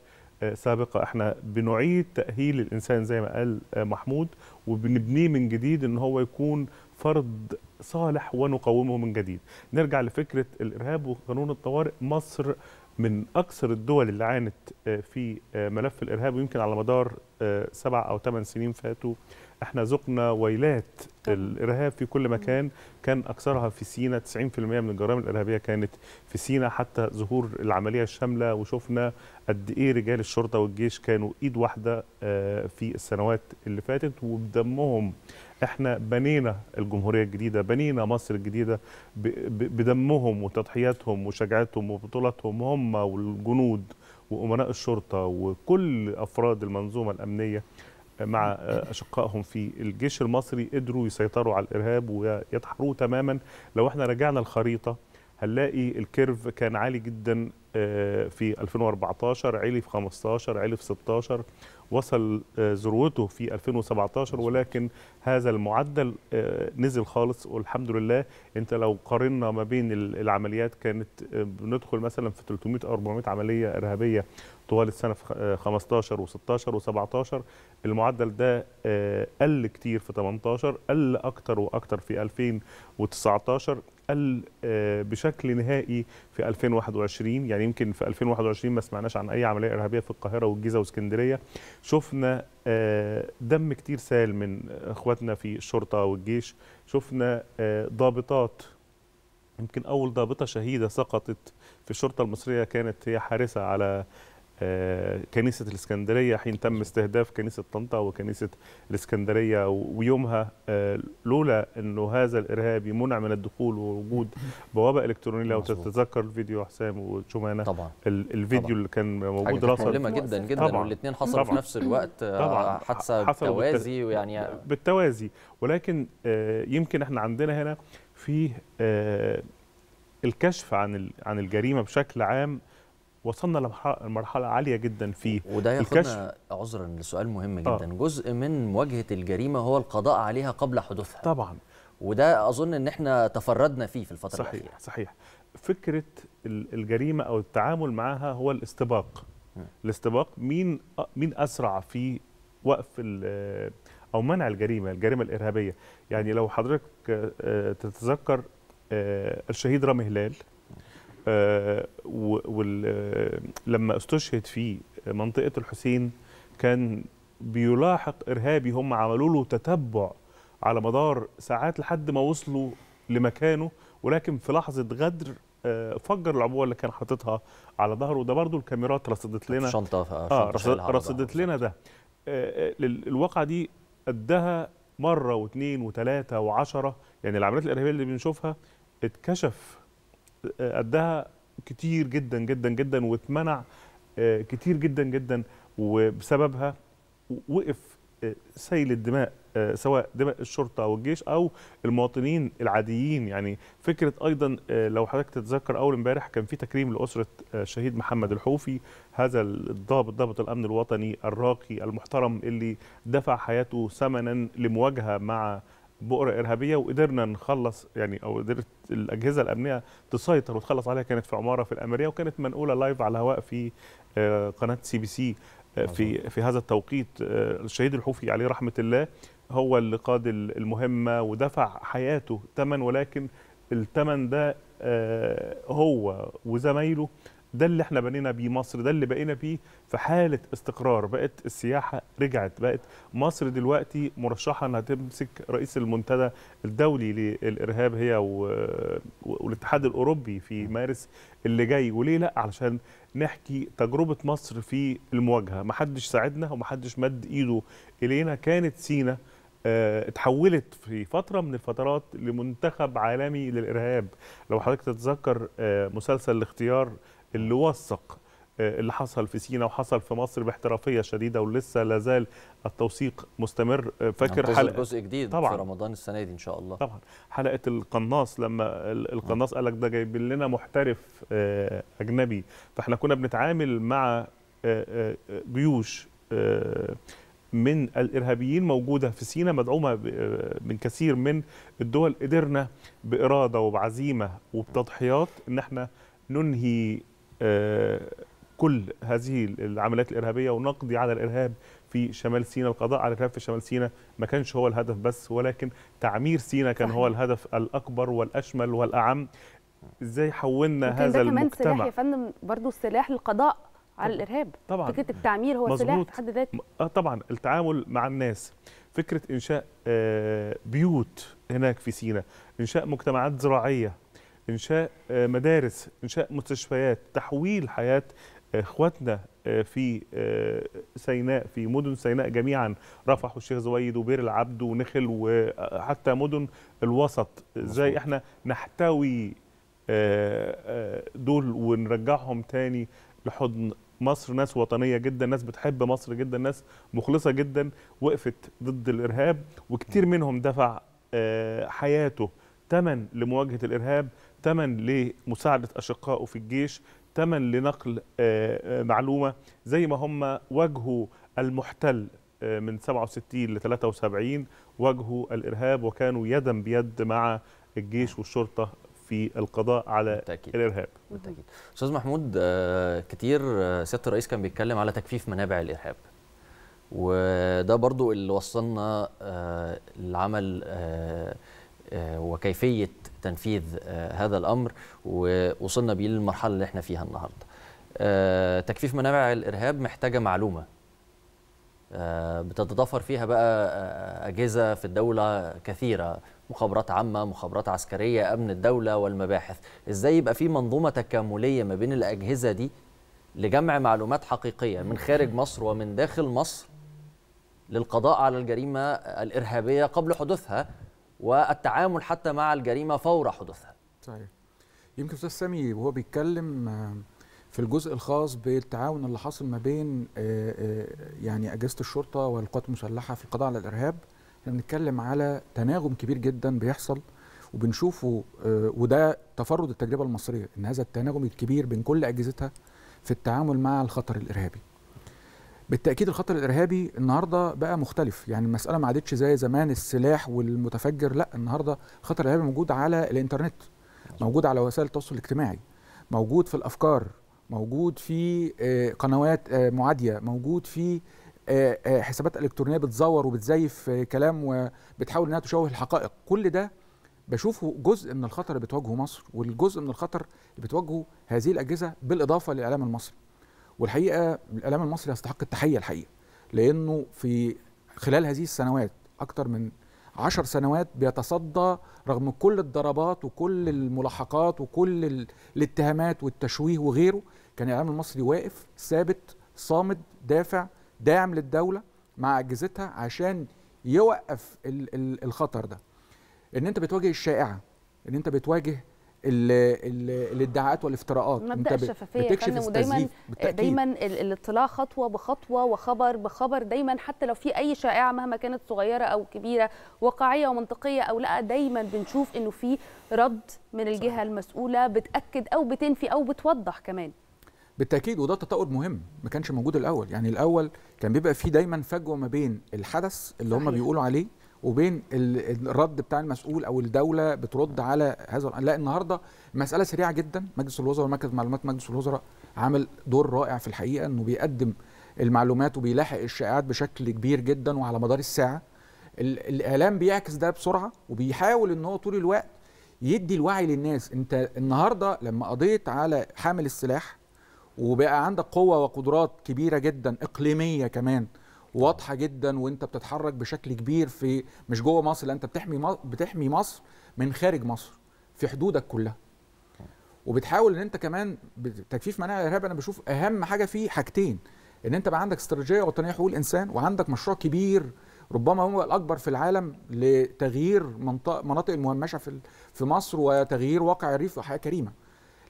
سابقه احنا بنعيد تاهيل الانسان زي ما قال آه، محمود وبنبنيه من جديد ان هو يكون فرد صالح ونقومه من جديد نرجع لفكره الارهاب وقانون الطوارئ مصر من اكثر الدول اللي عانت آه، في آه، ملف الارهاب ويمكن على مدار سبع او ثمان سنين فاتوا احنا ذقنا ويلات الارهاب في كل مكان كان اكثرها في سينا 90% من الجرائم الارهابيه كانت في سينا حتى ظهور العمليه الشامله وشفنا قد ايه رجال الشرطه والجيش كانوا ايد واحده آه، في السنوات اللي فاتت وبدمهم احنا بنينا الجمهوريه الجديده بنينا مصر الجديده بدمهم وتضحياتهم وشجاعتهم وبطولاتهم هم والجنود وامناء الشرطه وكل افراد المنظومه الامنيه مع اشقائهم في الجيش المصري قدروا يسيطروا على الارهاب ويدحروه تماما لو احنا رجعنا الخريطه هنلاقي الكيرف كان عالي جدا آه، في 2014 عالي في 15 عالي في 16 وصل آه، ذروته في 2017 ولكن هذا المعدل آه، نزل خالص والحمد لله انت لو قارنا ما بين العمليات كانت بندخل مثلا في 300 او 400 عمليه ارهابيه طوال السنه في 15 و16 و17 المعدل ده قل كتير في 18 قل اكتر واكتر في 2019 قل آه، بشكل نهائي في 2021 يعني يمكن في 2021 ما سمعناش عن اي عمليه ارهابيه في القاهره والجيزه واسكندريه شفنا آه، دم كتير سال من اخواتنا في الشرطه والجيش شفنا آه، ضابطات يمكن اول ضابطه شهيده سقطت في الشرطه المصريه كانت هي حارسه على آه، كنيسة الإسكندرية حين تم استهداف كنيسة طنطا وكنيسة الإسكندرية ويومها آه، لولا أنه هذا الإرهابي منع من الدخول ووجود بوابة إلكترونية لو تتذكر الفيديو حسام وشمانة طبعا الفيديو طبعا. اللي كان موجود رصد مؤلمة جدا جدا طبعا. والاثنين حصلوا طبعا. في نفس الوقت آه، طبعا. حادثة بالتوازي ويعني بالتوازي ولكن يمكن احنا عندنا هنا في الكشف عن عن الجريمة بشكل عام وصلنا لمرحله عاليه جدا في وده ياخدنا عذرا لسؤال مهم آه. جدا آه. جزء من مواجهه الجريمه هو القضاء عليها قبل حدوثها طبعا وده اظن ان احنا تفردنا فيه في الفتره صحيح الأخيرة. صحيح فكره الجريمه او التعامل معها هو الاستباق م. الاستباق مين مين اسرع في وقف او منع الجريمه الجريمه الارهابيه يعني لو حضرتك آه، تتذكر آه، الشهيد رامي هلال آه، ولما آه، استشهد في منطقه الحسين كان بيلاحق ارهابي هم عملوا له تتبع على مدار ساعات لحد ما وصلوا لمكانه ولكن في لحظه غدر آه، فجر العبوه اللي كان حاططها على ظهره وده برضو الكاميرات رصدت لنا شنطه, آه رصدت لنا ده الواقعه دي قدها مره واثنين وثلاثه وعشره يعني العمليات الارهابيه اللي بنشوفها اتكشف قدها كتير جدا جدا جدا واتمنع آه، كتير جدا جدا وبسببها وقف آه، سيل الدماء آه، سواء دماء الشرطه او الجيش او المواطنين العاديين يعني فكره ايضا لو حضرتك تتذكر اول امبارح كان في تكريم لاسره شهيد محمد الحوفي هذا الضابط ضابط الامن الوطني الراقي المحترم اللي دفع حياته ثمنا لمواجهه مع بؤره ارهابيه وقدرنا نخلص يعني او قدرت الاجهزه الامنيه تسيطر وتخلص عليها كانت في عماره في الاميريه وكانت منقوله لايف على الهواء في آه، قناه سي بي سي في في هذا التوقيت آه، الشهيد الحوفي عليه رحمه الله هو اللي قاد المهمه ودفع حياته ثمن ولكن الثمن ده آه، هو وزمايله ده اللي احنا بنينا بيه مصر ده اللي بقينا بيه في حاله استقرار بقت السياحه رجعت بقت مصر دلوقتي مرشحه انها تمسك رئيس المنتدى الدولي للارهاب هي والاتحاد الاوروبي في مارس اللي جاي وليه لا علشان نحكي تجربه مصر في المواجهه محدش ساعدنا ومحدش مد ايده الينا كانت سينا آه، اتحولت في فتره من الفترات لمنتخب عالمي للارهاب لو حضرتك تتذكر آه، مسلسل الاختيار اللي وثق آه، اللي حصل في سينا وحصل في مصر باحترافيه شديده ولسه لازال التوثيق مستمر آه، فاكر نعم، حلقه جزء جديد طبعا في رمضان السنه دي ان شاء الله طبعا حلقه القناص لما القناص قال لك ده جايب لنا محترف آه، اجنبي فاحنا كنا بنتعامل مع جيوش من الارهابيين موجوده في سينا مدعومه من كثير من الدول قدرنا باراده وبعزيمه وبتضحيات ان احنا ننهي آه، كل هذه العمليات الارهابيه ونقضي على الارهاب في شمال سيناء القضاء على الارهاب في شمال سيناء ما كانش هو الهدف بس ولكن تعمير سيناء كان هو الهدف الاكبر والاشمل والاعم ازاي حولنا هذا ده كمان المجتمع سلاح يا فندم برضه السلاح للقضاء على الارهاب طبعا فكره التعمير هو سلاح في حد ذاته اه طبعا التعامل مع الناس فكره انشاء آه، بيوت هناك في سيناء انشاء مجتمعات زراعيه انشاء آه، مدارس انشاء مستشفيات تحويل حياه آه، اخواتنا آه، في سيناء في مدن سيناء جميعا رفح والشيخ زويد وبير العبد ونخل وحتى مدن الوسط ازاي احنا نحتوي دول ونرجعهم تاني لحضن مصر ناس وطنيه جدا ناس بتحب مصر جدا ناس مخلصه جدا وقفت ضد الارهاب وكتير منهم دفع حياته ثمن لمواجهه الارهاب تمن لمساعدة أشقائه في الجيش تمن لنقل آه، آه، معلومة زي ما هم واجهوا المحتل آه، من 67 ل 73 واجهوا الإرهاب وكانوا يدا بيد مع الجيش والشرطة في القضاء على بالتأكيد. الارهاب بالتاكيد استاذ محمود كتير سياده الرئيس كان بيتكلم على تكفيف منابع الارهاب وده برضو اللي وصلنا لعمل وكيفيه تنفيذ آه، هذا الامر ووصلنا بيه للمرحله اللي احنا فيها النهارده. آه، تكفيف منابع الارهاب محتاجه معلومه. آه، بتتضافر فيها بقى اجهزه في الدوله كثيره، مخابرات عامه، مخابرات عسكريه، امن الدوله والمباحث. ازاي يبقى في منظومه تكامليه ما بين الاجهزه دي لجمع معلومات حقيقيه من خارج مصر ومن داخل مصر للقضاء على الجريمه الارهابيه قبل حدوثها والتعامل حتى مع الجريمه فور حدوثها. صحيح. طيب. يمكن استاذ سامي وهو بيتكلم آه، في الجزء الخاص بالتعاون اللي حصل ما بين آه، آه، يعني اجهزه الشرطه والقوات المسلحه في القضاء على الارهاب احنا بنتكلم على تناغم كبير جدا بيحصل وبنشوفه وده تفرد التجربه المصريه ان هذا التناغم الكبير بين كل اجهزتها في التعامل مع الخطر الارهابي. بالتاكيد الخطر الارهابي النهارده بقى مختلف يعني المساله ما عادتش زي زمان السلاح والمتفجر لا النهارده الخطر الارهابي موجود على الانترنت موجود على وسائل التواصل الاجتماعي موجود في الافكار موجود في آه، قنوات آه، معاديه موجود في آه، حسابات الكترونيه بتزور وبتزيف كلام وبتحاول انها تشوه الحقائق كل ده بشوفه جزء من الخطر اللي بتواجهه مصر والجزء من الخطر اللي بتواجهه هذه الاجهزه بالاضافه للاعلام المصري والحقيقه الاعلام المصري يستحق التحيه الحقيقه لانه في خلال هذه السنوات اكثر من عشر سنوات بيتصدى رغم كل الضربات وكل الملاحقات وكل الاتهامات والتشويه وغيره كان الاعلام المصري واقف ثابت صامد دافع داعم للدوله مع اجهزتها عشان يوقف الخطر ده ان انت بتواجه الشائعه ان انت بتواجه الادعاءات والافتراءات مبدا الشفافيه بتكشف دايما دايما الاطلاع خطوه بخطوه وخبر بخبر دايما حتى لو في اي شائعه مهما كانت صغيره او كبيره واقعيه ومنطقيه او لا دايما بنشوف انه في رد من الجهه صح. المسؤوله بتاكد او بتنفي او بتوضح كمان بالتاكيد وده تطور مهم ما كانش موجود الاول يعني الاول كان بيبقى فيه دايما فجوه ما بين الحدث اللي هم بيقولوا عليه وبين الرد بتاع المسؤول او الدوله بترد على هذا لا النهارده مساله سريعه جدا مجلس الوزراء ومركز معلومات مجلس الوزراء عامل دور رائع في الحقيقه انه بيقدم المعلومات وبيلاحق الشائعات بشكل كبير جدا وعلى مدار الساعه الاعلام بيعكس ده بسرعه وبيحاول ان هو طول الوقت يدي الوعي للناس انت النهارده لما قضيت على حامل السلاح وبقى عندك قوه وقدرات كبيره جدا اقليميه كمان واضحه جدا وانت بتتحرك بشكل كبير في مش جوه مصر لا انت بتحمي بتحمي مصر من خارج مصر في حدودك كلها وبتحاول ان انت كمان تكفيف مناعه الارهاب انا بشوف اهم حاجه فيه حاجتين ان انت بقى عندك استراتيجيه وطنيه حقوق الانسان وعندك مشروع كبير ربما هو الاكبر في العالم لتغيير منطق مناطق المهمشه في في مصر وتغيير واقع الريف وحياه كريمه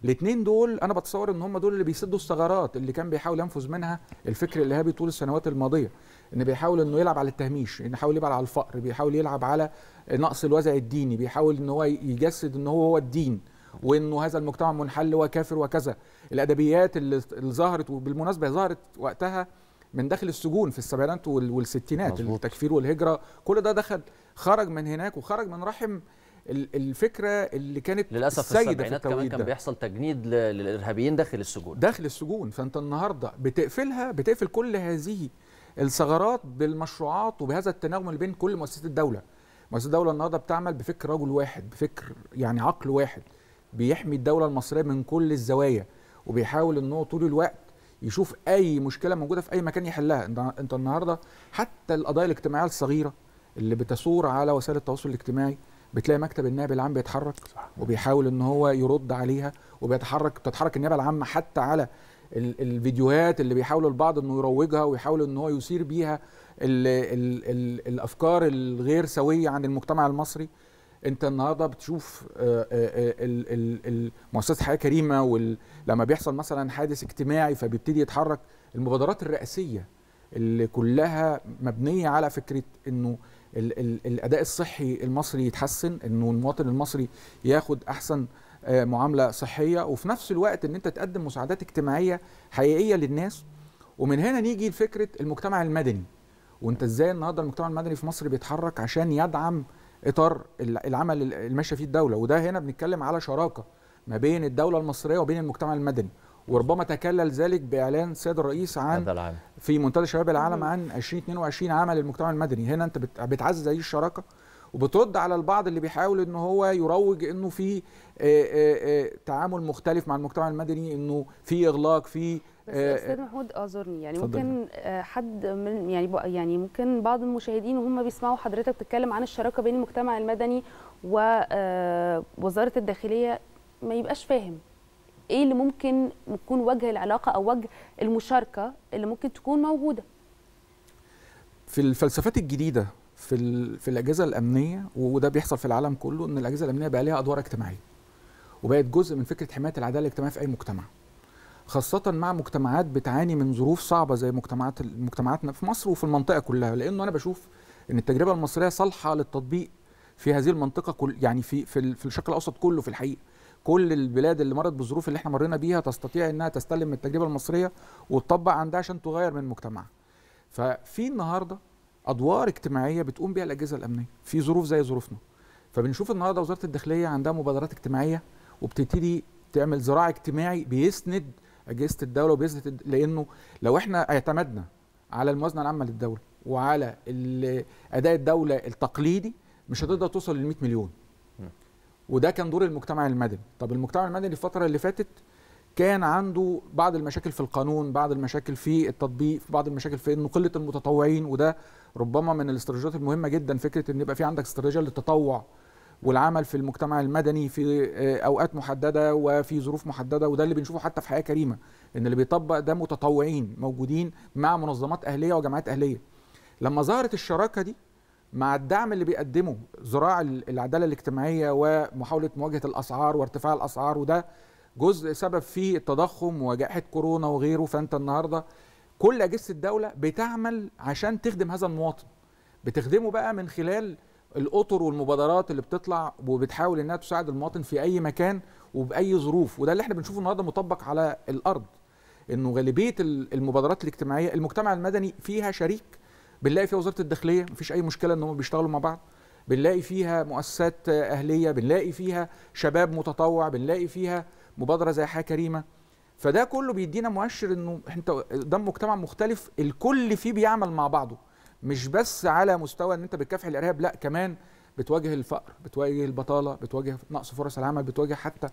الاثنين دول انا بتصور ان هم دول اللي بيسدوا الثغرات اللي كان بيحاول ينفذ منها الفكر الارهابي طول السنوات الماضيه ان بيحاول انه يلعب على التهميش بيحاول يلعب على الفقر بيحاول يلعب على نقص الوازع الديني بيحاول ان هو يجسد ان هو هو الدين وانه هذا المجتمع منحل وكافر وكذا الادبيات اللي ظهرت وبالمناسبه ظهرت وقتها من داخل السجون في السبعينات والستينات مزبوط. التكفير والهجره كل ده دخل خرج من هناك وخرج من رحم الفكره اللي كانت للاسف في السبعينات كمان كان بيحصل تجنيد للارهابيين داخل السجون داخل السجون فانت النهارده بتقفلها بتقفل كل هذه الثغرات بالمشروعات وبهذا التناغم اللي بين كل مؤسسات الدوله مؤسسات الدوله النهارده بتعمل بفكر رجل واحد بفكر يعني عقل واحد بيحمي الدوله المصريه من كل الزوايا وبيحاول ان هو طول الوقت يشوف اي مشكله موجوده في اي مكان يحلها انت النهارده حتى القضايا الاجتماعيه الصغيره اللي بتثور على وسائل التواصل الاجتماعي بتلاقي مكتب النائب العام بيتحرك صح. وبيحاول ان هو يرد عليها وبيتحرك بتتحرك النيابه العامه حتى على الفيديوهات اللي بيحاولوا البعض انه يروجها ويحاول ان هو يثير بيها الـ الـ الـ الافكار الغير سويه عن المجتمع المصري انت النهارده بتشوف آه، آه، آه، مؤسسه حياه كريمه لما بيحصل مثلا حادث اجتماعي فبيبتدي يتحرك المبادرات الرئاسيه اللي كلها مبنيه على فكره انه الاداء الصحي المصري يتحسن انه المواطن المصري ياخد احسن آه، معامله صحيه وفي نفس الوقت ان انت تقدم مساعدات اجتماعيه حقيقيه للناس ومن هنا نيجي لفكره المجتمع المدني وانت ازاي النهارده المجتمع المدني في مصر بيتحرك عشان يدعم اطار العمل اللي ماشيه فيه الدوله وده هنا بنتكلم على شراكه ما بين الدوله المصريه وبين المجتمع المدني وربما تكلل ذلك باعلان السيد الرئيس عن هذا العام. في منتدى شباب العالم عن 2022 عمل المجتمع المدني هنا انت بتعزز هذه الشراكه وبترد على البعض اللي بيحاول ان هو يروج انه في تعامل مختلف مع المجتمع المدني انه في اغلاق في بس استاذ محمود اعذرني يعني ممكن حد من يعني يعني ممكن بعض المشاهدين وهم بيسمعوا حضرتك بتتكلم عن الشراكه بين المجتمع المدني ووزاره الداخليه ما يبقاش فاهم ايه اللي ممكن يكون وجه العلاقه او وجه المشاركه اللي ممكن تكون موجوده في الفلسفات الجديده في في الاجهزه الامنيه وده بيحصل في العالم كله ان الاجهزه الامنيه بقى ليها ادوار اجتماعيه وبقت جزء من فكره حمايه العداله الاجتماعيه في اي مجتمع خاصة مع مجتمعات بتعاني من ظروف صعبة زي مجتمعات مجتمعاتنا في مصر وفي المنطقة كلها لأنه أنا بشوف إن التجربة المصرية صالحة للتطبيق في هذه المنطقة كل يعني في في, في الشرق الأوسط كله في الحقيقة كل البلاد اللي مرت بالظروف اللي احنا مرينا بيها تستطيع إنها تستلم من التجربة المصرية وتطبق عندها عشان تغير من مجتمعها ففي النهارده ادوار اجتماعيه بتقوم بيها الاجهزه الامنيه في ظروف زي ظروفنا فبنشوف النهارده وزاره الداخليه عندها مبادرات اجتماعيه وبتبتدي تعمل زراع اجتماعي بيسند اجهزه الدوله وبيسند لانه لو احنا اعتمدنا على الموازنه العامه للدوله وعلى اداء الدوله التقليدي مش هتقدر توصل لل 100 مليون وده كان دور المجتمع المدني طب المجتمع المدني الفتره اللي فاتت كان عنده بعض المشاكل في القانون بعض المشاكل في التطبيق بعض المشاكل في انه قله المتطوعين وده ربما من الاستراتيجيات المهمه جدا فكره ان يبقى في عندك استراتيجيه للتطوع والعمل في المجتمع المدني في آه، اوقات محدده وفي ظروف محدده وده اللي بنشوفه حتى في حياه كريمه ان اللي بيطبق ده متطوعين موجودين مع منظمات اهليه وجمعيات اهليه لما ظهرت الشراكه دي مع الدعم اللي بيقدمه ذراع العداله الاجتماعيه ومحاوله مواجهه الاسعار وارتفاع الاسعار وده جزء سبب فيه التضخم وجائحه كورونا وغيره فانت النهارده كل اجهزه الدوله بتعمل عشان تخدم هذا المواطن بتخدمه بقى من خلال الاطر والمبادرات اللي بتطلع وبتحاول انها تساعد المواطن في اي مكان وباي ظروف وده اللي احنا بنشوفه النهارده مطبق على الارض انه غالبيه المبادرات الاجتماعيه المجتمع المدني فيها شريك بنلاقي فيها وزاره الداخليه مفيش اي مشكله ان هم بيشتغلوا مع بعض بنلاقي فيها مؤسسات اهليه بنلاقي فيها شباب متطوع بنلاقي فيها مبادره زي حياه كريمه فده كله بيدينا مؤشر انه انت قدام مجتمع مختلف الكل فيه بيعمل مع بعضه مش بس على مستوى ان انت بتكافح الارهاب لا كمان بتواجه الفقر بتواجه البطاله بتواجه نقص فرص العمل بتواجه حتى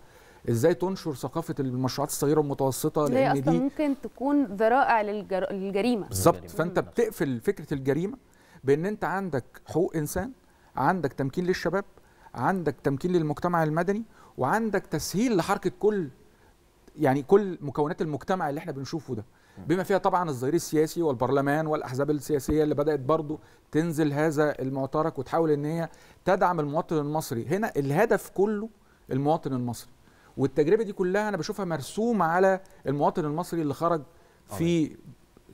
ازاي تنشر ثقافه المشروعات الصغيره والمتوسطه لان أصلاً دي ممكن تكون ذرائع للجر... للجريمه بالظبط فانت بتقفل فكره الجريمه بان انت عندك حقوق انسان عندك تمكين للشباب عندك تمكين للمجتمع المدني وعندك تسهيل لحركه كل يعني كل مكونات المجتمع اللي احنا بنشوفه ده بما فيها طبعا الظهير السياسي والبرلمان والاحزاب السياسيه اللي بدات برضه تنزل هذا المعترك وتحاول ان هي تدعم المواطن المصري هنا الهدف كله المواطن المصري والتجربه دي كلها انا بشوفها مرسومه على المواطن المصري اللي خرج في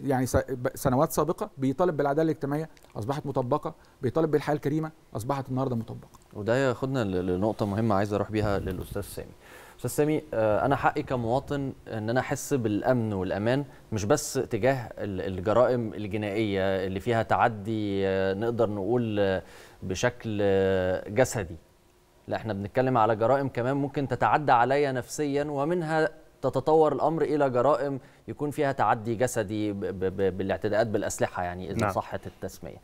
يعني سنوات سابقه بيطالب بالعداله الاجتماعيه اصبحت مطبقه بيطالب بالحياه الكريمه اصبحت النهارده مطبقه وده ياخدنا لنقطه مهمه عايز اروح بيها للاستاذ سامي استاذ سامي آه، انا حقي كمواطن ان انا احس بالامن والامان مش بس تجاه الجرائم الجنائيه اللي فيها تعدي آه، نقدر نقول آه، بشكل جسدي لا احنا بنتكلم على جرائم كمان ممكن تتعدى عليا نفسيا ومنها تتطور الامر الى جرائم يكون فيها تعدي جسدي بالاعتداءات بالاسلحه يعني اذا نعم. صحت التسميه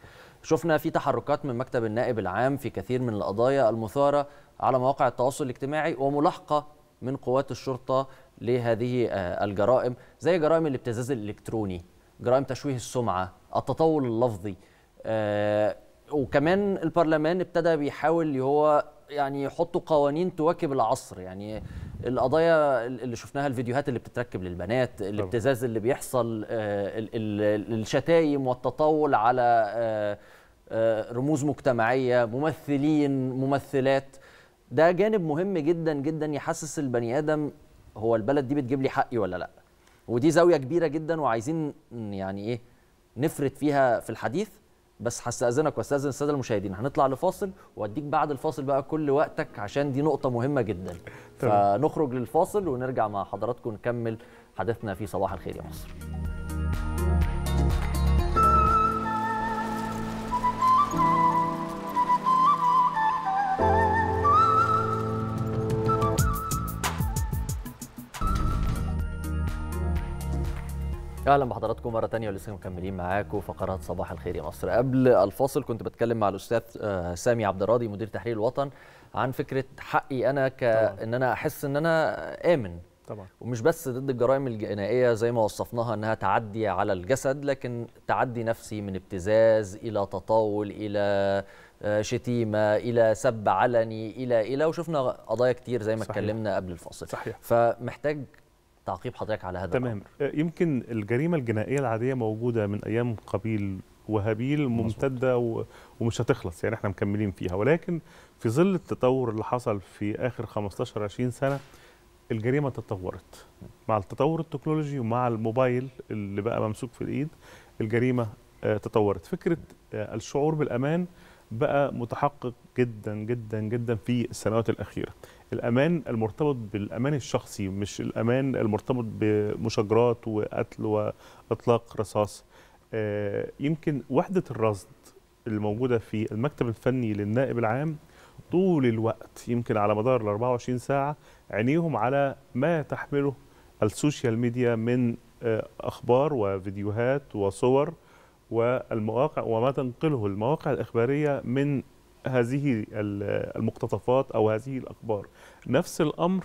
شفنا في تحركات من مكتب النائب العام في كثير من القضايا المثاره على مواقع التواصل الاجتماعي وملاحقه من قوات الشرطه لهذه آه، الجرائم زي جرائم الابتزاز الالكتروني جرائم تشويه السمعه التطول اللفظي آه، وكمان البرلمان ابتدى بيحاول هو يعني يحطوا قوانين تواكب العصر يعني القضايا اللي شفناها الفيديوهات اللي بتتركب للبنات الابتزاز اللي بيحصل آه، الشتايم والتطاول على رموز مجتمعيه ممثلين ممثلات ده جانب مهم جدا جدا يحسس البني ادم هو البلد دي بتجيب لي حقي ولا لا ودي زاويه كبيره جدا وعايزين يعني ايه نفرد فيها في الحديث بس هستاذنك واستاذن الساده المشاهدين هنطلع لفاصل واديك بعد الفاصل بقى كل وقتك عشان دي نقطه مهمه جدا فنخرج للفاصل ونرجع مع حضراتكم نكمل حديثنا في صباح الخير يا مصر اهلا بحضراتكم مره ثانيه ولسه مكملين معاكم فقرات صباح الخير يا مصر قبل الفاصل كنت بتكلم مع الاستاذ آه، سامي عبد الراضي مدير تحرير الوطن عن فكره حقي انا كان انا احس ان انا امن طبعا ومش بس ضد الجرائم الجنائيه زي ما وصفناها انها تعدي على الجسد لكن تعدي نفسي من ابتزاز الى تطاول الى آه، شتيمه الى سب علني الى الى وشفنا قضايا كتير زي ما اتكلمنا قبل الفاصل صحيح فمحتاج تعقيب حضرتك على هذا تمام الأمر. آه، يمكن الجريمه الجنائيه العاديه موجوده من ايام قبيل وهابيل ممتده ومش هتخلص يعني احنا مكملين فيها ولكن في ظل التطور اللي حصل في اخر 15 20 سنه الجريمه تطورت مع التطور التكنولوجي ومع الموبايل اللي بقى ممسوك في الايد الجريمه آه، تطورت فكره آه، الشعور بالامان بقى متحقق جدا جدا جدا في السنوات الاخيره الامان المرتبط بالامان الشخصي مش الامان المرتبط بمشاجرات وقتل واطلاق رصاص آه، يمكن وحده الرصد الموجوده في المكتب الفني للنائب العام طول الوقت يمكن على مدار ال 24 ساعه عينيهم على ما تحمله السوشيال ميديا من آه، اخبار وفيديوهات وصور والمواقع وما تنقله المواقع الاخباريه من هذه المقتطفات او هذه الاخبار نفس الامر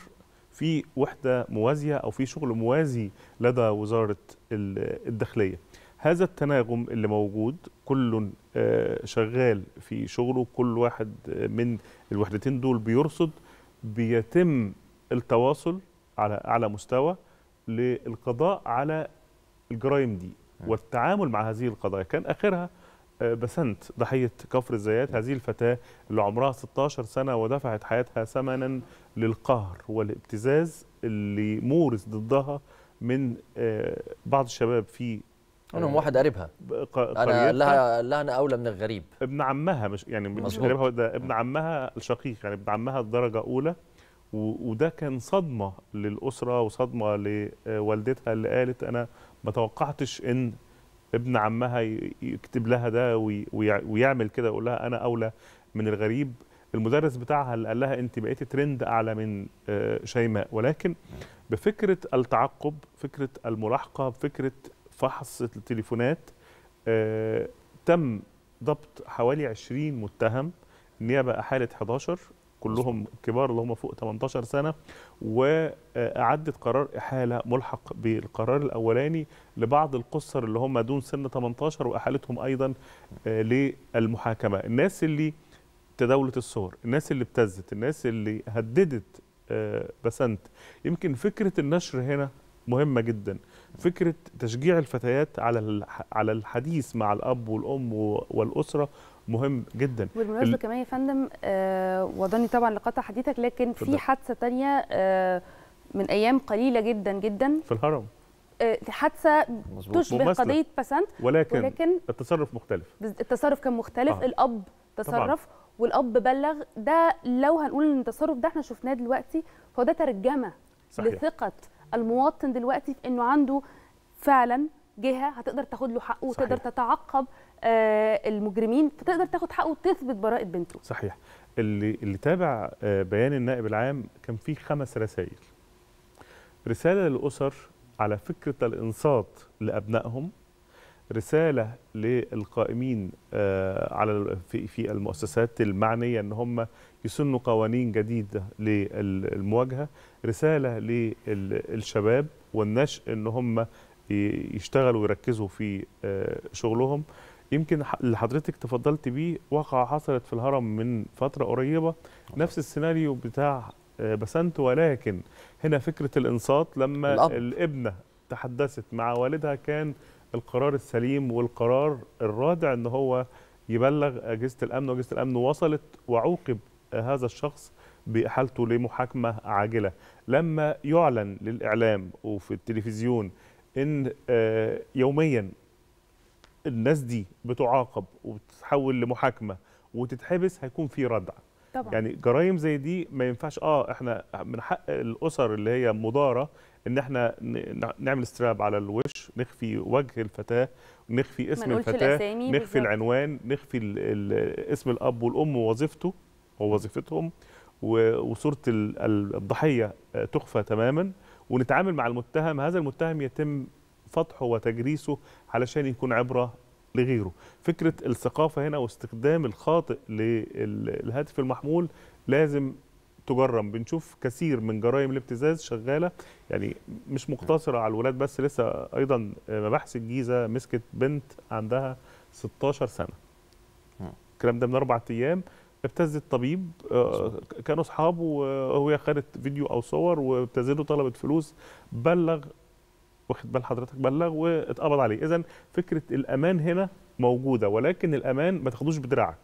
في وحده موازيه او في شغل موازي لدى وزاره الداخليه هذا التناغم اللي موجود كل آه، شغال في شغله كل واحد آه، من الوحدتين دول بيرصد بيتم التواصل على اعلى مستوى للقضاء على الجرائم دي نعم. والتعامل مع هذه القضايا كان اخرها بسنت ضحية كفر الزيات هذه الفتاة اللي عمرها 16 سنة ودفعت حياتها ثمنا للقهر والابتزاز اللي مورس ضدها من آه، بعض الشباب في منهم آه، واحد قريبها انا قال لها قال لها انا اولى من الغريب ابن عمها مش يعني مش غريبها ده آه. ابن عمها الشقيق يعني ابن عمها الدرجه اولى وده كان صدمه للاسره وصدمه لوالدتها اللي قالت انا ما توقعتش ان ابن عمها يكتب لها ده ويعمل كده يقول لها انا اولى من الغريب المدرس بتاعها اللي قال لها انت بقيتي ترند اعلى من آه، شيماء ولكن بفكره التعقب فكره الملاحقه فكره فحص التليفونات آه، تم ضبط حوالي 20 متهم نيابه احاله 11 كلهم كبار اللي هم فوق 18 سنه واعدت قرار احاله ملحق بالقرار الاولاني لبعض القصر اللي هم دون سن 18 واحالتهم ايضا آه، للمحاكمه الناس اللي تداولت الصور الناس اللي ابتزت الناس اللي هددت آه، بسنت يمكن فكره النشر هنا مهمه جدا فكره تشجيع الفتيات على على الحديث مع الاب والام والاسره مهم جدا بالمناسبه ال... كمان يا فندم آه وضني طبعا لقطع حديثك لكن في حادثه ثانيه آه من ايام قليله جدا جدا في الهرم آه، حادثه تشبه قضيه بسنت ولكن, ولكن التصرف مختلف التصرف كان مختلف آه. الاب تصرف طبعا. والاب بلغ ده لو هنقول ان التصرف ده احنا شفناه دلوقتي هو ده ترجمه صحيح. لثقه المواطن دلوقتي في انه عنده فعلا جهه هتقدر تاخد له حقه صحيح. وتقدر تتعقب آه، المجرمين فتقدر تاخد حقه وتثبت براءه بنته صحيح اللي اللي تابع آه، بيان النائب العام كان فيه خمس رسائل رساله للاسر على فكره الانصات لابنائهم رساله للقائمين آه، على في المؤسسات المعنيه ان هم يسنوا قوانين جديده للمواجهه رساله للشباب والنشء ان هم يشتغلوا ويركزوا في آه، شغلهم يمكن اللي حضرتك تفضلت بيه واقعة حصلت في الهرم من فترة قريبة آه. نفس السيناريو بتاع آه، بسنت ولكن هنا فكرة الإنصات لما الأب. الابنة تحدثت مع والدها كان القرار السليم والقرار الرادع ان هو يبلغ أجهزة الأمن وأجهزة الأمن وصلت وعوقب هذا الشخص بإحالته لمحاكمة عاجلة لما يعلن للإعلام وفي التلفزيون ان آه، يوميا الناس دي بتعاقب وبتتحول لمحاكمه وتتحبس هيكون في ردع طبعا. يعني جرائم زي دي ما ينفعش اه احنا من حق الاسر اللي هي مضاره ان احنا نعمل استراب على الوش نخفي وجه الفتاه نخفي اسم الفتاه نخفي بالزبط. العنوان نخفي اسم الاب والام ووظيفته ووظيفتهم وصوره الضحيه آه، تخفى تماما ونتعامل مع المتهم هذا المتهم يتم فضحه وتجريسه علشان يكون عبره لغيره فكره الثقافه هنا واستخدام الخاطئ للهاتف المحمول لازم تجرم بنشوف كثير من جرائم الابتزاز شغاله يعني مش مقتصره على الولاد بس لسه ايضا مباحث الجيزه مسكت بنت عندها 16 سنه الكلام ده من اربع ايام ابتز الطبيب آه، كانوا اصحاب آه، وهي خدت فيديو او صور وابتزته طلبت فلوس بلغ واخد بال حضرتك بلغ واتقبض عليه اذا فكره الامان هنا موجوده ولكن الامان ما تاخدوش بدراعك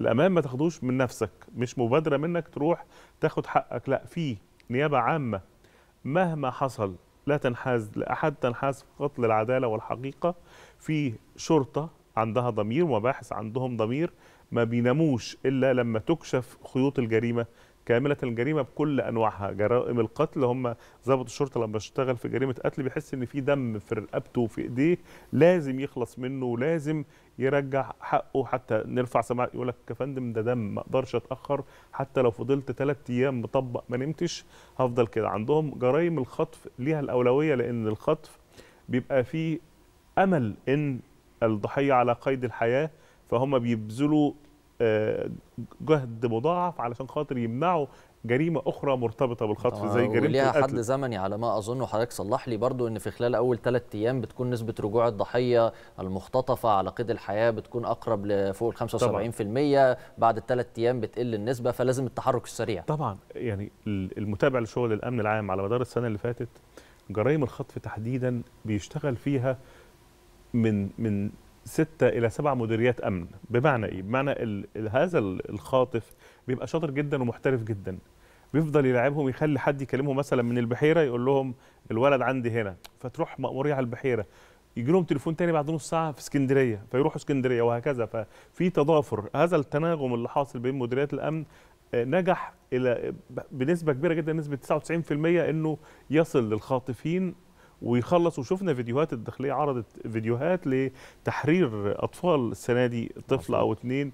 الامان ما تاخدوش من نفسك مش مبادره منك تروح تاخد حقك لا في نيابه عامه مهما حصل لا تنحاز لاحد تنحاز فقط للعداله والحقيقه في شرطه عندها ضمير ومباحث عندهم ضمير ما بيناموش الا لما تكشف خيوط الجريمه كامله الجريمه بكل انواعها جرائم القتل هم ضابط الشرطه لما اشتغل في جريمه قتل بيحس ان في دم في رقبته وفي ايديه لازم يخلص منه ولازم يرجع حقه حتى نرفع سماع يقول لك يا فندم ده دم ما اقدرش اتاخر حتى لو فضلت ثلاث ايام مطبق ما نمتش هفضل كده عندهم جرائم الخطف ليها الاولويه لان الخطف بيبقى فيه امل ان الضحيه على قيد الحياه فهم بيبذلوا آه، جهد مضاعف علشان خاطر يمنعوا جريمه اخرى مرتبطه بالخطف زي جريمه وليها القتل حد زمني على ما اظن حضرتك صلح لي برضو ان في خلال اول ثلاث ايام بتكون نسبه رجوع الضحيه المختطفه على قيد الحياه بتكون اقرب لفوق ال 75% بعد الثلاث ايام بتقل النسبه فلازم التحرك السريع طبعا يعني المتابع لشغل الامن العام على مدار السنه اللي فاتت جرائم الخطف تحديدا بيشتغل فيها من من ستة إلى سبع مديريات أمن بمعنى إيه؟ بمعنى هذا الخاطف بيبقى شاطر جدا ومحترف جدا بيفضل يلعبهم يخلي حد يكلمه مثلا من البحيرة يقول لهم الولد عندي هنا فتروح مأمورية على البحيرة يجي لهم تليفون تاني بعد نص ساعه في اسكندريه فيروحوا اسكندريه وهكذا ففي تضافر هذا التناغم اللي حاصل بين مديريات الامن آه، نجح الى بنسبه كبيره جدا نسبه 99% انه يصل للخاطفين ويخلص وشفنا فيديوهات الداخليه عرضت فيديوهات لتحرير اطفال السنه دي طفل او اثنين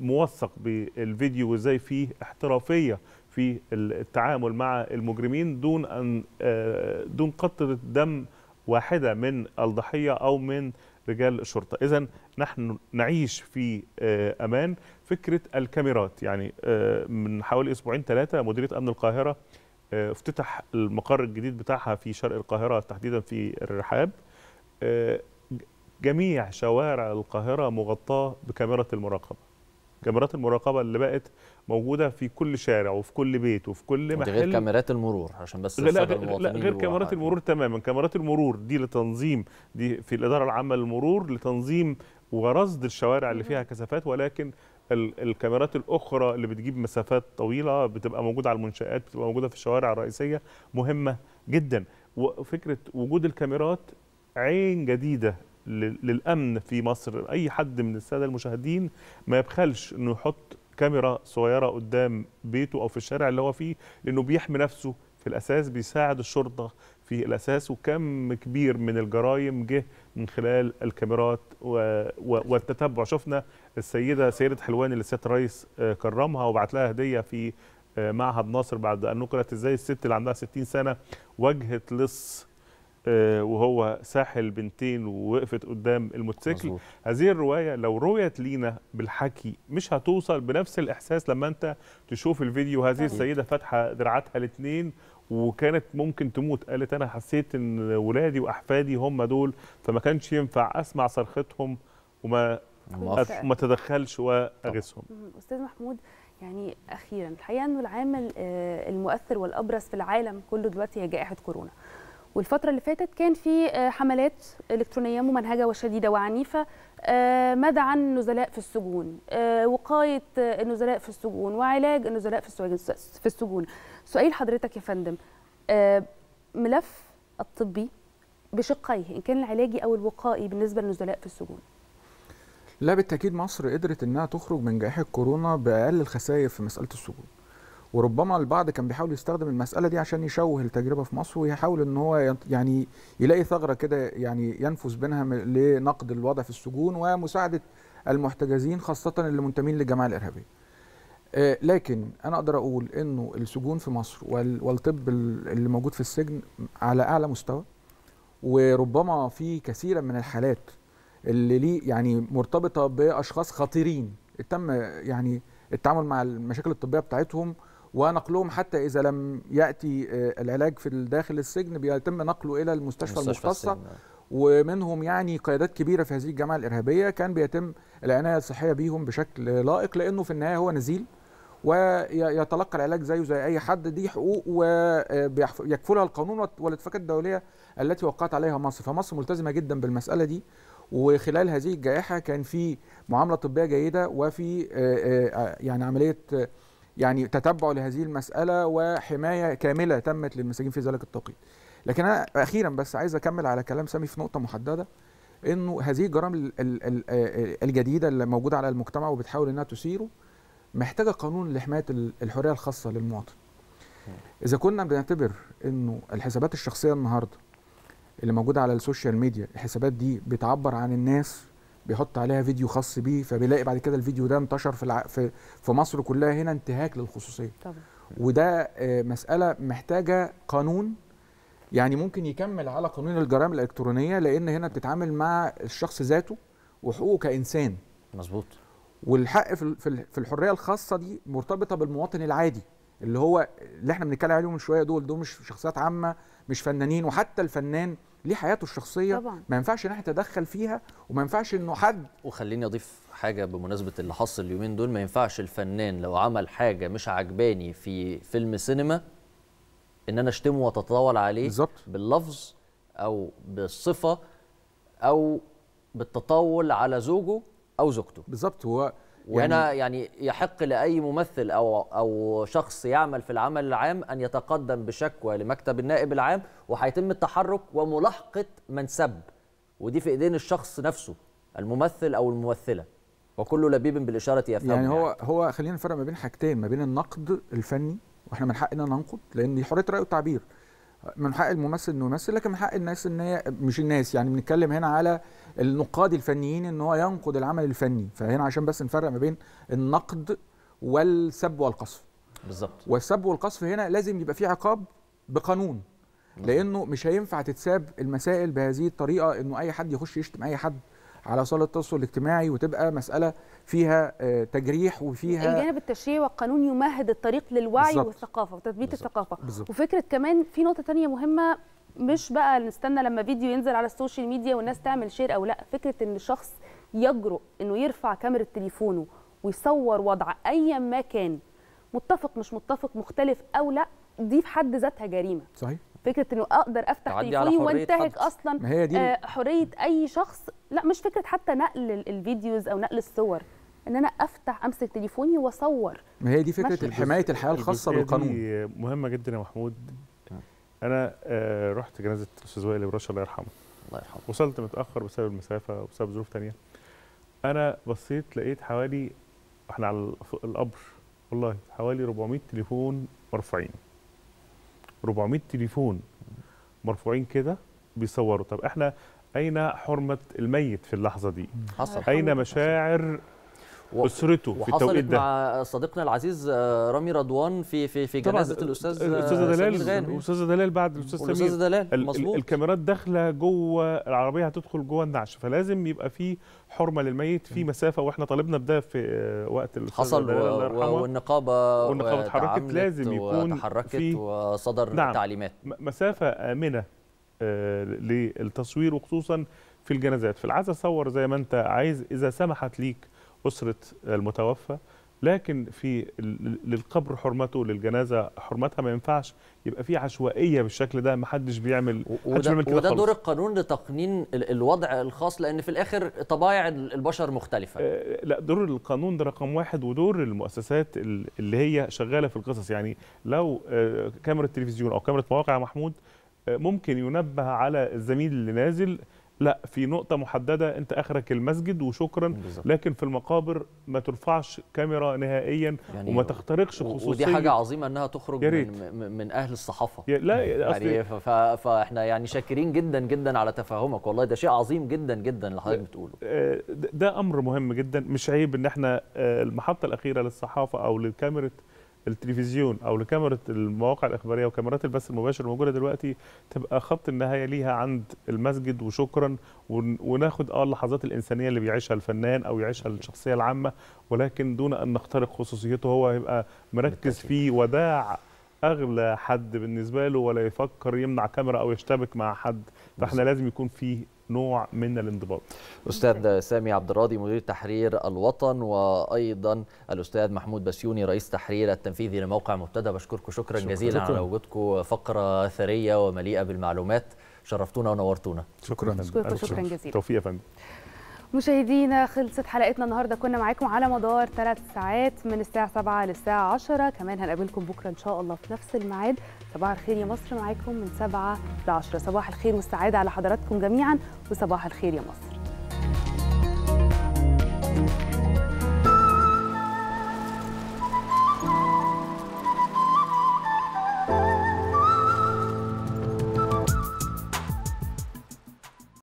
موثق بالفيديو وازاي فيه احترافيه في التعامل مع المجرمين دون ان آه، دون قطره دم واحده من الضحيه او من رجال الشرطه اذا نحن نعيش في آه، امان فكره الكاميرات يعني آه، من حوالي اسبوعين ثلاثه مديريه امن القاهره آه، افتتح المقر الجديد بتاعها في شرق القاهرة تحديدا في الرحاب آه، جميع شوارع القاهرة مغطاة بكاميرا المراقبة كاميرات المراقبة اللي بقت موجودة في كل شارع وفي كل بيت وفي كل محل غير كاميرات المرور عشان بس لا, لا غير كاميرات المرور تماما كاميرات المرور دي لتنظيم دي في الإدارة العامة للمرور لتنظيم ورصد الشوارع اللي فيها كثافات ولكن الكاميرات الاخرى اللي بتجيب مسافات طويله بتبقى موجوده على المنشات بتبقى موجوده في الشوارع الرئيسيه مهمه جدا وفكره وجود الكاميرات عين جديده للامن في مصر اي حد من الساده المشاهدين ما يبخلش انه يحط كاميرا صغيره قدام بيته او في الشارع اللي هو فيه لانه بيحمي نفسه في الاساس بيساعد الشرطه في الاساس وكم كبير من الجرائم جه من خلال الكاميرات والتتبع شفنا السيده سيده حلوان اللي سياده الرئيس آه، كرمها وبعت لها هديه في آه، معهد ناصر بعد ان نقلت ازاي الست اللي عندها 60 سنه واجهت لص آه، وهو ساحل بنتين ووقفت قدام الموتوسيكل هذه الروايه لو رويت لينا بالحكي مش هتوصل بنفس الاحساس لما انت تشوف الفيديو هذه السيده فاتحه دراعاتها الاثنين وكانت ممكن تموت قالت انا حسيت ان ولادي واحفادي هم دول فما كانش ينفع اسمع صرختهم وما ما تدخلش واغيثهم استاذ محمود يعني اخيرا الحقيقه انه العامل آه، المؤثر والابرز في العالم كله دلوقتي هي جائحه كورونا والفترة اللي فاتت كان في آه، حملات إلكترونية ممنهجة وشديدة وعنيفة آه، ماذا عن النزلاء في السجون آه، وقاية النزلاء في السجون وعلاج النزلاء في السجون سؤال حضرتك يا فندم ملف الطبي بشقيه إن كان العلاجي أو الوقائي بالنسبة للنزلاء في السجون لا بالتأكيد مصر قدرت أنها تخرج من جائحة كورونا بأقل الخسائر في مسألة السجون وربما البعض كان بيحاول يستخدم المساله دي عشان يشوه التجربه في مصر ويحاول ان هو يعني يلاقي ثغره كده يعني ينفذ بينها لنقد الوضع في السجون ومساعده المحتجزين خاصه اللي منتمين للجماعه الارهابيه. آه، لكن انا اقدر اقول انه السجون في مصر والطب اللي موجود في السجن على اعلى مستوى وربما في كثيرا من الحالات اللي ليه يعني مرتبطه باشخاص خطيرين تم يعني التعامل مع المشاكل الطبيه بتاعتهم ونقلهم حتى إذا لم يأتي آه، العلاج في داخل السجن بيتم نقله إلى المستشفى المختصة ومنهم يعني قيادات كبيرة في هذه الجماعة الإرهابية كان بيتم العناية الصحية بيهم بشكل لائق لأنه في النهاية هو نزيل ويتلقى العلاج زيه زي اي حد دي حقوق ويكفلها القانون والاتفاقات الدوليه التي وقعت عليها مصر فمصر ملتزمه جدا بالمساله دي وخلال هذه الجائحه كان في معامله طبيه جيده وفي آه، آه، يعني عمليه يعني تتبع لهذه المسألة وحماية كاملة تمت للمساجين في ذلك التوقيت لكن أنا أخيرا بس عايز أكمل على كلام سامي في نقطة محددة انه هذه الجرائم آه، الجديده اللي موجوده على المجتمع وبتحاول انها تثيره محتاجه قانون لحمايه الحريه الخاصه للمواطن. اذا كنا بنعتبر انه الحسابات الشخصيه النهارده اللي موجوده على السوشيال ميديا الحسابات دي بتعبر عن الناس بيحط عليها فيديو خاص بيه فبيلاقي بعد كده الفيديو ده انتشر في الع... في في مصر كلها هنا انتهاك للخصوصيه طبعا. وده آه، مساله محتاجه قانون يعني ممكن يكمل على قانون الجرائم الالكترونيه لان هنا بتتعامل مع الشخص ذاته وحقوقه كانسان مظبوط والحق في في الحريه الخاصه دي مرتبطه بالمواطن العادي اللي هو اللي احنا بنتكلم عليهم من شويه دول دول مش شخصيات عامه مش فنانين وحتى الفنان ليه حياته الشخصيه طبعا. ما ينفعش ان احنا نتدخل فيها وما ينفعش انه حد وخليني اضيف حاجه بمناسبه اللي حصل اليومين دول ما ينفعش الفنان لو عمل حاجه مش عجباني في فيلم سينما ان انا اشتمه واتطاول عليه بالزبط. باللفظ او بالصفه او بالتطاول على زوجه او زوجته بالظبط هو وهنا يعني يحق لاي ممثل او او شخص يعمل في العمل العام ان يتقدم بشكوى لمكتب النائب العام وهيتم التحرك وملاحقه من سب ودي في ايدين الشخص نفسه الممثل او الممثله وكل لبيب بالاشاره يفهم يعني هو يعني. هو خلينا نفرق ما بين حاجتين ما بين النقد الفني واحنا من حقنا ننقد لان دي حريه راي وتعبير من حق الممثل انه يمثل لكن من حق الناس ان هي مش الناس يعني بنتكلم هنا على النقاد الفنيين ان هو ينقد العمل الفني فهنا عشان بس نفرق ما بين النقد والسب والقصف بالظبط والسب والقصف هنا لازم يبقى فيه عقاب بقانون لانه مش هينفع تتساب المسائل بهذه الطريقه انه اي حد يخش يشتم اي حد على صالة التواصل الاجتماعي وتبقى مساله فيها آه، تجريح وفيها الجانب التشريعي والقانون يمهد الطريق للوعي بالزبط. والثقافه وتثبيت بالزبط. الثقافه بالزبط. وفكره كمان في نقطه ثانيه مهمه مش بقى نستنى لما فيديو ينزل على السوشيال ميديا والناس تعمل شير او لا فكره ان شخص يجرؤ انه يرفع كاميرا تليفونه ويصور وضع ايا ما كان متفق مش متفق مختلف او لا دي في حد ذاتها جريمه صحيح فكره انه اقدر افتح تليفوني وانتهك اصلا هي دي آه حريه اي شخص لا مش فكره حتى نقل الفيديوز او نقل الصور ان انا افتح امسك تليفوني واصور ما هي دي فكره حمايه الحياه الخاصه بالقانون دي مهمه جدا يا محمود آه. انا آه رحت جنازه الاستاذ وائل ابراهيم الله يرحمه الله يرحمه وصلت متاخر بسبب المسافه وبسبب ظروف ثانيه انا بصيت لقيت حوالي احنا على القبر والله حوالي 400 تليفون مرفوعين 400 تليفون مرفوعين كده بيصوروا طب احنا اين حرمه الميت في اللحظه دي حصل اين مشاعر واسرته في التوقيت ده مع صديقنا العزيز آه، رامي رضوان في في في جنازه الاستاذ الاستاذ آه، دلال الاستاذ دلال بعد الاستاذ سمير الاستاذ دلال مظبوط الكاميرات داخله جوه العربيه هتدخل جوه النعش فلازم يبقى في حرمه للميت في مسافه واحنا طالبنا بده في آه، وقت حصل والنقابه والنقابه اتحركت لازم يكون في وصدر نعم تعليمات مسافه امنه للتصوير وخصوصا في الجنازات في العزاء صور زي ما انت عايز اذا سمحت ليك أسرة المتوفى لكن في للقبر حرمته للجنازه حرمتها ما ينفعش يبقى في عشوائيه بالشكل ده ما حدش بيعمل وده, بيعمل كده وده دور القانون لتقنين الوضع الخاص لان في الاخر طبائع البشر مختلفه آه لا دور القانون ده رقم واحد ودور المؤسسات اللي هي شغاله في القصص يعني لو آه، كاميرا التلفزيون او كاميرا مواقع محمود آه، ممكن ينبه على الزميل اللي نازل لا في نقطة محددة أنت آخرك المسجد وشكرا بالزبط. لكن في المقابر ما ترفعش كاميرا نهائيا يعني وما تخترقش خصوصية ودي حاجة عظيمة أنها تخرج من, من أهل الصحافة لا يعني فإحنا يعني شاكرين جدا جدا على تفهمك والله ده شيء عظيم جدا جدا اللي حضرتك بتقوله آه، ده أمر مهم جدا مش عيب أن احنا آه، المحطة الأخيرة للصحافة أو للكاميرا التلفزيون او لكاميرا المواقع الاخباريه وكاميرات البث المباشر الموجوده دلوقتي تبقى خط النهايه ليها عند المسجد وشكرا وناخد اه اللحظات الانسانيه اللي بيعيشها الفنان او يعيشها الشخصيه العامه ولكن دون ان نخترق خصوصيته هو هيبقى مركز في وداع اغلى حد بالنسبه له ولا يفكر يمنع كاميرا او يشتبك مع حد فاحنا لازم يكون فيه نوع من الانضباط. استاذ سامي عبد الراضي مدير تحرير الوطن وايضا الاستاذ محمود بسيوني رئيس تحرير التنفيذي لموقع مبتدا بشكركم شكرا, شكرا جزيلا شكرا. على وجودكم فقره ثريه ومليئه بالمعلومات شرفتونا ونورتونا. شكرا شكرا, شكرا جزيلا. توفيق يا فندم. مشاهدينا خلصت حلقتنا النهارده كنا معاكم على مدار ثلاث ساعات من الساعه 7 للساعه 10 كمان هنقابلكم بكره ان شاء الله في نفس الميعاد صباح الخير يا مصر معاكم من 7 ل 10 صباح الخير والسعاده على حضراتكم جميعا وصباح الخير يا مصر